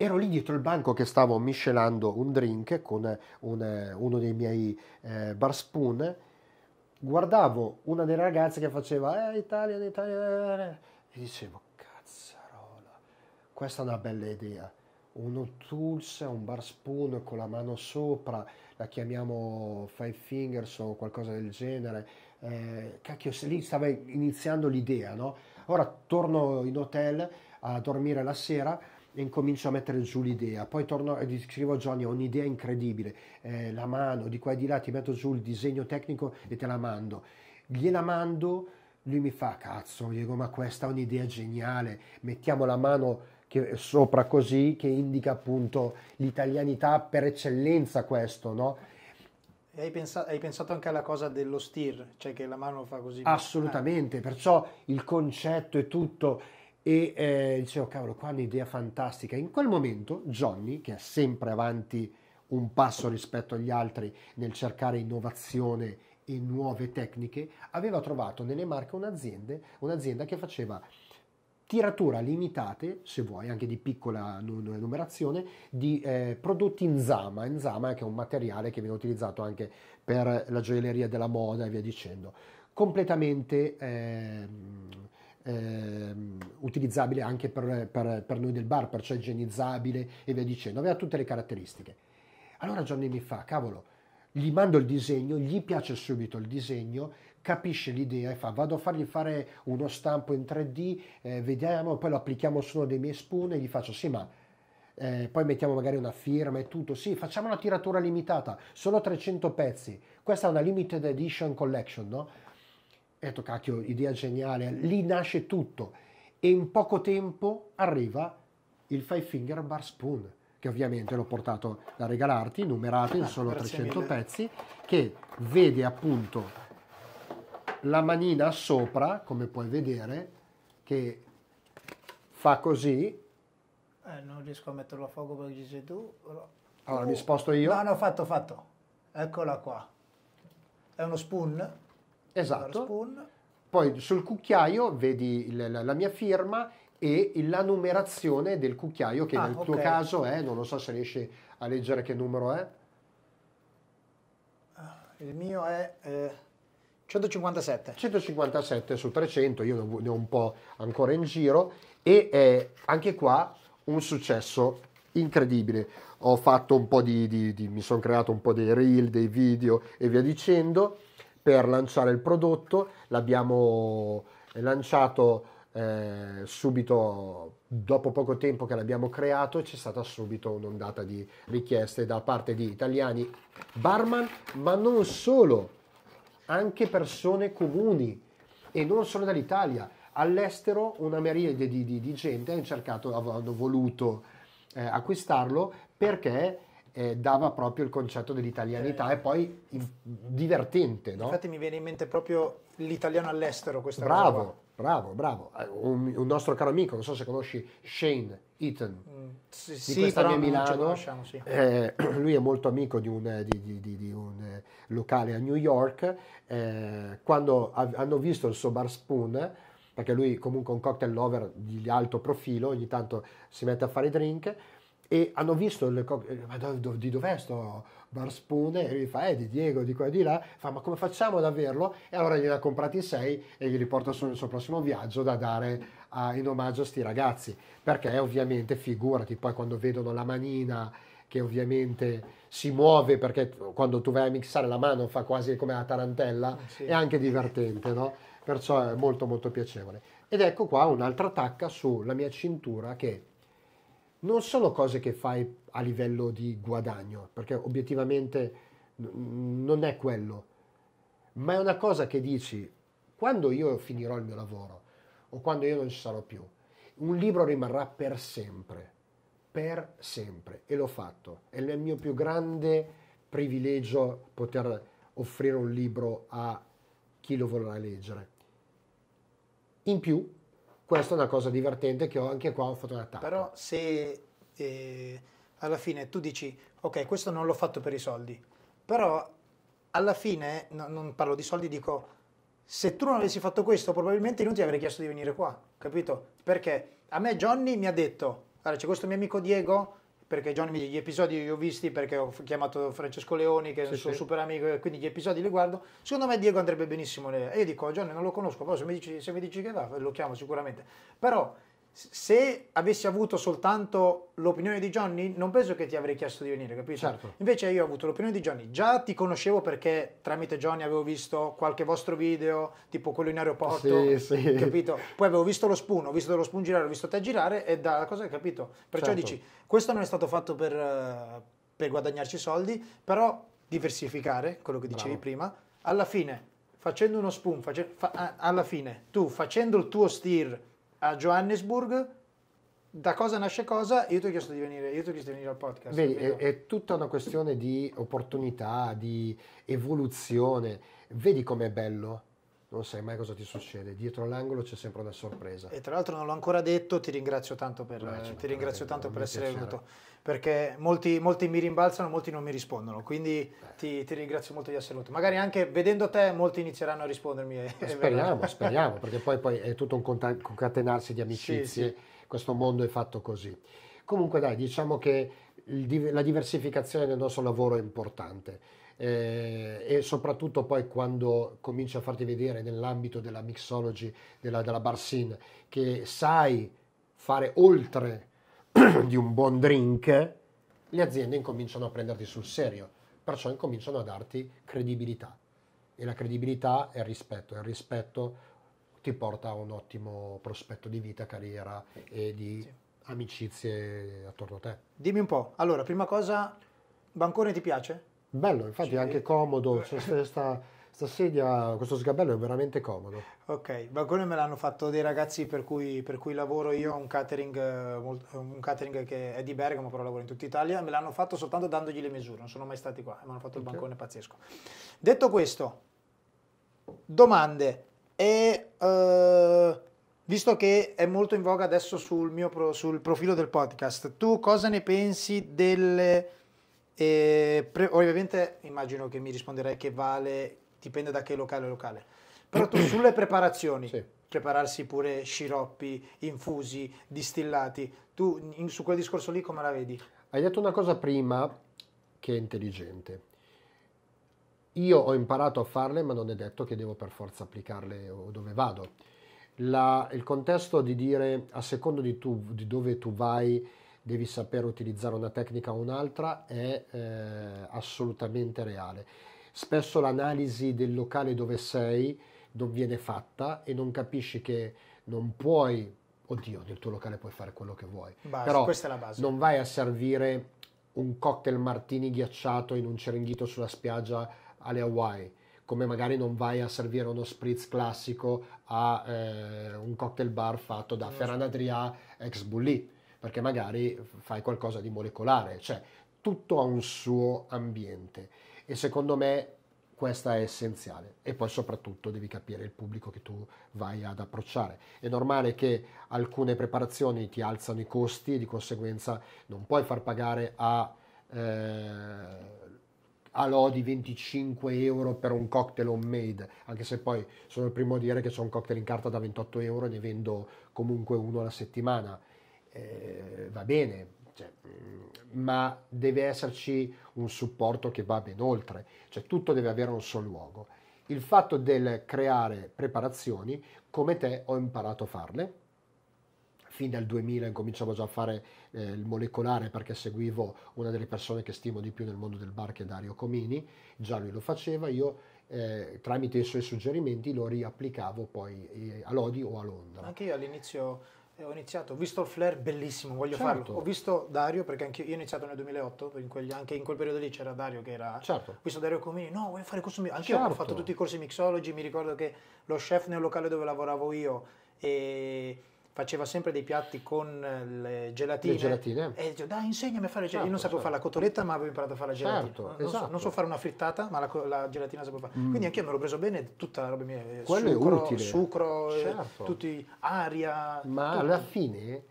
ero lì dietro il banco che stavo miscelando un drink con eh, un, eh, uno dei miei eh, bar spoon, guardavo una delle ragazze che faceva eh, Italia, Italia, Italia, eh, e dicevo cazzarola, questa è una bella idea, uno tools, un bar spoon con la mano sopra, la chiamiamo five fingers o qualcosa del genere, eh, cacchio, lì stava iniziando l'idea, no? Ora torno in hotel a dormire la sera, e incomincio a mettere giù l'idea, poi torno e scrivo a Johnny, ho un'idea incredibile, eh, la mano di qua e di là, ti metto giù il disegno tecnico e te la mando. Gliela mando, lui mi fa, cazzo, Diego, ma questa è un'idea geniale, mettiamo la mano che sopra così, che indica appunto l'italianità per eccellenza questo, no? Hai pensato, hai pensato, anche alla cosa dello stir, cioè che la mano fa così? Assolutamente, eh. perciò il concetto e tutto e eh, dicevo cavolo qua un'idea fantastica in quel momento Johnny che è sempre avanti un passo rispetto agli altri nel cercare innovazione e nuove tecniche aveva trovato nelle marche un'azienda, un'azienda che faceva tiratura limitate, se vuoi, anche di piccola numerazione, di eh, prodotti in zama. In zama che è un materiale che viene utilizzato anche per la gioielleria della moda e via dicendo. Completamente... Eh, eh, utilizzabile anche per, per, per, noi del bar, perciò igienizzabile e via dicendo, aveva tutte le caratteristiche. Allora Johnny mi fa, cavolo, gli mando il disegno, gli piace subito il disegno, capisce l'idea e fa vado a fargli fare uno stampo in 3D, eh, vediamo, poi lo applichiamo su uno dei miei spoon e gli faccio sì ma eh, poi mettiamo magari una firma e tutto, sì facciamo una tiratura limitata, solo 300 pezzi, questa è una limited edition collection, no? E ho detto, cacchio, idea geniale, lì nasce tutto. E in poco tempo arriva il Five Finger Bar Spoon, che ovviamente l'ho portato da regalarti, numerato in ah, solo 300 mille. pezzi, che vede appunto la manina sopra, come puoi vedere, che fa così. Eh, non riesco a metterlo a fuoco perché sei tu. Allora oh. mi sposto io. No, no, fatto, fatto. Eccola qua. È uno spoon Esatto. Poi sul cucchiaio vedi il, la, la, mia firma e la numerazione del cucchiaio che ah, nel okay. tuo caso è, non lo so se riesci a leggere che numero è. Ah, il mio è... Eh... 157. 157 su 300, io ne ho un po' ancora in giro e è anche qua un successo incredibile. Ho fatto un po' di, di, di mi sono creato un po' dei reel, dei video e via dicendo per lanciare il prodotto, l'abbiamo eh, lanciato eh, subito dopo poco tempo che l'abbiamo creato c'è stata subito un'ondata di richieste da parte di italiani barman, ma non solo, anche persone comuni e non solo dall'Italia. All'estero una miriade di, di, di gente hanno cercato, hanno voluto eh, acquistarlo perché eh, dava proprio il concetto dell'italianità eh, e poi in, divertente. No? Infatti mi viene in mente proprio l'italiano all'estero questa Bravo, bravo, bravo. Eh, un, un, nostro caro amico, non so se conosci Shane Eaton, mm, sì, di sì, questa mia Milano. Sì. Eh, lui è molto amico di un, eh, di, di, di, un eh, locale a New York. quando av- hanno visto il suo bar spoon, perché lui comunque è un cocktail lover di alto profilo, ogni tanto si mette a fare drink, e hanno visto le copie, eh, ma do, do, di dov'è sto bar spune? E lui fa, eh, di Diego, di qua e di là, fa, ma come facciamo ad averlo? E allora gliene ha comprati sei e glieli porta sul suo prossimo viaggio da dare a, in omaggio a sti ragazzi, perché ovviamente, figurati, poi quando vedono la manina che ovviamente si muove perché quando tu vai a mixare la mano fa quasi come la tarantella, ah, sì. è anche divertente, no? Perciò è molto molto piacevole. Ed ecco qua un'altra tacca sulla mia cintura che non sono cose che fai a livello di guadagno, perché obiettivamente non è quello, ma è una cosa che dici quando io finirò il mio lavoro o quando io non ci sarò più, un libro rimarrà per sempre, per sempre, e l'ho fatto. È il mio più grande privilegio poter offrire un libro a chi lo vorrà leggere. In più, questa è una cosa divertente che ho anche qua ho fatto un attacco. Però se eh, alla fine tu dici, ok, questo non l'ho fatto per i soldi, però alla fine, no, non parlo di soldi, dico, se tu non avessi fatto questo probabilmente non ti avrei chiesto di venire qua, capito? Perché a me Johnny mi ha detto, allora c'è questo mio amico Diego perché Johnny gli episodi li ho visti perché ho chiamato Francesco Leoni che è il suo sì. super amico quindi gli episodi li guardo secondo me Diego andrebbe benissimo e io dico Johnny non lo conosco poi se mi dici, se mi dici che va lo chiamo sicuramente però se avessi avuto soltanto l'opinione di Johnny, non penso che ti avrei chiesto di venire, capito? Certo. Invece io ho avuto l'opinione di Johnny, già ti conoscevo perché tramite Johnny avevo visto qualche vostro video, tipo quello in aeroporto, sì, sì. capito? Poi avevo visto lo spoon, ho visto lo spoon girare, ho visto te girare e da cosa hai capito? Perciò certo. dici, questo non è stato fatto per, per, guadagnarci soldi, però diversificare, quello che dicevi Bravo. prima, alla fine, facendo uno spoon, face, fa, alla fine, tu facendo il tuo steer, a Johannesburg, da cosa nasce cosa, io ti ho chiesto di venire, io ti ho chiesto di venire al podcast. Vedi, è, è, tutta una questione di opportunità, di evoluzione. Vedi com'è bello? non sai mai cosa ti succede, dietro l'angolo c'è sempre una sorpresa. E tra l'altro non l'ho ancora detto, ti ringrazio tanto per, eh, ti ringrazio tanto per essere piacere. venuto, perché molti, molti, mi rimbalzano, molti non mi rispondono, quindi ti, ti, ringrazio molto di essere venuto. Magari anche vedendo te molti inizieranno a rispondermi. E, speriamo, e speriamo, perché poi, poi, è tutto un concatenarsi di amicizie, sì, sì. questo mondo è fatto così. Comunque dai, diciamo che la diversificazione del nostro lavoro è importante eh, e soprattutto poi quando cominci a farti vedere nell'ambito della mixology, della, della bar scene, che sai fare oltre di un buon drink, le aziende incominciano a prenderti sul serio, perciò incominciano a darti credibilità. E la credibilità è il rispetto, e il rispetto ti porta a un ottimo prospetto di vita, carriera e di sì. amicizie attorno a te. Dimmi un po', allora, prima cosa, Bancone ti piace? Bello, infatti è anche comodo, cioè, sta, sta sedia, questo sgabello è veramente comodo. Ok, il balcone me l'hanno fatto dei ragazzi per cui, per cui lavoro io, un catering, eh, un catering, che è di Bergamo, però lavoro in tutta Italia, me l'hanno fatto soltanto dandogli le misure, non sono mai stati qua, mi hanno fatto okay. il balcone pazzesco. Detto questo, domande. E uh, visto che è molto in voga adesso sul mio pro, sul profilo del podcast, tu cosa ne pensi delle e pre- ovviamente immagino che mi risponderai che vale, dipende da che locale locale. Però tu sulle preparazioni, sì. prepararsi pure sciroppi, infusi, distillati, tu in, su quel discorso lì come la vedi? Hai detto una cosa prima che è intelligente. Io ho imparato a farle, ma non è detto che devo per forza applicarle o dove vado. La, il contesto di dire a secondo di, tu, di dove tu vai, devi sapere utilizzare una tecnica o un'altra è eh, assolutamente reale. Spesso l'analisi del locale dove sei non viene fatta e non capisci che non puoi, oddio, nel tuo locale puoi fare quello che vuoi, base, però non vai a servire un cocktail martini ghiacciato in un ceringhito sulla spiaggia alle Hawaii come magari non vai a servire uno spritz classico a eh, un cocktail bar fatto da mm. Ferran Adrià, ex Bulli perché magari fai qualcosa di molecolare, cioè tutto ha un suo ambiente e secondo me questa è essenziale e poi soprattutto devi capire il pubblico che tu vai ad approcciare. È normale che alcune preparazioni ti alzano i costi e di conseguenza non puoi far pagare a, eh, a Lodi 25 euro per un cocktail homemade, anche se poi sono il primo a dire che ho un cocktail in carta da 28 euro e ne vendo comunque uno alla settimana eh, va bene, cioè, mm, ma deve esserci un supporto che va ben oltre, cioè tutto deve avere un suo luogo. Il fatto del creare preparazioni, come te ho imparato a farle, fin dal 2000 cominciavo già a fare eh, il molecolare perché seguivo una delle persone che stimo di più nel mondo del bar che è Dario Comini, già lui lo faceva, io eh, tramite i suoi suggerimenti lo riapplicavo poi eh, a Lodi o a Londra. Anche io all'inizio eh, ho iniziato, ho visto il Flair bellissimo, voglio certo. farlo. Ho visto Dario perché anche io ho iniziato nel 2008, in quegli, anche in quel periodo lì c'era Dario che era... Certo. Ho visto Dario Comini, no, voglio fare questo mio. Anche certo. io ho fatto tutti i corsi mixology, mi ricordo che lo chef nel locale dove lavoravo io e faceva sempre dei piatti con eh, le gelatine. Le gelatine. E dicevo, dai, insegnami a fare le Certo, Io non certo, sapevo certo. fare la certo. cotoletta, ma avevo imparato a fare la gelatina. Certo, non, esatto. so, non, so, esatto. fare una frittata, ma la, la gelatina sapevo fare. Mm. Quindi io me l'ho preso bene, tutta la roba mia. Eh, quello sucro, è utile. Sucro, eh, certo. tutti, aria. Ma tutto. alla fine,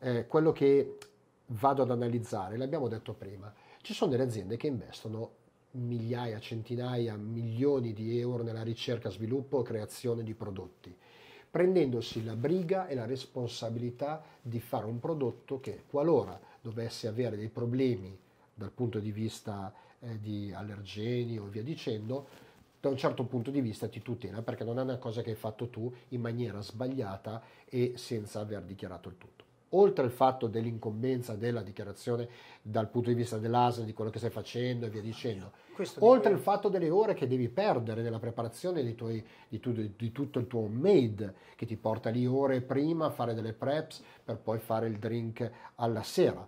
eh, quello che vado ad analizzare, l'abbiamo detto prima, ci sono delle aziende che investono migliaia, centinaia, milioni di euro nella ricerca, sviluppo e creazione di prodotti prendendosi la briga e la responsabilità di fare un prodotto che qualora dovesse avere dei problemi dal punto di vista eh, di allergeni o via dicendo, da un certo punto di vista ti tutela perché non è una cosa che hai fatto tu in maniera sbagliata e senza aver dichiarato il tutto oltre al fatto dell'incombenza della dichiarazione dal punto di vista dell'ASL, di quello che stai facendo e via dicendo, Questo oltre al fatto delle ore che devi perdere nella preparazione di, tuoi, di, tu, di, tutto il tuo made, che ti porta lì ore prima a fare delle preps per poi fare il drink alla sera.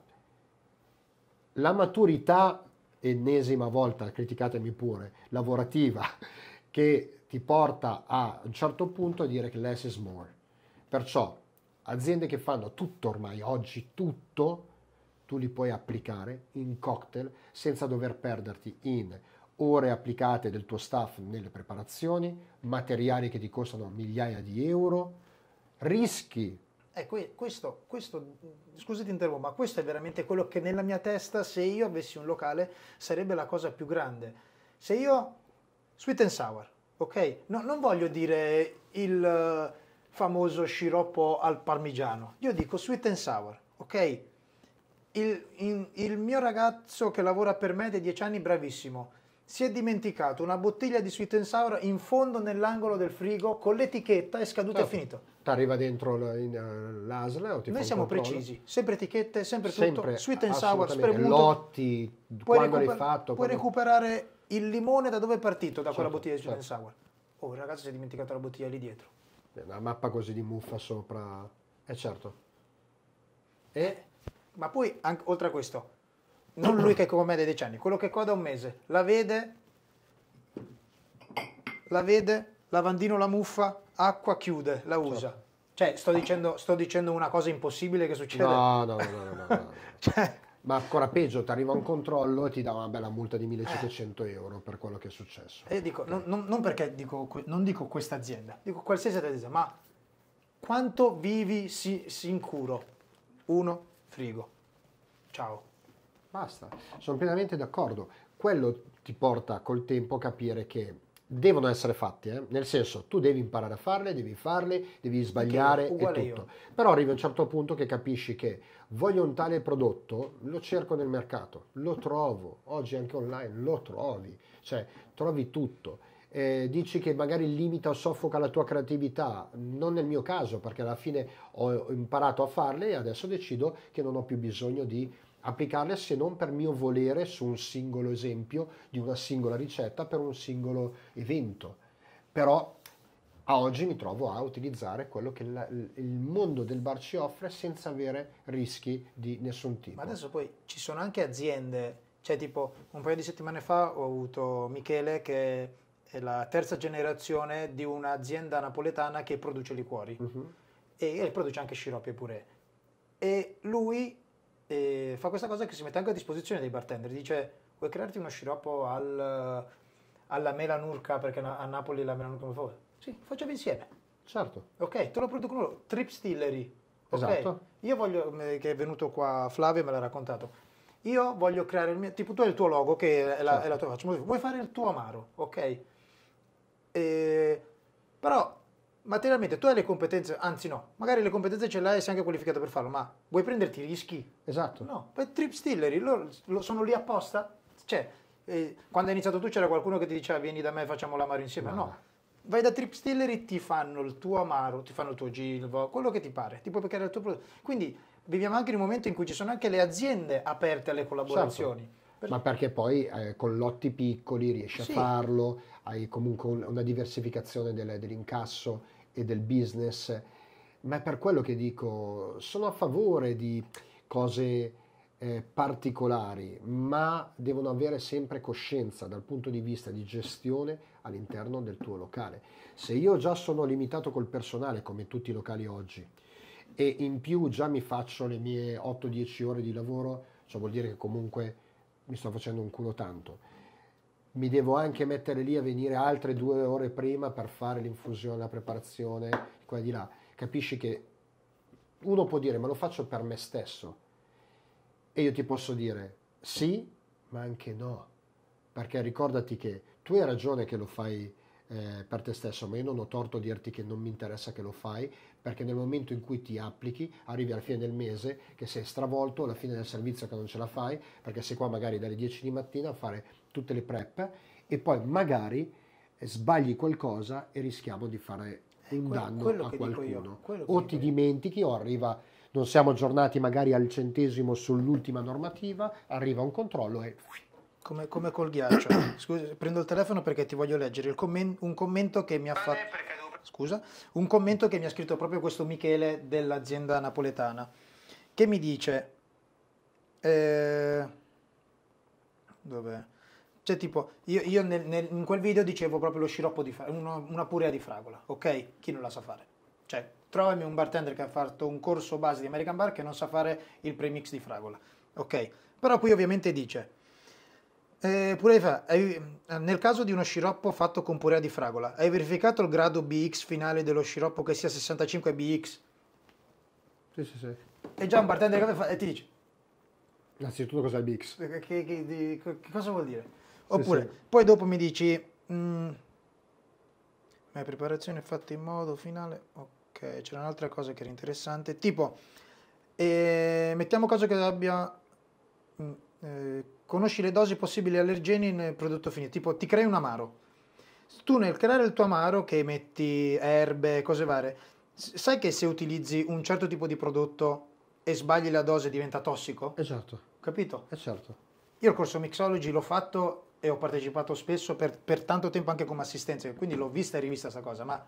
La maturità, ennesima volta, criticatemi pure, lavorativa, che ti porta a un certo punto a dire che less is more. Perciò aziende che fanno tutto ormai, oggi tutto, tu li puoi applicare in cocktail senza dover perderti in ore applicate del tuo staff nelle preparazioni, materiali che ti costano migliaia di euro, rischi. Ecco, questo, questo, ti interrompo, ma questo è veramente quello che nella mia testa, se io avessi un locale, sarebbe la cosa più grande. Se io, sweet and sour, ok? No, non voglio dire il famoso sciroppo al parmigiano. Io dico sweet and sour, ok? Il, in, il mio ragazzo che lavora per me da dieci anni, bravissimo, si è dimenticato una bottiglia di sweet and sour in fondo nell'angolo del frigo con l'etichetta, è scaduta e è certo. finito. Ti arriva dentro eh, l'ASL o ti Noi siamo precisi, sempre etichette, sempre, sempre tutto, sweet and sour, spremuto. Lotti, puoi quando l'hai fatto. Puoi quando... recuperare il limone da dove è partito, da certo, quella bottiglia di sweet certo. and sour. Oh, il ragazzo si è dimenticato la bottiglia lì dietro cioè, una mappa così di muffa sopra. Eh certo. E? Ma poi, anche, oltre a questo, non lui che come me dei decenni, quello che coda un mese, la vede, la vede, lavandino la muffa, acqua, chiude, la certo. usa. Certo. Cioè, sto dicendo, sto dicendo, una cosa impossibile che succede. No, no, no, no. no, no. cioè, ma ancora peggio, ti arriva un mm. controllo e ti dà una bella multa di 1500 eh. euro per quello che è successo. E io dico, non, non perché dico, non dico questa azienda, dico qualsiasi azienda, ma quanto vivi si, si incuro? Uno, frigo. Ciao. Basta, sono pienamente d'accordo. Quello ti porta col tempo a capire che devono essere fatti, eh? nel senso tu devi imparare a farle, devi farle, devi sbagliare okay, e tutto. Io. Però arrivi a un certo punto che capisci che voglio un tale prodotto, lo cerco nel mercato, lo trovo, oggi anche online lo trovi, cioè trovi tutto. Eh, dici che magari limita o soffoca la tua creatività, non nel mio caso perché alla fine ho imparato a farle e adesso decido che non ho più bisogno di applicarle se non per mio volere su un singolo esempio di una singola ricetta per un singolo evento. Però a oggi mi trovo a utilizzare quello che la, il mondo del bar ci offre senza avere rischi di nessun tipo. Ma adesso poi ci sono anche aziende, cioè tipo un paio di settimane fa ho avuto Michele che è la terza generazione di un'azienda napoletana che produce liquori uh mhm. -huh. e, e produce anche sciroppi pure. E lui e fa questa cosa che si mette anche a disposizione dei bartender, dice vuoi crearti uno sciroppo al, alla melanurca perché a Napoli la melanurca come fa? Sì, facciamo insieme. Certo. Ok, te lo produco loro, Trip Stillery. Okay. Esatto. Io voglio, mm, eh, che è venuto qua Flavio e me l'ha raccontato, io voglio creare il mio, tipo tu hai il tuo logo che è la, certo. è la certo. tua faccia, vuoi fare il tuo amaro, ok? E, però materialmente tu hai le competenze, anzi no, magari le competenze ce le hai e sei anche qualificato per farlo, ma vuoi prenderti rischi? Esatto. No, per Trip Stillery, loro sono lì apposta? Cioè, eh, quando hai iniziato tu c'era qualcuno che ti diceva vieni da me facciamo l'amaro insieme? No. no. Vai da Trip Stillery, ti fanno il tuo amaro, ti fanno il tuo gilvo, quello che ti pare, tipo perché era il tuo prodotto. Quindi viviamo anche in un momento in cui ci sono anche le aziende aperte alle collaborazioni. Certo. Ma perché poi eh, con lotti piccoli riesci sì. a farlo, hai comunque una diversificazione del, dell'incasso e del business, ma è per quello che dico, sono a favore di cose eh, particolari, ma devono avere sempre coscienza dal punto di vista di gestione all'interno del tuo locale. Se io già sono limitato col personale, come tutti i locali oggi, e in più già mi faccio le mie 8-10 ore di lavoro, ciò vuol dire che comunque mi sto facendo un culo tanto mi devo anche mettere lì a venire altre due ore prima per fare l'infusione, la preparazione, qua di là. Capisci che uno può dire ma lo faccio per me stesso e io ti posso dire sì, ma anche no, perché ricordati che tu hai ragione che lo fai eh, per te stesso, ma io non ho torto a dirti che non mi interessa che lo fai, perché nel momento in cui ti applichi arrivi alla fine del mese che sei stravolto, alla fine del servizio che non ce la fai, perché sei qua magari dalle 10 di mattina a fare tutte le prep e poi magari eh, sbagli qualcosa e rischiamo di fare eh, un quello, danno a qualcuno. o ti dimentichi o arriva, non siamo aggiornati magari al centesimo sull'ultima normativa, arriva un controllo e come, come col ghiaccio. Scusa, prendo il telefono perché ti voglio leggere commen- un commento che mi ha fatto... Scusa, un commento che mi ha scritto proprio questo Michele dell'azienda napoletana, che mi dice... Eh, dov'è? Cioè, tipo, io, io nel, nel, in quel video dicevo proprio lo sciroppo di fragola, una, una purea di fragola, ok? Chi non la sa fare? Cioè, trovami un bartender che ha fatto un corso base di American Bar che non sa fare il premix di fragola, ok? Però qui ovviamente dice eh, Purefa, nel caso di uno sciroppo fatto con purea di fragola, hai verificato il grado BX finale dello sciroppo che sia 65 BX? Sì, sì, sì. E già un bartender che fa, e ti dice... Innanzitutto cos'è il BX? Che, che, che, che, cosa vuol dire? Oppure, sì, sì. poi dopo mi dici... Mh, mm, la preparazione è fatta in modo finale... Ok, c'era un'altra cosa che era interessante. Tipo, eh, mettiamo cosa che abbia... Mh, mm, eh, conosci le dosi possibili allergeni nel prodotto finito, tipo ti crei un amaro. Tu nel creare il tuo amaro che metti erbe, cose varie, sai che se utilizzi un certo tipo di prodotto e sbagli la dose diventa tossico? Esatto. Capito? Esatto. Io il corso Mixology l'ho fatto e ho partecipato spesso per, per tanto tempo anche come assistenza, quindi l'ho vista e rivista questa cosa, ma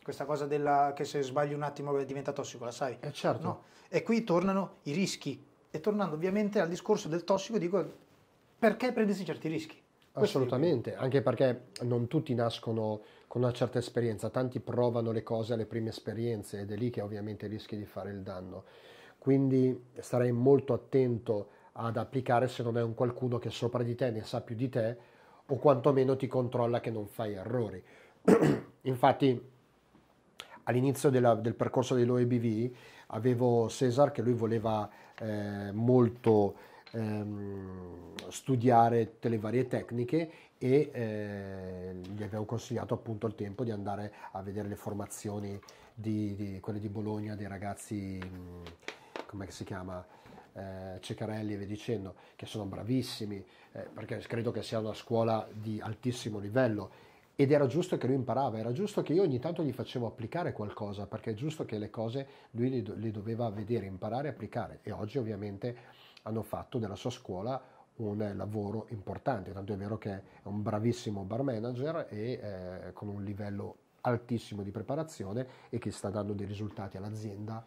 questa cosa della, che se sbagli un attimo diventa tossico, la sai? Eh certo. No? E qui tornano i rischi. E tornando ovviamente al discorso del tossico, dico perché prendersi certi rischi. Assolutamente, anche perché non tutti nascono con una certa esperienza, tanti provano le cose alle prime esperienze ed è lì che ovviamente rischi di fare il danno. Quindi starei molto attento ad applicare se non è un qualcuno che sopra di te ne sa più di te o quantomeno ti controlla che non fai errori. Infatti all'inizio della, del percorso dell'OEBV avevo Cesar che lui voleva eh, molto ehm, studiare tutte le varie tecniche e eh, gli abbiamo consigliato appunto il tempo di andare a vedere le formazioni di, di quelle di Bologna dei ragazzi, mm, come si chiama? Eh, Ceccarelli e via dicendo, che sono bravissimi, eh, perché credo che sia una scuola di altissimo livello ed era giusto che lui imparava, era giusto che io ogni tanto gli facevo applicare qualcosa, perché è giusto che le cose lui le, doveva vedere, imparare e applicare. E oggi ovviamente hanno fatto della sua scuola un eh, lavoro importante, tanto è vero che è un bravissimo bar manager e eh, con un livello altissimo di preparazione e che sta dando dei risultati all'azienda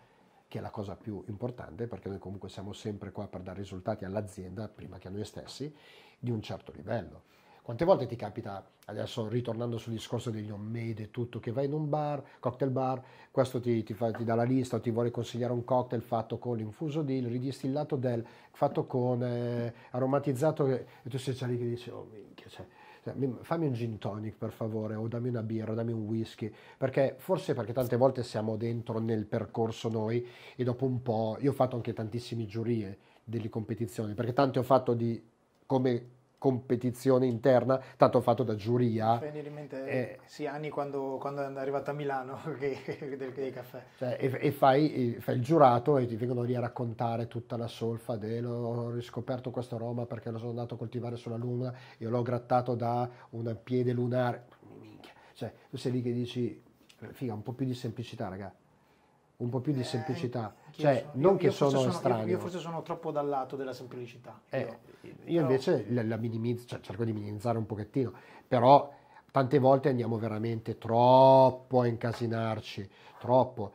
che è la cosa più importante perché noi comunque siamo sempre qua per dare risultati all'azienda prima che a noi stessi di un certo livello. Quante volte ti capita, adesso ritornando sul discorso degli homemade e tutto, che vai in un bar, cocktail bar, questo ti, ti, fa, ti dà la lista o ti vuole consigliare un cocktail fatto con l'infuso di, il ridistillato del, fatto con, eh, aromatizzato, e tu sei già lì che dici, oh minchia, cioè, cioè fammi un gin tonic per favore o dammi una birra, dammi un whisky, perché forse perché tante volte siamo dentro nel percorso noi e dopo un po' io ho fatto anche tantissime giurie delle competizioni, perché tante ho fatto di come competizione interna, tanto fatto da giuria. Mi in mente eh, sì, anni quando, quando, è arrivato a Milano che, del, dei caffè. Cioè, e, e fai, fai, il giurato e ti vengono lì a raccontare tutta la solfa del eh, ho riscoperto questo Roma perché lo sono andato a coltivare sulla luna e l'ho grattato da un piede lunare. Cioè, tu sei lì che dici, figa, un po' più di semplicità, ragazzi un po' più di eh, semplicità. Eh, cioè, io, non io, che io sono estraneo. Io, forse sono troppo dal lato della semplicità. Eh, io invece la, la minimizzo, cioè, cerco di minimizzare un pochettino, però tante volte andiamo veramente troppo a incasinarci, troppo.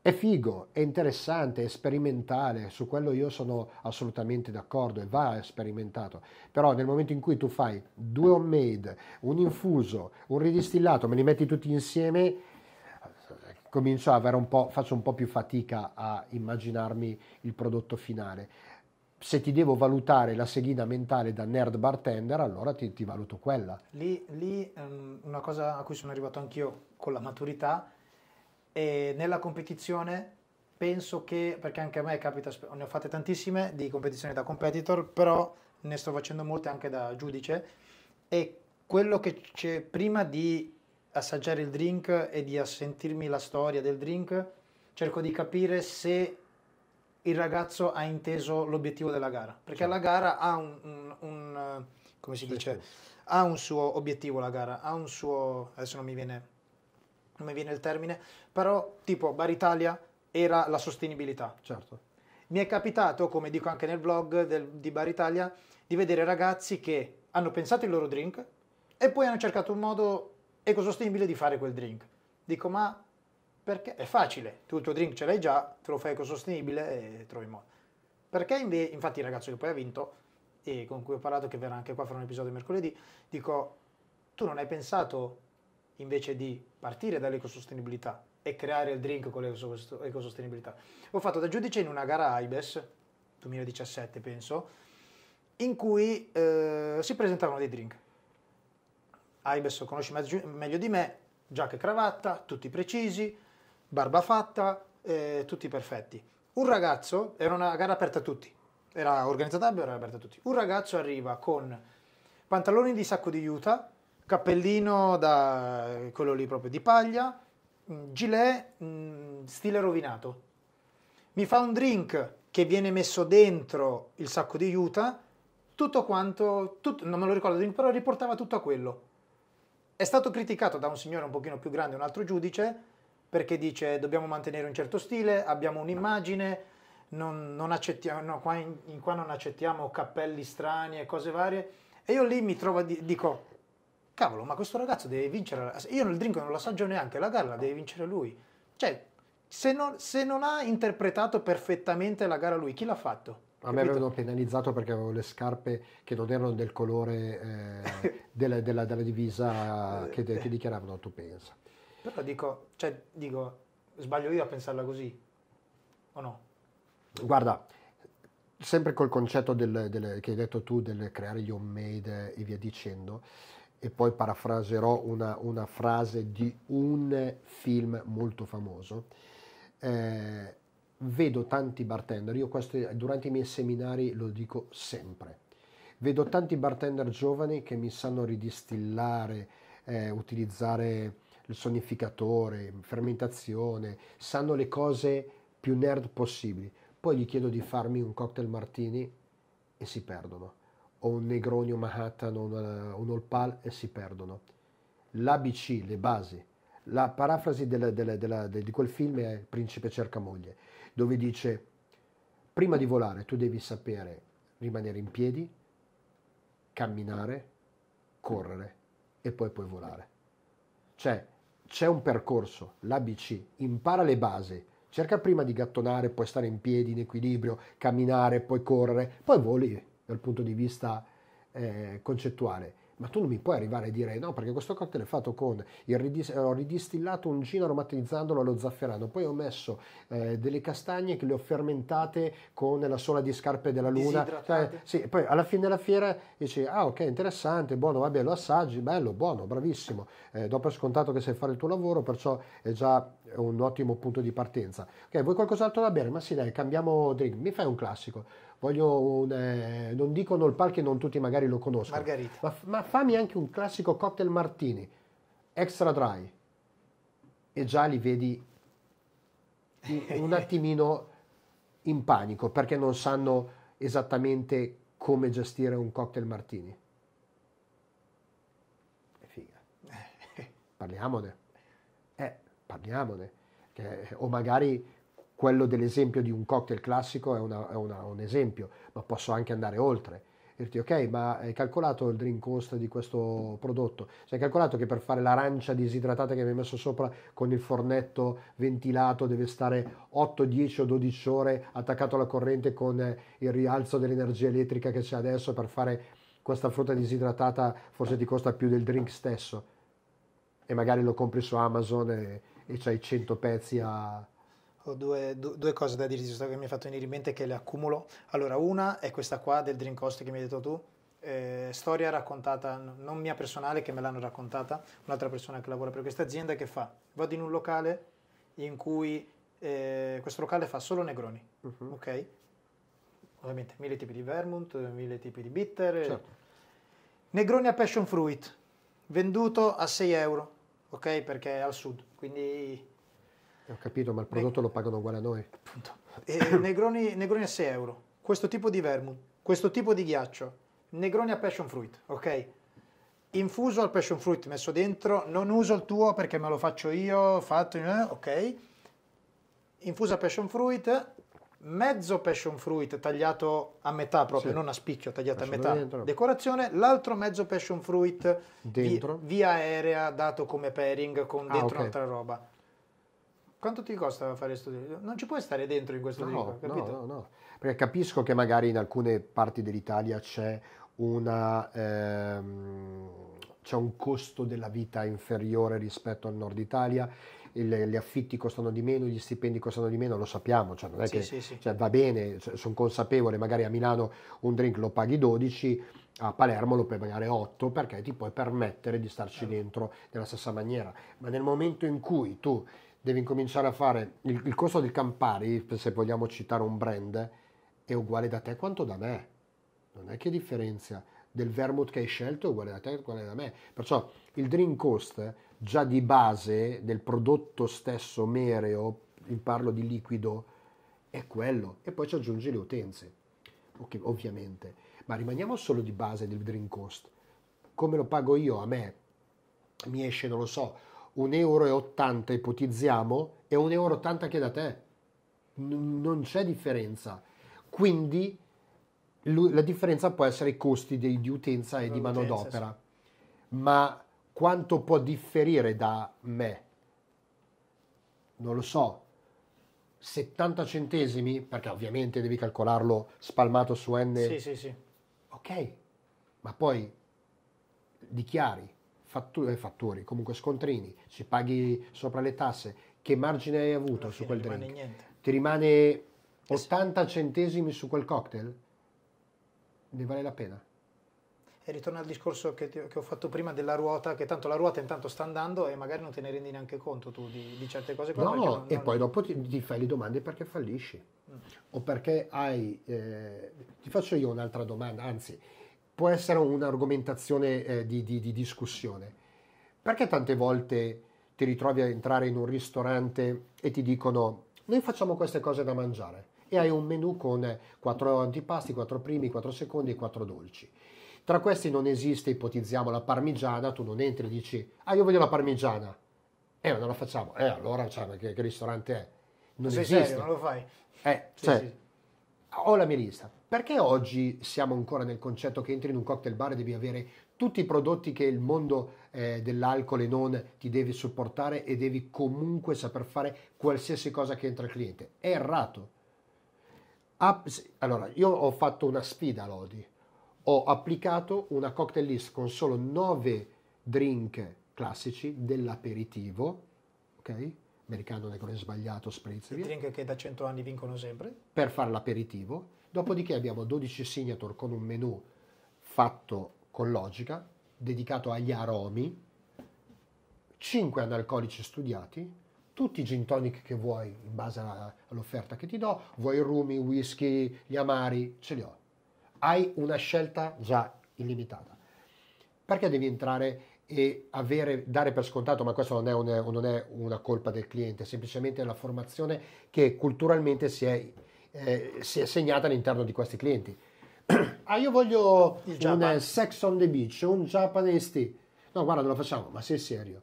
È figo, è interessante, è sperimentale, su quello io sono assolutamente d'accordo e va sperimentato, però nel momento in cui tu fai due homemade, un infuso, un ridistillato, me li metti tutti insieme, comincio a avere un po', faccio un po' più fatica a immaginarmi il prodotto finale. Se ti devo valutare la seghina mentale da nerd bartender, allora ti, ti valuto quella. Lì, lì ehm, una cosa a cui sono arrivato anch'io con la maturità, e nella competizione penso che, perché anche a me capita, ne ho fatte tantissime di competizioni da competitor, però ne sto facendo molte anche da giudice, e quello che c'è prima di assaggiare il drink e di assentirmi la storia del drink, cerco di capire se il ragazzo ha inteso l'obiettivo della gara. Perché certo. la gara ha un, un, un come si dice, ha un suo obiettivo la gara, ha un suo, adesso non mi viene, non mi viene il termine, però tipo Bar Italia era la sostenibilità. Certo. Mi è capitato, come dico anche nel blog del, di Bar Italia, di vedere ragazzi che hanno pensato il loro drink e poi hanno cercato un modo ecosostenibile di fare quel drink. Dico, ma perché? È facile, tu il tuo drink ce l'hai già, te lo fai ecosostenibile e trovi modo. Perché invece, infatti il ragazzo che poi ha vinto, e con cui ho parlato, che verrà anche qua fra un episodio mercoledì, dico, tu non hai pensato invece di partire dall'ecosostenibilità e creare il drink con l'ecosostenibilità? Ho fatto da giudice in una gara IBES, 2017 penso, in cui eh, si presentavano dei drink Aibes lo conosci meglio di me, giacca e cravatta, tutti precisi, barba fatta, eh, tutti perfetti. Un ragazzo, era una gara aperta a tutti, era organizzata e era aperta a tutti. Un ragazzo arriva con pantaloni di sacco di juta, cappellino da quello lì proprio di paglia, mm, gilet mm, stile rovinato. Mi fa un drink che viene messo dentro il sacco di juta, tutto quanto, tutto, non me lo ricordo, però riportava tutto a quello. È stato criticato da un signore un pochino più grande, un altro giudice, perché dice dobbiamo mantenere un certo stile, abbiamo un'immagine, non, non accettiamo, no, qua, in, in, qua non accettiamo cappelli strani e cose varie. E io lì mi trovo, di, dico, cavolo, ma questo ragazzo deve vincere, io il drink non lo assaggio neanche, la gara la deve vincere lui. Cioè, se non, se non ha interpretato perfettamente la gara lui, chi l'ha fatto? A me avevano penalizzato perché avevo le scarpe che non erano del colore eh, della, della, della, divisa eh, che, de, eh. che dichiaravano, tu pensa. Però dico, cioè, dico, sbaglio io a pensarla così, o no? Guarda, sempre col concetto del, del, che hai detto tu del creare gli homemade e via dicendo, e poi parafraserò una, una frase di un film molto famoso, eh, vedo tanti bartender, io questo durante i miei seminari lo dico sempre, vedo tanti bartender giovani che mi sanno ridistillare, eh, utilizzare il sonificatore, fermentazione, sanno le cose più nerd possibili. Poi gli chiedo di farmi un cocktail martini e si perdono, o un Negroni o Manhattan o una, un Old eh, Pal e si perdono. L'ABC, le basi, la parafrasi della, della, della, di quel film è Principe cerca moglie dove dice prima di volare tu devi sapere rimanere in piedi, camminare, correre e poi puoi volare. Cioè c'è un percorso, l'ABC, impara le basi, cerca prima di gattonare, poi stare in piedi, in equilibrio, camminare, poi correre, poi voli dal punto di vista eh, concettuale ma tu non mi puoi arrivare a dire no perché questo cocktail è fatto con ridis- ho ridistillato un gin aromatizzandolo allo zafferano poi ho messo eh, delle castagne che le ho fermentate con la sola di scarpe della luna eh, sì, poi alla fine della fiera dici ah ok interessante buono vabbè lo assaggi bello buono bravissimo eh, do per scontato che sai fare il tuo lavoro perciò è già un ottimo punto di partenza ok vuoi qualcos'altro da bere ma sì dai cambiamo drink mi fai un classico voglio un, eh, non dicono il pal che non tutti magari lo conoscono. Margarita. Ma, ma fammi anche un classico cocktail martini, extra dry. E già li vedi un attimino in panico perché non sanno esattamente come gestire un cocktail martini. E figa. Eh. Parliamone. Eh, parliamone. Che, o magari quello dell'esempio di un cocktail classico è, una, è una, un esempio, ma posso anche andare oltre. Dirti, ok, ma hai calcolato il drink cost di questo prodotto? Se hai calcolato che per fare l'arancia disidratata che mi hai messo sopra con il fornetto ventilato deve stare 8, 10 o 12 ore attaccato alla corrente con il rialzo dell'energia elettrica che c'è adesso per fare questa frutta disidratata forse ti costa più del drink stesso e magari lo compri su Amazon e, e c'hai 100 pezzi a ho due, due, cose da dirti, giusto che mi hai fatto venire in mente che le accumulo. Allora, una è questa qua del Dream Cost che mi hai detto tu, eh, storia raccontata, non mia personale, che me l'hanno raccontata, un'altra persona che lavora per questa azienda che fa, vado in un locale in cui eh, questo locale fa solo negroni, uh-huh. ok? Ovviamente mille tipi di vermouth, mille tipi di bitter. Certo. Negroni a passion fruit, venduto a 6 euro, ok? Perché è al sud, quindi ho capito, ma il prodotto ne... lo pagano uguale a noi. negroni, negroni a 6 euro, questo tipo di vermouth, questo tipo di ghiaccio, negroni a passion fruit, ok? Infuso al passion fruit messo dentro, non uso il tuo perché me lo faccio io, fatto, eh, ok? Infuso al passion fruit, mezzo passion fruit tagliato a metà proprio, sì. non a spicchio, tagliato Lasciamo a metà, dentro. decorazione, l'altro mezzo passion fruit via, via aerea dato come pairing con ah, dentro ah, okay. un'altra roba. Quanto ti costa fare questo disco? Non ci puoi stare dentro in questo no, disco, capito? No, no, no. Perché capisco che magari in alcune parti dell'Italia c'è una... Ehm, c'è un costo della vita inferiore rispetto al nord Italia, il, gli affitti costano di meno, gli stipendi costano di meno, lo sappiamo, cioè non è sì, che sì, sì. Cioè, va bene, cioè, sono consapevole, magari a Milano un drink lo paghi 12, a Palermo lo puoi pagare 8 perché ti puoi permettere di starci dentro nella stessa maniera, ma nel momento in cui tu devi incominciare a fare il, il costo del Campari, se vogliamo citare un brand, è uguale da te quanto da me. Non è che differenzia del vermouth che hai scelto è uguale da te quanto da me. Perciò il drink cost già di base del prodotto stesso mereo, parlo di liquido, è quello. E poi ci aggiungi le utenze, okay, ovviamente. Ma rimaniamo solo di base del drink cost. Come lo pago io a me? Mi esce, non lo so, 1,80 euro ipotizziamo e 1,80 euro anche da te. N- non c'è differenza. Quindi l- la differenza può essere i costi di, di utenza e di manodopera. Sì. Ma quanto può differire da me? Non lo so. 70 centesimi, perché ovviamente devi calcolarlo spalmato su n. Sì, sì, sì. Ok, ma poi dichiari fattu- eh, fattori, comunque scontrini, ci paghi sopra le tasse, che margine hai avuto Alla su quel drink? Niente. Ti rimane 80 centesimi su quel cocktail? Ne vale la pena? E ritorno al discorso che, ti, che, ho fatto prima della ruota, che tanto la ruota intanto sta andando e magari non te ne rendi neanche conto tu di, di certe cose. No, non, e non... poi dopo ti, ti, fai le domande perché fallisci. Mm. O perché hai... Eh, ti faccio io un'altra domanda, anzi, può essere un'argomentazione eh, di, di, di discussione. Perché tante volte ti ritrovi a entrare in un ristorante e ti dicono noi facciamo queste cose da mangiare e hai un menu con quattro antipasti, quattro primi, quattro secondi e quattro dolci. Tra questi non esiste, ipotizziamo, la parmigiana, tu non entri e dici ah io voglio la parmigiana, eh non la facciamo, eh allora cioè, che, che ristorante è? Non Sei esiste. Serio, non lo fai? Eh, sì, cioè, sì ho la mia lista. Perché oggi siamo ancora nel concetto che entri in un cocktail bar e devi avere tutti i prodotti che il mondo eh, dell'alcol e non ti deve supportare e devi comunque saper fare qualsiasi cosa che entra il cliente? È errato. Ah, allora, io ho fatto una sfida a Lodi. Ho applicato una cocktail list con solo 9 drink classici dell'aperitivo, ok? americano nel colore sbagliato, spritz. I drink che da 100 anni vincono sempre. Per fare l'aperitivo. Dopodiché abbiamo 12 signature con un menu fatto con logica, dedicato agli aromi, 5 analcolici studiati, tutti i gin tonic che vuoi in base all'offerta che ti do, vuoi rumi, whisky, gli amari, ce li ho. Hai una scelta già illimitata. Perché devi entrare e avere, dare per scontato, ma questo non è, un, non è, una colpa del cliente, è semplicemente la formazione che culturalmente si è, eh, si è segnata all'interno di questi clienti. ah, io voglio Il un Japan. sex on the beach, un giapponese. No, guarda, non lo facciamo, ma sei serio?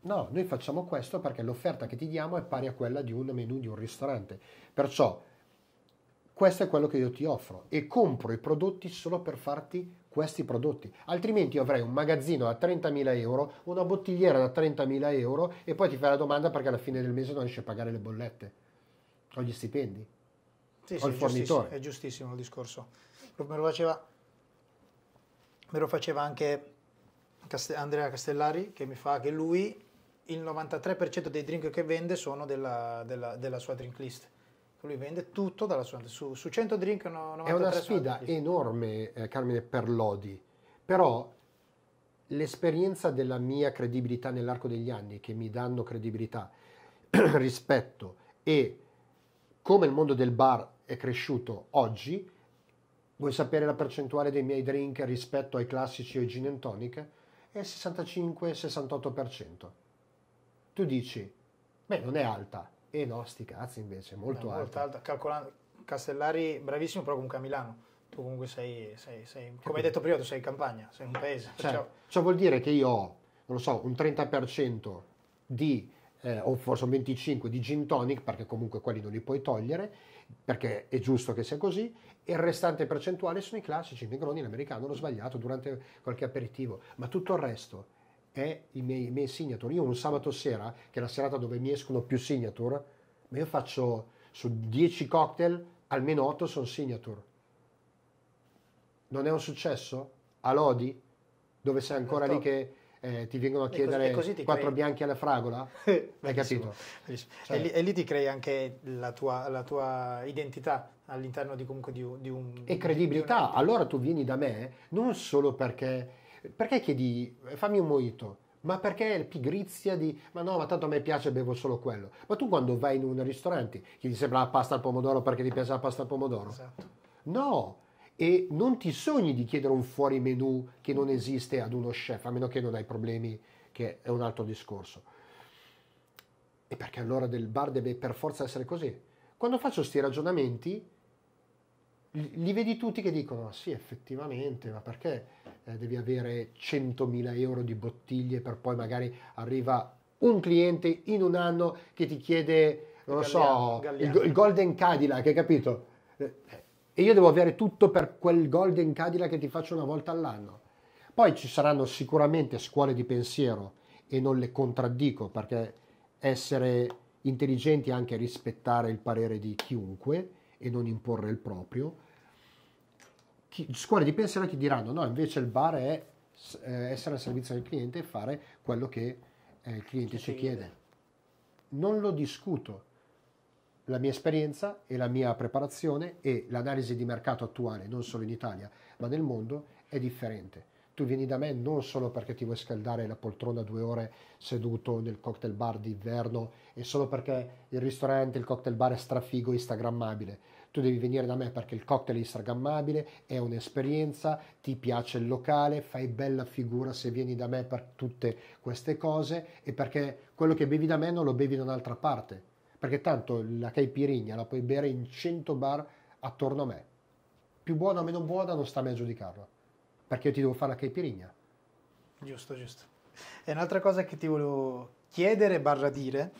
No, noi facciamo questo perché l'offerta che ti diamo è pari a quella di un menu di un ristorante. Perciò questo è quello che io ti offro e compro i prodotti solo per farti questi prodotti, altrimenti io avrei un magazzino da 30.000 euro, una bottigliera da 30.000 euro e poi ti fai la domanda perché alla fine del mese non riesci a pagare le bollette o gli stipendi sì, o il fornitore. È giustissimo, è giustissimo il discorso. Me lo faceva, me lo faceva anche Cast- Andrea Castellari che mi fa che lui il 93% dei drink che vende sono della, della, della sua drink list lui vende tutto dalla sua, su, su 100 drink no, 93 È una sfida enorme, eh, Carmine, per Lodi, però l'esperienza della mia credibilità nell'arco degli anni, che mi danno credibilità, rispetto e come il mondo del bar è cresciuto oggi, vuoi sapere la percentuale dei miei drink rispetto ai classici o ai gin and tonic? È 65-68%. Tu dici, beh, non è alta, e no, sti cazzi invece, molto eh, alta. Molto alta, calcolando, Castellari bravissimo, però comunque a Milano. Tu comunque sei, sei, sei come hai detto prima, tu sei in campagna, sei un paese. Cioè, perciò... Ciò vuol dire che io ho, non lo so, un 30% di, eh, o forse un 25% di gin tonic, perché comunque quelli non li puoi togliere, perché è giusto che sia così, e il restante percentuale sono i classici, il negroni, l'americano, l'ho sbagliato durante qualche aperitivo, ma tutto il resto è i miei, i miei signature. Io un sabato sera, che è la serata dove mi escono più signature, ma io faccio su 10 cocktail, almeno 8 sono signature. Non è un successo? A Lodi? Dove sei ancora lì certo. che eh, ti vengono a chiedere quattro crei... bianchi alla fragola? Hai capito? Cioè... E, lì, e, lì, ti crei anche la tua, la tua identità all'interno di, comunque di, di un... E credibilità. Di un... Allora tu vieni da me non solo perché perché chiedi, fammi un moito? Ma perché è pigrizia di, ma no, ma tanto a me piace, bevo solo quello. Ma tu quando vai in un ristorante chiedi sempre la pasta al pomodoro perché ti piace la pasta al pomodoro? Esatto. No, e non ti sogni di chiedere un fuori menu che non esiste ad uno chef, a meno che non hai problemi, che è un altro discorso. E perché allora del bar deve per forza essere così? Quando faccio questi ragionamenti, li vedi tutti che dicono, sì, effettivamente, ma perché eh, devi avere 100.000 euro di bottiglie per poi magari arriva un cliente in un anno che ti chiede, non lo so, il, il, Golden Cadillac, hai capito? Eh, e io devo avere tutto per quel Golden Cadillac che ti faccio una volta all'anno. Poi ci saranno sicuramente scuole di pensiero e non le contraddico perché essere intelligenti è anche rispettare il parere di chiunque e non imporre il proprio chi, scuole di pensiero ti diranno no, invece il bar è eh, essere al servizio del cliente e fare quello che eh, il cliente ci chiede. Non lo discuto. La mia esperienza e la mia preparazione e l'analisi di mercato attuale, non solo in Italia, ma nel mondo, è differente tu vieni da me non solo perché ti vuoi scaldare la poltrona due ore seduto nel cocktail bar d'inverno e solo perché il ristorante, il cocktail bar è strafigo, instagrammabile, tu devi venire da me perché il cocktail è instagrammabile, è un'esperienza, ti piace il locale, fai bella figura se vieni da me per tutte queste cose e perché quello che bevi da me non lo bevi da un'altra parte, perché tanto la caipirigna la puoi bere in 100 bar attorno a me. Più buona o meno buona non sta a me a giudicarla, perché io ti devo fare la caipirigna. Giusto, giusto. E un'altra cosa che ti volevo chiedere, barra dire,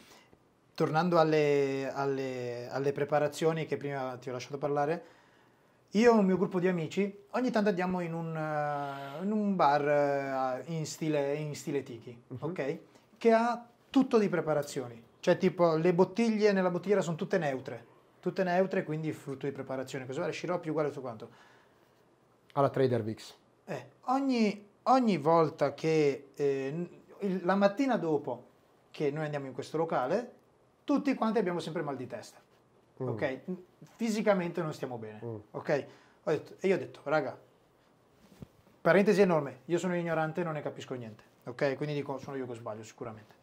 tornando alle, alle, alle, preparazioni che prima ti ho lasciato parlare, io e un mio gruppo di amici ogni tanto andiamo in un, eh, in un bar eh, in stile, in stile tiki, uh mhm. -huh. ok? Che ha tutto di preparazioni. Cioè tipo le bottiglie nella bottigliera sono tutte neutre, tutte neutre quindi frutto di preparazione, così vale, sciroppi uguale tutto quanto. Alla Trader Vix. Eh, ogni, ogni, volta che eh, la mattina dopo che noi andiamo in questo locale, tutti quanti abbiamo sempre mal di testa. Mm. Ok? Fisicamente non stiamo bene. Mm. Ok? Ho detto, e io ho detto, raga, parentesi enorme, io sono ignorante e non ne capisco niente. Ok? Quindi dico, sono io che sbaglio sicuramente.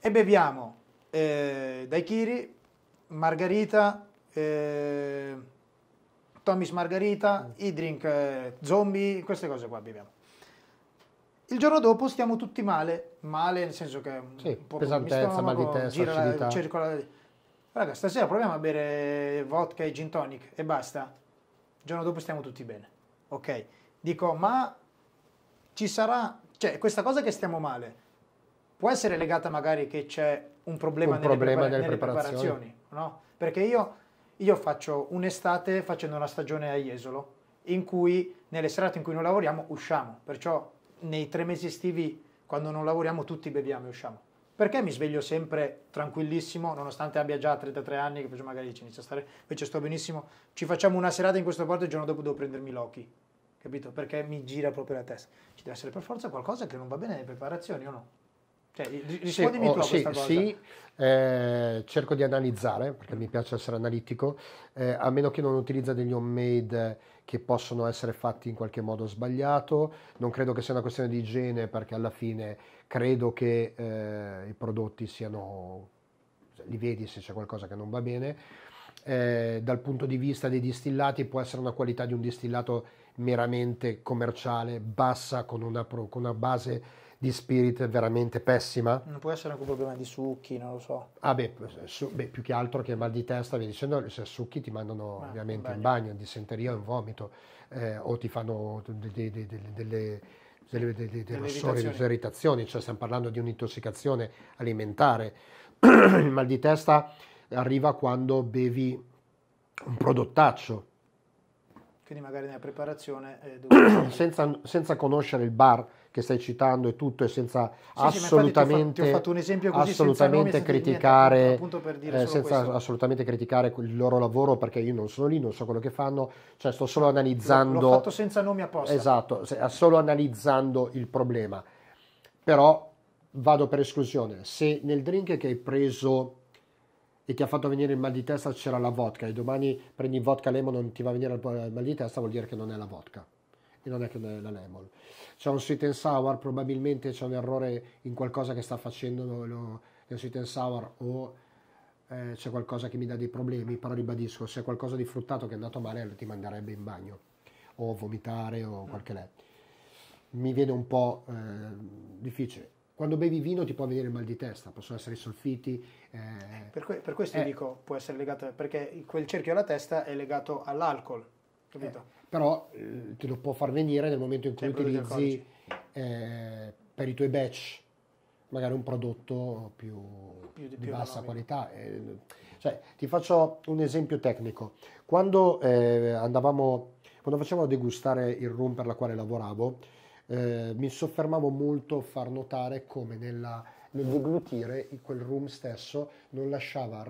E beviamo eh, Daiquiri, Margarita, eh, Tommy's Margarita, mm. i drink eh, zombie, queste cose qua beviamo. Il giorno dopo stiamo tutti male, male nel senso che sì, un po' pesantezza, mal di testa, gira, acidità. Circola... Raga, stasera proviamo a bere vodka e gin tonic e basta. Il giorno dopo stiamo tutti bene. Ok. Dico, ma ci sarà, cioè questa cosa che stiamo male può essere legata magari che c'è un problema, un nelle, problema prepara- nelle preparazioni, preparazioni, no? Perché io, io faccio un'estate facendo una stagione a Jesolo in cui nelle serate in cui non lavoriamo usciamo, perciò nei tre mesi estivi, quando non lavoriamo, tutti beviamo e usciamo. Perché mi sveglio sempre tranquillissimo, nonostante abbia già 33 anni, che poi magari ci inizia a stare, invece sto benissimo, ci facciamo una serata in questo porto e il giorno dopo devo prendermi l'occhi, capito? Perché mi gira proprio la testa. Ci deve essere per forza qualcosa che non va bene nelle preparazioni o no? Cioè, rispondimi sì, oh, tu a sì, questa cosa. Sì, eh, cerco di analizzare, perché mi piace essere analitico, eh, a meno che non utilizza degli homemade che possono essere fatti in qualche modo sbagliato, non credo che sia una questione di igiene perché alla fine credo che eh, i prodotti siano, cioè, li vedi se c'è qualcosa che non va bene, eh, dal punto di vista dei distillati può essere una qualità di un distillato meramente commerciale, bassa, con una, con una base di spirit veramente pessima. Non può essere anche un problema di succhi, non lo so. Ah beh, eh, su, beh più che altro che mal di testa, via dicendo, se succhi ti mandano ah, ovviamente bagno. in bagno, dissenteria o in vomito, eh, o ti fanno de, de, de, delle delle, delle, delle rossori, irritazioni, cioè stiamo parlando di un'intossicazione alimentare. il mal di testa arriva quando bevi un prodottaccio. Quindi magari nella preparazione... Eh, senza, senza conoscere il bar che stai citando e tutto e senza sì, assolutamente, sì, fa, assolutamente senza criticare niente, eh, senza questo. assolutamente criticare il loro lavoro perché io non sono lì, non so quello che fanno, cioè sto solo analizzando l'ho fatto senza nomi apposta. Esatto, solo analizzando il problema. Però vado per esclusione, se nel drink che hai preso e ti ha fatto venire il mal di testa c'era la vodka e domani prendi vodka lemon non ti va a venire il eh, mal di testa vuol dire che non è la vodka e non è che la Lemon. C'è un sweet and sour, probabilmente c'è un errore in qualcosa che sta facendo lo, sweet and sour o eh, c'è qualcosa che mi dà dei problemi, però ribadisco, se è qualcosa di fruttato che è andato male ti manderebbe in bagno o vomitare o mm. qualche lè. Mi viene un po' eh, difficile quando bevi vino ti può venire il mal di testa, possono essere i solfiti. Eh, per, que- per, questo eh, dico può essere legato, perché quel cerchio alla testa è legato all'alcol, Capito? Eh, però eh, te lo può far venire nel momento in cui Sempre cioè, utilizzi eh, per i tuoi batch magari un prodotto più, più di, di più bassa qualità. Eh, cioè, ti faccio un esempio tecnico. Quando, eh, andavamo, quando facevamo degustare il room per la quale lavoravo, eh, mi soffermavo molto a far notare come nella, nel deglutire quel room stesso non lasciava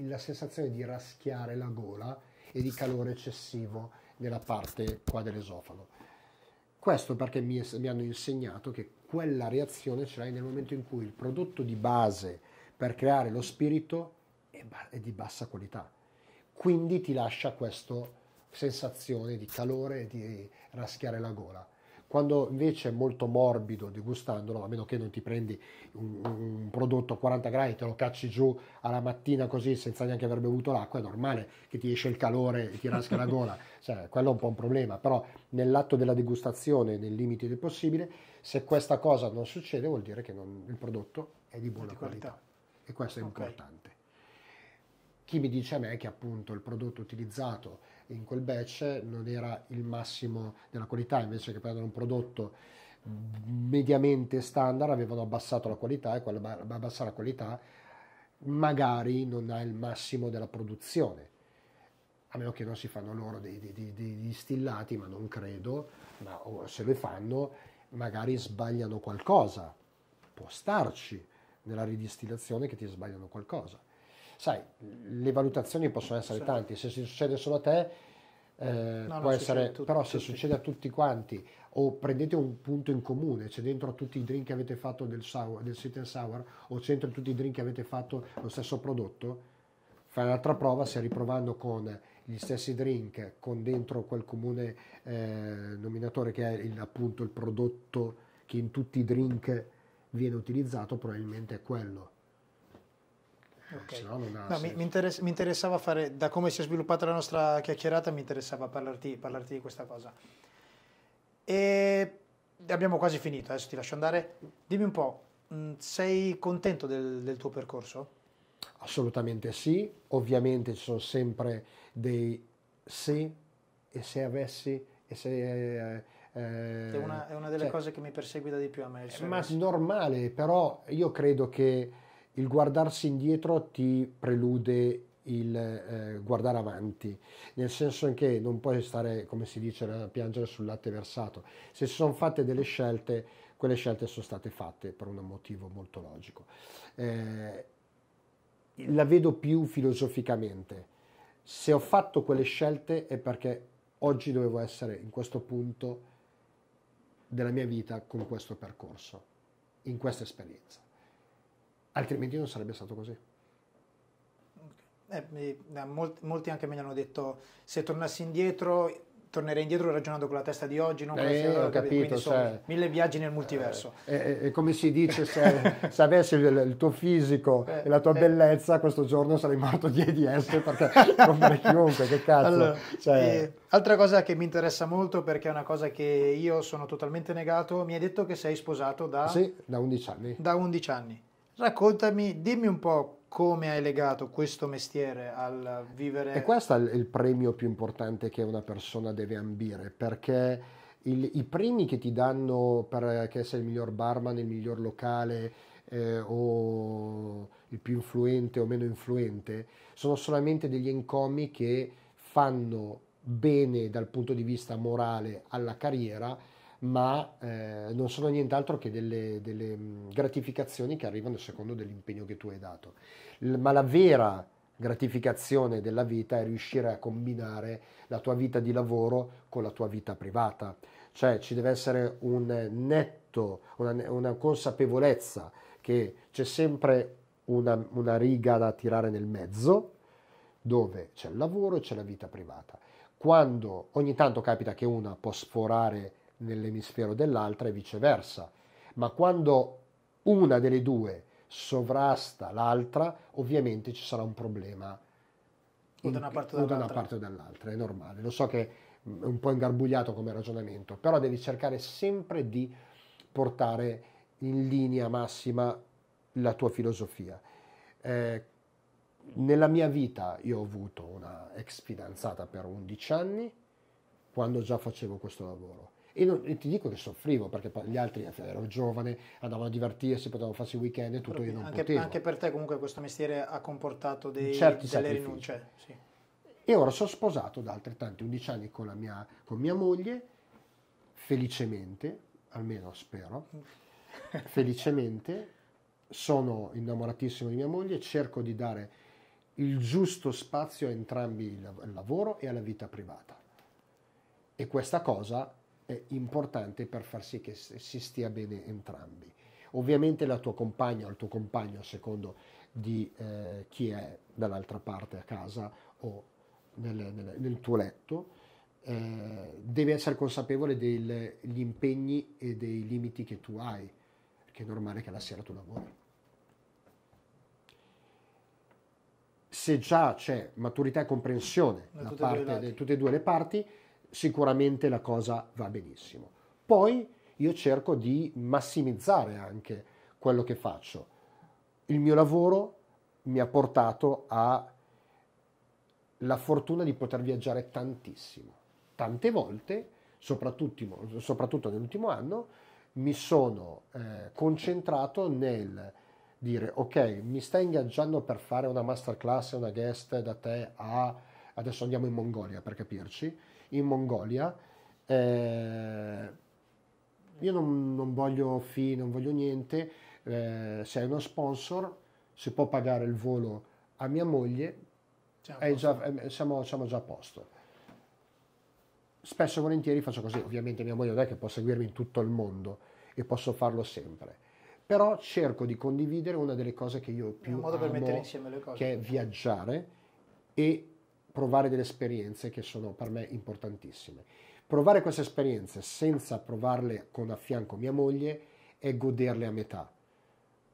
la sensazione di raschiare la gola e di calore eccessivo nella parte qua dell'esofago. Questo perché mi, mi hanno insegnato che quella reazione ce l'hai nel momento in cui il prodotto di base per creare lo spirito è, è di bassa qualità. Quindi ti lascia questa sensazione di calore e di raschiare la gola quando invece è molto morbido degustandolo, a meno che non ti prendi un, un prodotto a 40 gradi, e te lo cacci giù alla mattina così senza neanche aver bevuto l'acqua, è normale che ti esce il calore e ti rasca la gola, cioè, quello è un po' un problema, però nell'atto della degustazione, nel limite del possibile, se questa cosa non succede vuol dire che non, il prodotto è di buona di qualità. qualità. e questo è okay. importante. Chi mi dice a me che appunto il prodotto utilizzato in quel batch non era il massimo della qualità, invece che prendere un prodotto mediamente standard avevano abbassato la qualità e quella abbassare la qualità magari non ha il massimo della produzione a meno che non si fanno loro dei, dei, dei, dei distillati ma non credo ma se lo fanno magari sbagliano qualcosa può starci nella ridistillazione che ti sbagliano qualcosa sai, le valutazioni possono essere sì. Certo. tante, se succede solo a te, eh, no, può essere, tutti, però se tutti. succede a tutti quanti o prendete un punto in comune, c'è dentro tutti i drink che avete fatto del, sour, del sit and sour o c'è dentro tutti i drink che avete fatto lo stesso prodotto, fai un'altra prova, se riprovando con gli stessi drink, con dentro quel comune eh, nominatore che è il, appunto il prodotto che in tutti i drink viene utilizzato, probabilmente è quello Okay. No, no, mi, mi, mi, interessava fare, da come si è sviluppata la nostra chiacchierata, mi interessava parlarti, parlarti di questa cosa. E abbiamo quasi finito, adesso ti lascio andare. Dimmi un po', mm, sei contento del, del tuo percorso? Assolutamente sì, ovviamente ci sono sempre dei se e se avessi e se... Eh, eh, è una, è, una, delle cioè, cose che mi perseguita di più a me. ma è normale, però io credo che il guardarsi indietro ti prelude il eh, guardare avanti, nel senso che non puoi stare, come si dice, eh, a piangere sul latte versato. Se si sono fatte delle scelte, quelle scelte sono state fatte per un motivo molto logico. Eh, la vedo più filosoficamente. Se ho fatto quelle scelte è perché oggi dovevo essere in questo punto della mia vita con questo percorso, in questa esperienza altrimenti non sarebbe stato così. Eh, eh, molti, molti, anche me ne hanno detto se tornassi indietro tornerei indietro ragionando con la testa di oggi non con eh, la ho capito, cioè, mille viaggi nel multiverso eh, eh, eh come si dice se, se avessi il, il, tuo fisico eh, e la tua bellezza questo giorno sarei morto di AIDS perché rompere chiunque che cazzo allora, cioè, altra cosa che mi interessa molto perché è una cosa che io sono totalmente negato mi hai detto che sei sposato da sì, da 11 anni da 11 anni Raccontami, dimmi un po' come hai legato questo mestiere al vivere. E questo è il premio più importante che una persona deve ambire, perché il, i primi che ti danno per essere il miglior barman, il miglior locale eh, o il più influente o meno influente, sono solamente degli encomi che fanno bene dal punto di vista morale alla carriera ma eh, non sono nient'altro che delle, delle, mm, gratificazioni che arrivano secondo dell'impegno che tu hai dato. L- ma la vera gratificazione della vita è riuscire a combinare la tua vita di lavoro con la tua vita privata, cioè ci deve essere un netto, una, una consapevolezza che c'è sempre una, una riga da tirare nel mezzo dove c'è il lavoro e c'è la vita privata. Quando ogni tanto capita che una può sforare nell'emisfero dell'altra e viceversa. Ma quando una delle due sovrasta l'altra, ovviamente ci sarà un problema o da una parte o, da una parte o dall'altra, è normale. Lo so che è un po' ingarbugliato come ragionamento, però devi cercare sempre di portare in linea massima la tua filosofia. Eh, nella mia vita io ho avuto una ex fidanzata per 11 anni quando già facevo questo lavoro e, non, e, ti dico che soffrivo perché gli altri eh, ero giovane, andavano a divertirsi, potevano farsi weekend e tutto, Però, io non anche, potevo. Anche per te comunque questo mestiere ha comportato dei, Certi delle sacrifici. rinunce. Sì. E ora sono sposato da altrettanti 11 anni con, mia, con mia moglie, felicemente, almeno spero, felicemente, sono innamoratissimo di mia moglie, cerco di dare il giusto spazio a entrambi il lavoro e alla vita privata. E questa cosa è importante per far sì che si stia bene entrambi. Ovviamente la tua compagna o il tuo compagno, a secondo di eh, chi è dall'altra parte a casa o nel, nel, nel tuo letto, eh, deve essere consapevole degli impegni e dei limiti che tu hai, perché è normale che la sera tu lavori. se già c'è maturità e comprensione da parte di tutte e due le parti, sicuramente la cosa va benissimo. Poi io cerco di massimizzare anche quello che faccio. Il mio lavoro mi ha portato alla fortuna di poter viaggiare tantissimo. Tante volte, soprattutto, soprattutto nell'ultimo anno, mi sono eh, concentrato nel dire ok, mi stai ingaggiando per fare una masterclass, una guest da te a adesso andiamo in Mongolia per capirci in Mongolia. Eh, io non, non, voglio fi, non voglio niente, eh, hai uno sponsor, si può pagare il volo a mia moglie, a già, eh, siamo, siamo, già a posto. Spesso e volentieri faccio così, ovviamente mia moglie non è che può seguirmi in tutto il mondo e posso farlo sempre, però cerco di condividere una delle cose che io più amo, che è viaggiare e provare delle esperienze che sono per me importantissime. Provare queste esperienze senza provarle con a fianco mia moglie è goderle a metà.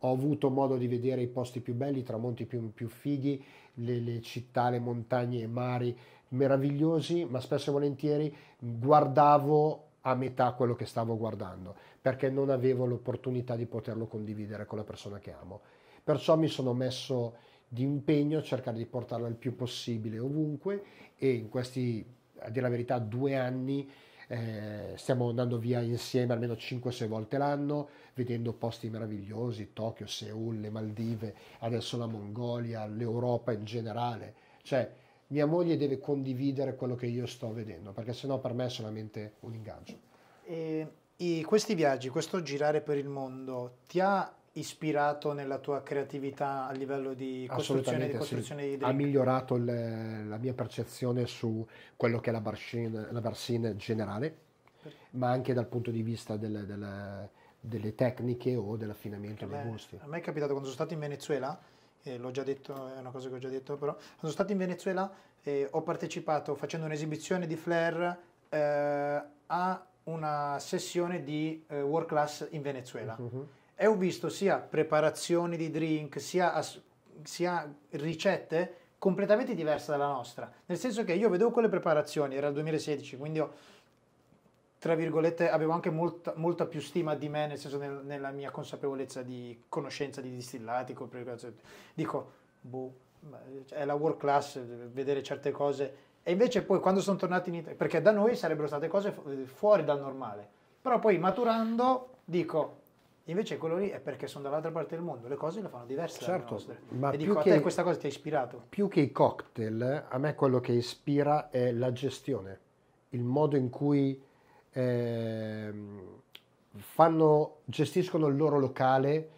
Ho avuto modo di vedere i posti più belli, i tramonti più, più fighi, le, le città, le montagne, i mari meravigliosi, ma spesso e volentieri guardavo a metà quello che stavo guardando, perché non avevo l'opportunità di poterlo condividere con la persona che amo. Perciò mi sono messo di impegno a cercare di portarlo il più possibile ovunque e in questi, a dire la verità, due anni eh, stiamo andando via insieme almeno 5-6 volte l'anno, vedendo posti meravigliosi, Tokyo, Seoul, le Maldive, adesso la Mongolia, l'Europa in generale. Cioè, mia moglie deve condividere quello che io sto vedendo, perché sennò per me è solamente un ingaggio. E, e questi viaggi, questo girare per il mondo, ti ha ispirato nella tua creatività a livello di costruzione, di costruzione sì. di drink. Ha migliorato le, la mia percezione su quello che è la bar scene, generale, ma anche dal punto di vista del, del, delle tecniche o dell'affinamento dei gusti. A me è capitato quando sono stato in Venezuela, eh, l'ho già detto, è una cosa che ho già detto però, sono stato in Venezuela e ho partecipato facendo un'esibizione di flair eh, a una sessione di eh, world class in Venezuela. Uh-huh e ho visto sia preparazioni di drink, sia, sia ricette completamente diverse dalla nostra. Nel senso che io vedevo quelle preparazioni, era il 2016, quindi ho, tra virgolette, avevo anche molta, molta più stima di me, nel senso nel, nella mia consapevolezza di conoscenza di distillati, dico, boh, cioè, è la world class vedere certe cose. E invece poi quando sono tornati in Italia, perché da noi sarebbero state cose fuori dal normale, però poi maturando dico, Invece quello lì è perché sono dall'altra parte del mondo, le cose le fanno diverse certo, Ma e dico che, a te questa cosa ti ha ispirato. Più che i cocktail, a me quello che ispira è la gestione, il modo in cui eh, fanno, gestiscono il loro locale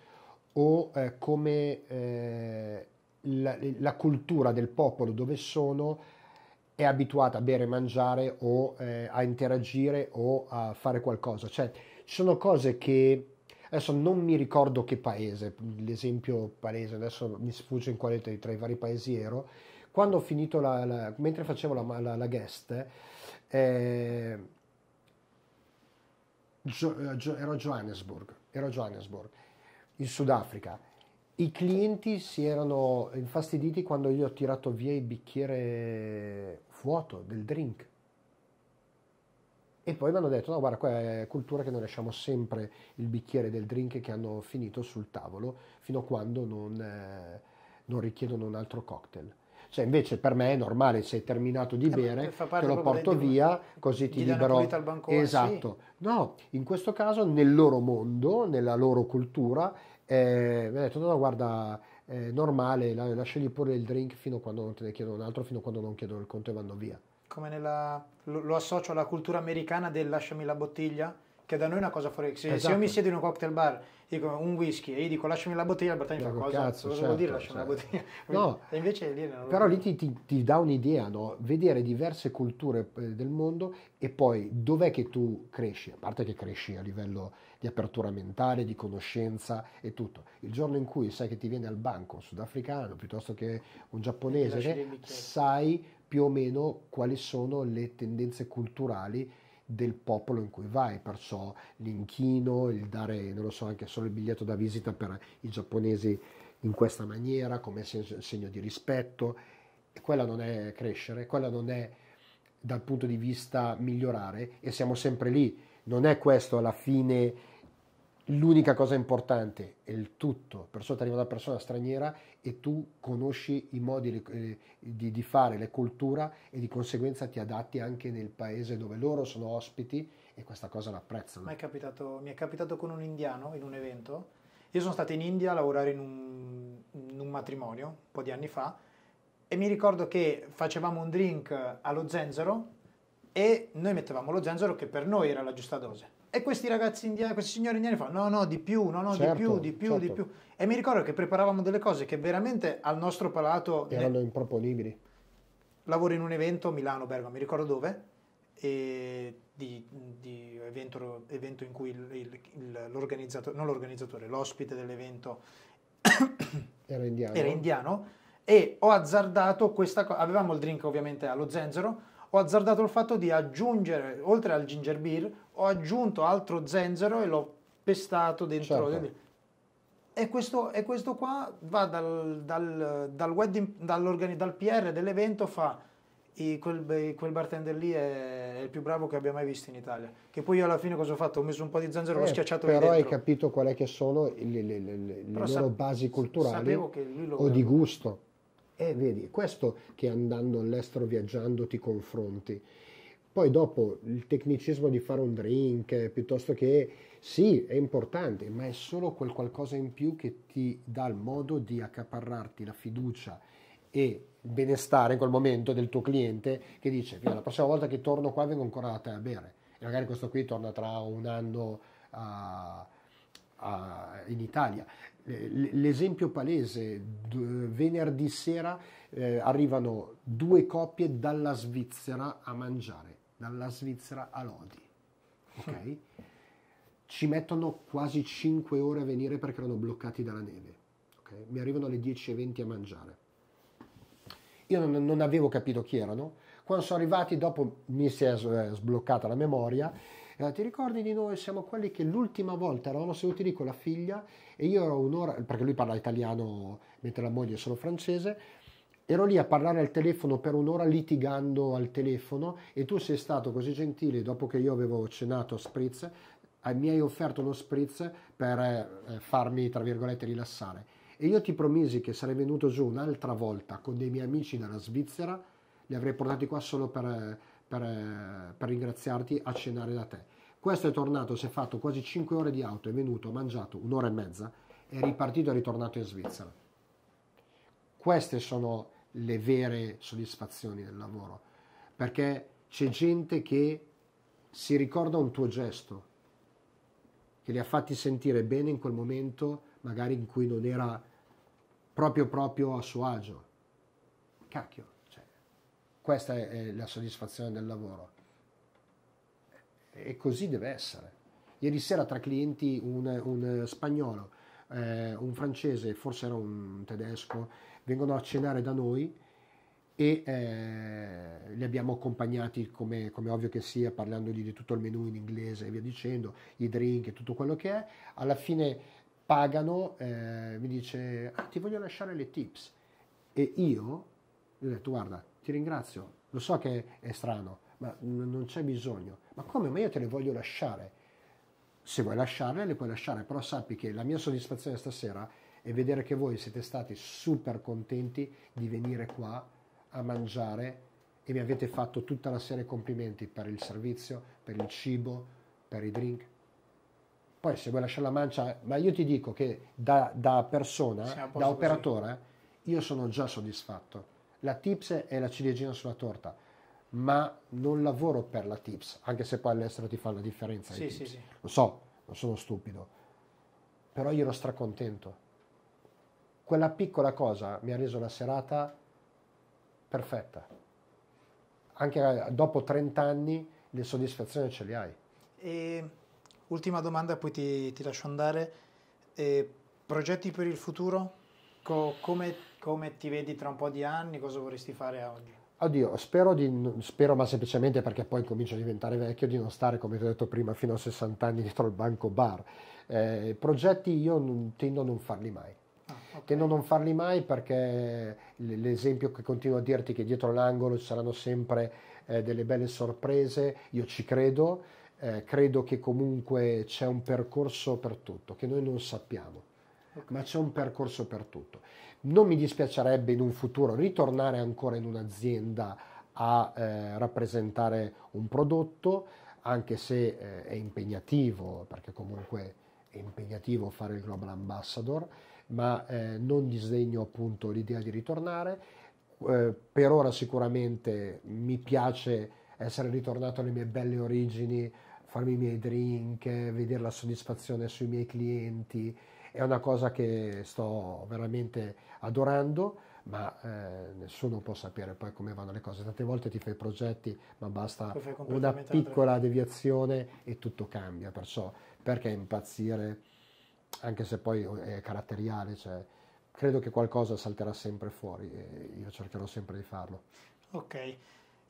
o eh, come eh, la, la, cultura del popolo dove sono è abituata a bere, e mangiare o eh, a interagire o a fare qualcosa. Cioè, ci sono cose che adesso non mi ricordo che paese, l'esempio palese, adesso mi sfugge in quale tra i vari paesi ero, quando ho finito la, la mentre facevo la, la, la guest, eh, gio, gio, eh, ero a Johannesburg, ero a Johannesburg, in Sudafrica. I clienti si erano infastiditi quando io ho tirato via il bicchiere vuoto del drink e poi mi hanno detto, no guarda, qua è cultura che noi lasciamo sempre il bicchiere del drink che hanno finito sul tavolo fino a quando non, eh, non richiedono un altro cocktail. Cioè invece per me è normale, se hai terminato di eh, bere, cioè, te lo porto via, così ti libero. Al bancone, eh, esatto. Sì. No, in questo caso nel loro mondo, nella loro cultura, eh, mi hanno detto, no guarda, è normale, lasciagli pure il drink fino a quando non te ne chiedono un altro, fino a quando non chiedono il conto e vanno via come nella, lo, lo, associo alla cultura americana del lasciami la bottiglia, che da noi è una cosa fuori. Se, esatto. se io mi esatto. siedo in un cocktail bar, dico un whisky e io dico lasciami la bottiglia, il bartender fa cosa, cazzo, cosa certo, vuol dire certo, lasciami certo. la bottiglia? No, e invece lì non però lì ti, ti, ti dà un'idea, no? vedere diverse culture eh, del mondo e poi dov'è che tu cresci, a parte che cresci a livello di apertura mentale, di conoscenza e tutto. Il giorno in cui sai che ti viene al banco un sudafricano piuttosto che un giapponese, sai più o meno quali sono le tendenze culturali del popolo in cui vai, perciò l'inchino, il dare, non lo so, anche solo il biglietto da visita per i giapponesi in questa maniera, come segno di rispetto, e quella non è crescere, quella non è dal punto di vista migliorare e siamo sempre lì, non è questo alla fine l'unica cosa importante è il tutto, per ti arriva una persona straniera e tu conosci i modi eh, di, di, fare, le cultura e di conseguenza ti adatti anche nel paese dove loro sono ospiti e questa cosa l'apprezzano. È capitato, mi è capitato con un indiano in un evento, io sono stato in India a lavorare in un, in un matrimonio un po' di anni fa e mi ricordo che facevamo un drink allo zenzero e noi mettevamo lo zenzero che per noi era la giusta dose e questi ragazzi indiani, questi signori indiani fanno: no, no, di più, no, no, certo, di più, di più, certo. di più. E mi ricordo che preparavamo delle cose che veramente al nostro palato. erano ne... improponibili. Lavoro in un evento, a Milano, Bergamo, mi ricordo dove, e di, di evento, evento, in cui il, il, il, l'organizzatore, non l'organizzatore, l'ospite dell'evento era indiano. Era indiano e ho azzardato questa cosa. Avevamo il drink ovviamente allo zenzero ho azzardato il fatto di aggiungere, oltre al ginger beer, ho aggiunto altro zenzero e l'ho pestato dentro. Certo. E, questo, e questo, qua va dal, dal, dal, wedding, dal PR dell'evento, fa i, quel, quel, bartender lì è, il più bravo che abbia mai visto in Italia. Che poi io alla fine cosa ho fatto? Ho messo un po' di zenzero, eh, l'ho schiacciato però Però hai capito qual è che sono le, le, le, le loro sap- basi culturali o di gusto. E eh, vedi, questo che andando all'estero viaggiando ti confronti. Poi dopo il tecnicismo di fare un drink, eh, piuttosto che sì, è importante, ma è solo quel qualcosa in più che ti dà il modo di accaparrarti la fiducia e il benestare in quel momento del tuo cliente che dice, la prossima volta che torno qua vengo ancora da te a bere. E magari questo qui torna tra un anno a, a, in Italia. Eh, l'esempio palese, venerdì sera eh, arrivano due coppie dalla Svizzera a mangiare, dalla Svizzera a Lodi, ok? Ci mettono quasi 5 ore a venire perché erano bloccati dalla neve, okay? Mi arrivano alle 10.20 a mangiare. Io non, non avevo capito chi erano, quando sono arrivati dopo mi si è eh, sbloccata la memoria allora, ti ricordi di noi? Siamo quelli che l'ultima volta eravamo seduti lì con la figlia e io ero un'ora, perché lui parla italiano mentre la moglie è solo francese, ero lì a parlare al telefono per un'ora litigando al telefono e tu sei stato così gentile dopo che io avevo cenato a Spritz, eh, mi hai offerto uno Spritz per eh, eh, farmi, tra virgolette, rilassare. E io ti promisi che sarei venuto giù un'altra volta con dei miei amici dalla Svizzera, li avrei portati qua solo per per, eh, per ringraziarti a cenare da te. Questo è tornato, si è fatto quasi 5 ore di auto, è venuto, ha mangiato un'ora e mezza, è ripartito e è ritornato in Svizzera. Queste sono le vere soddisfazioni del lavoro, perché c'è gente che si ricorda un tuo gesto, che li ha fatti sentire bene in quel momento, magari in cui non era proprio proprio a suo agio. Cacchio, questa è la soddisfazione del lavoro. E così deve essere. Ieri sera tra clienti un, un spagnolo, eh, un francese, forse era un tedesco, vengono a cenare da noi e eh, li abbiamo accompagnati come, come, ovvio che sia parlandogli di tutto il menù in inglese e via dicendo, i drink e tutto quello che è. Alla fine pagano, eh, mi dice ah, ti voglio lasciare le tips e io gli ho detto guarda ti ringrazio, lo so che è strano, ma non c'è bisogno. Ma come? Ma io te le voglio lasciare. Se vuoi lasciarle, le puoi lasciare, però sappi che la mia soddisfazione stasera è vedere che voi siete stati super contenti di venire qua a mangiare e mi avete fatto tutta la serie complimenti per il servizio, per il cibo, per i drink. Poi se vuoi lasciare la mancia, ma io ti dico che da, da persona, da operatore, così. io sono già soddisfatto la tips è la ciliegina sulla torta, ma non lavoro per la tips, anche se poi all'estero ti fa la differenza. Sì, sì, sì. Lo so, non sono stupido, però io ero stracontento. Quella piccola cosa mi ha reso la serata perfetta. Anche eh, dopo 30 anni le soddisfazioni ce le hai. E, ultima domanda, poi ti, ti lascio andare. E, progetti per il futuro? Co come, come, ti vedi tra un po' di anni? Cosa vorresti fare oggi? Oddio, spero, di, spero, ma semplicemente perché poi comincio a diventare vecchio, di non stare, come ti ho detto prima, fino a 60 anni dietro il banco bar. Eh, progetti io non, tendo a non farli mai. Ah, okay. Tendo a non farli mai perché l'esempio che continuo a dirti che dietro l'angolo ci saranno sempre eh, delle belle sorprese, io ci credo, eh, credo che comunque c'è un percorso per tutto, che noi non sappiamo ma c'è un percorso per tutto. Non mi dispiacerebbe in un futuro ritornare ancora in un'azienda a eh, rappresentare un prodotto, anche se eh, è impegnativo, perché comunque è impegnativo fare il Global Ambassador, ma eh, non disdegno appunto l'idea di ritornare. Eh, per ora sicuramente mi piace essere ritornato alle mie belle origini, farmi i miei drink, vedere la soddisfazione sui miei clienti, è una cosa che sto veramente adorando, ma eh, nessuno può sapere poi come vanno le cose. Tante volte ti fai progetti, ma basta una piccola deviazione e tutto cambia. Perciò perché impazzire, anche se poi è caratteriale, cioè, credo che qualcosa salterà sempre fuori e io cercherò sempre di farlo. Ok.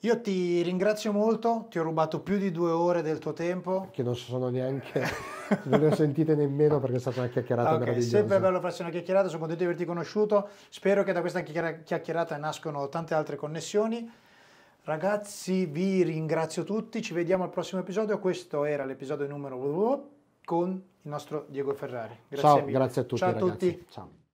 Io ti ringrazio molto, ti ho rubato più di due ore del tuo tempo. Che non sono neanche, non le ho sentite nemmeno perché è stata una chiacchierata okay, meravigliosa. Sempre bello farsi una chiacchierata, sono contento di averti conosciuto. Spero che da questa chiacchierata nascono tante altre connessioni. Ragazzi, vi ringrazio tutti, ci vediamo al prossimo episodio. Questo era l'episodio numero con il nostro Diego Ferrari. Grazie Ciao, mille. grazie a tutti. Ciao a ragazzi. tutti. Ciao.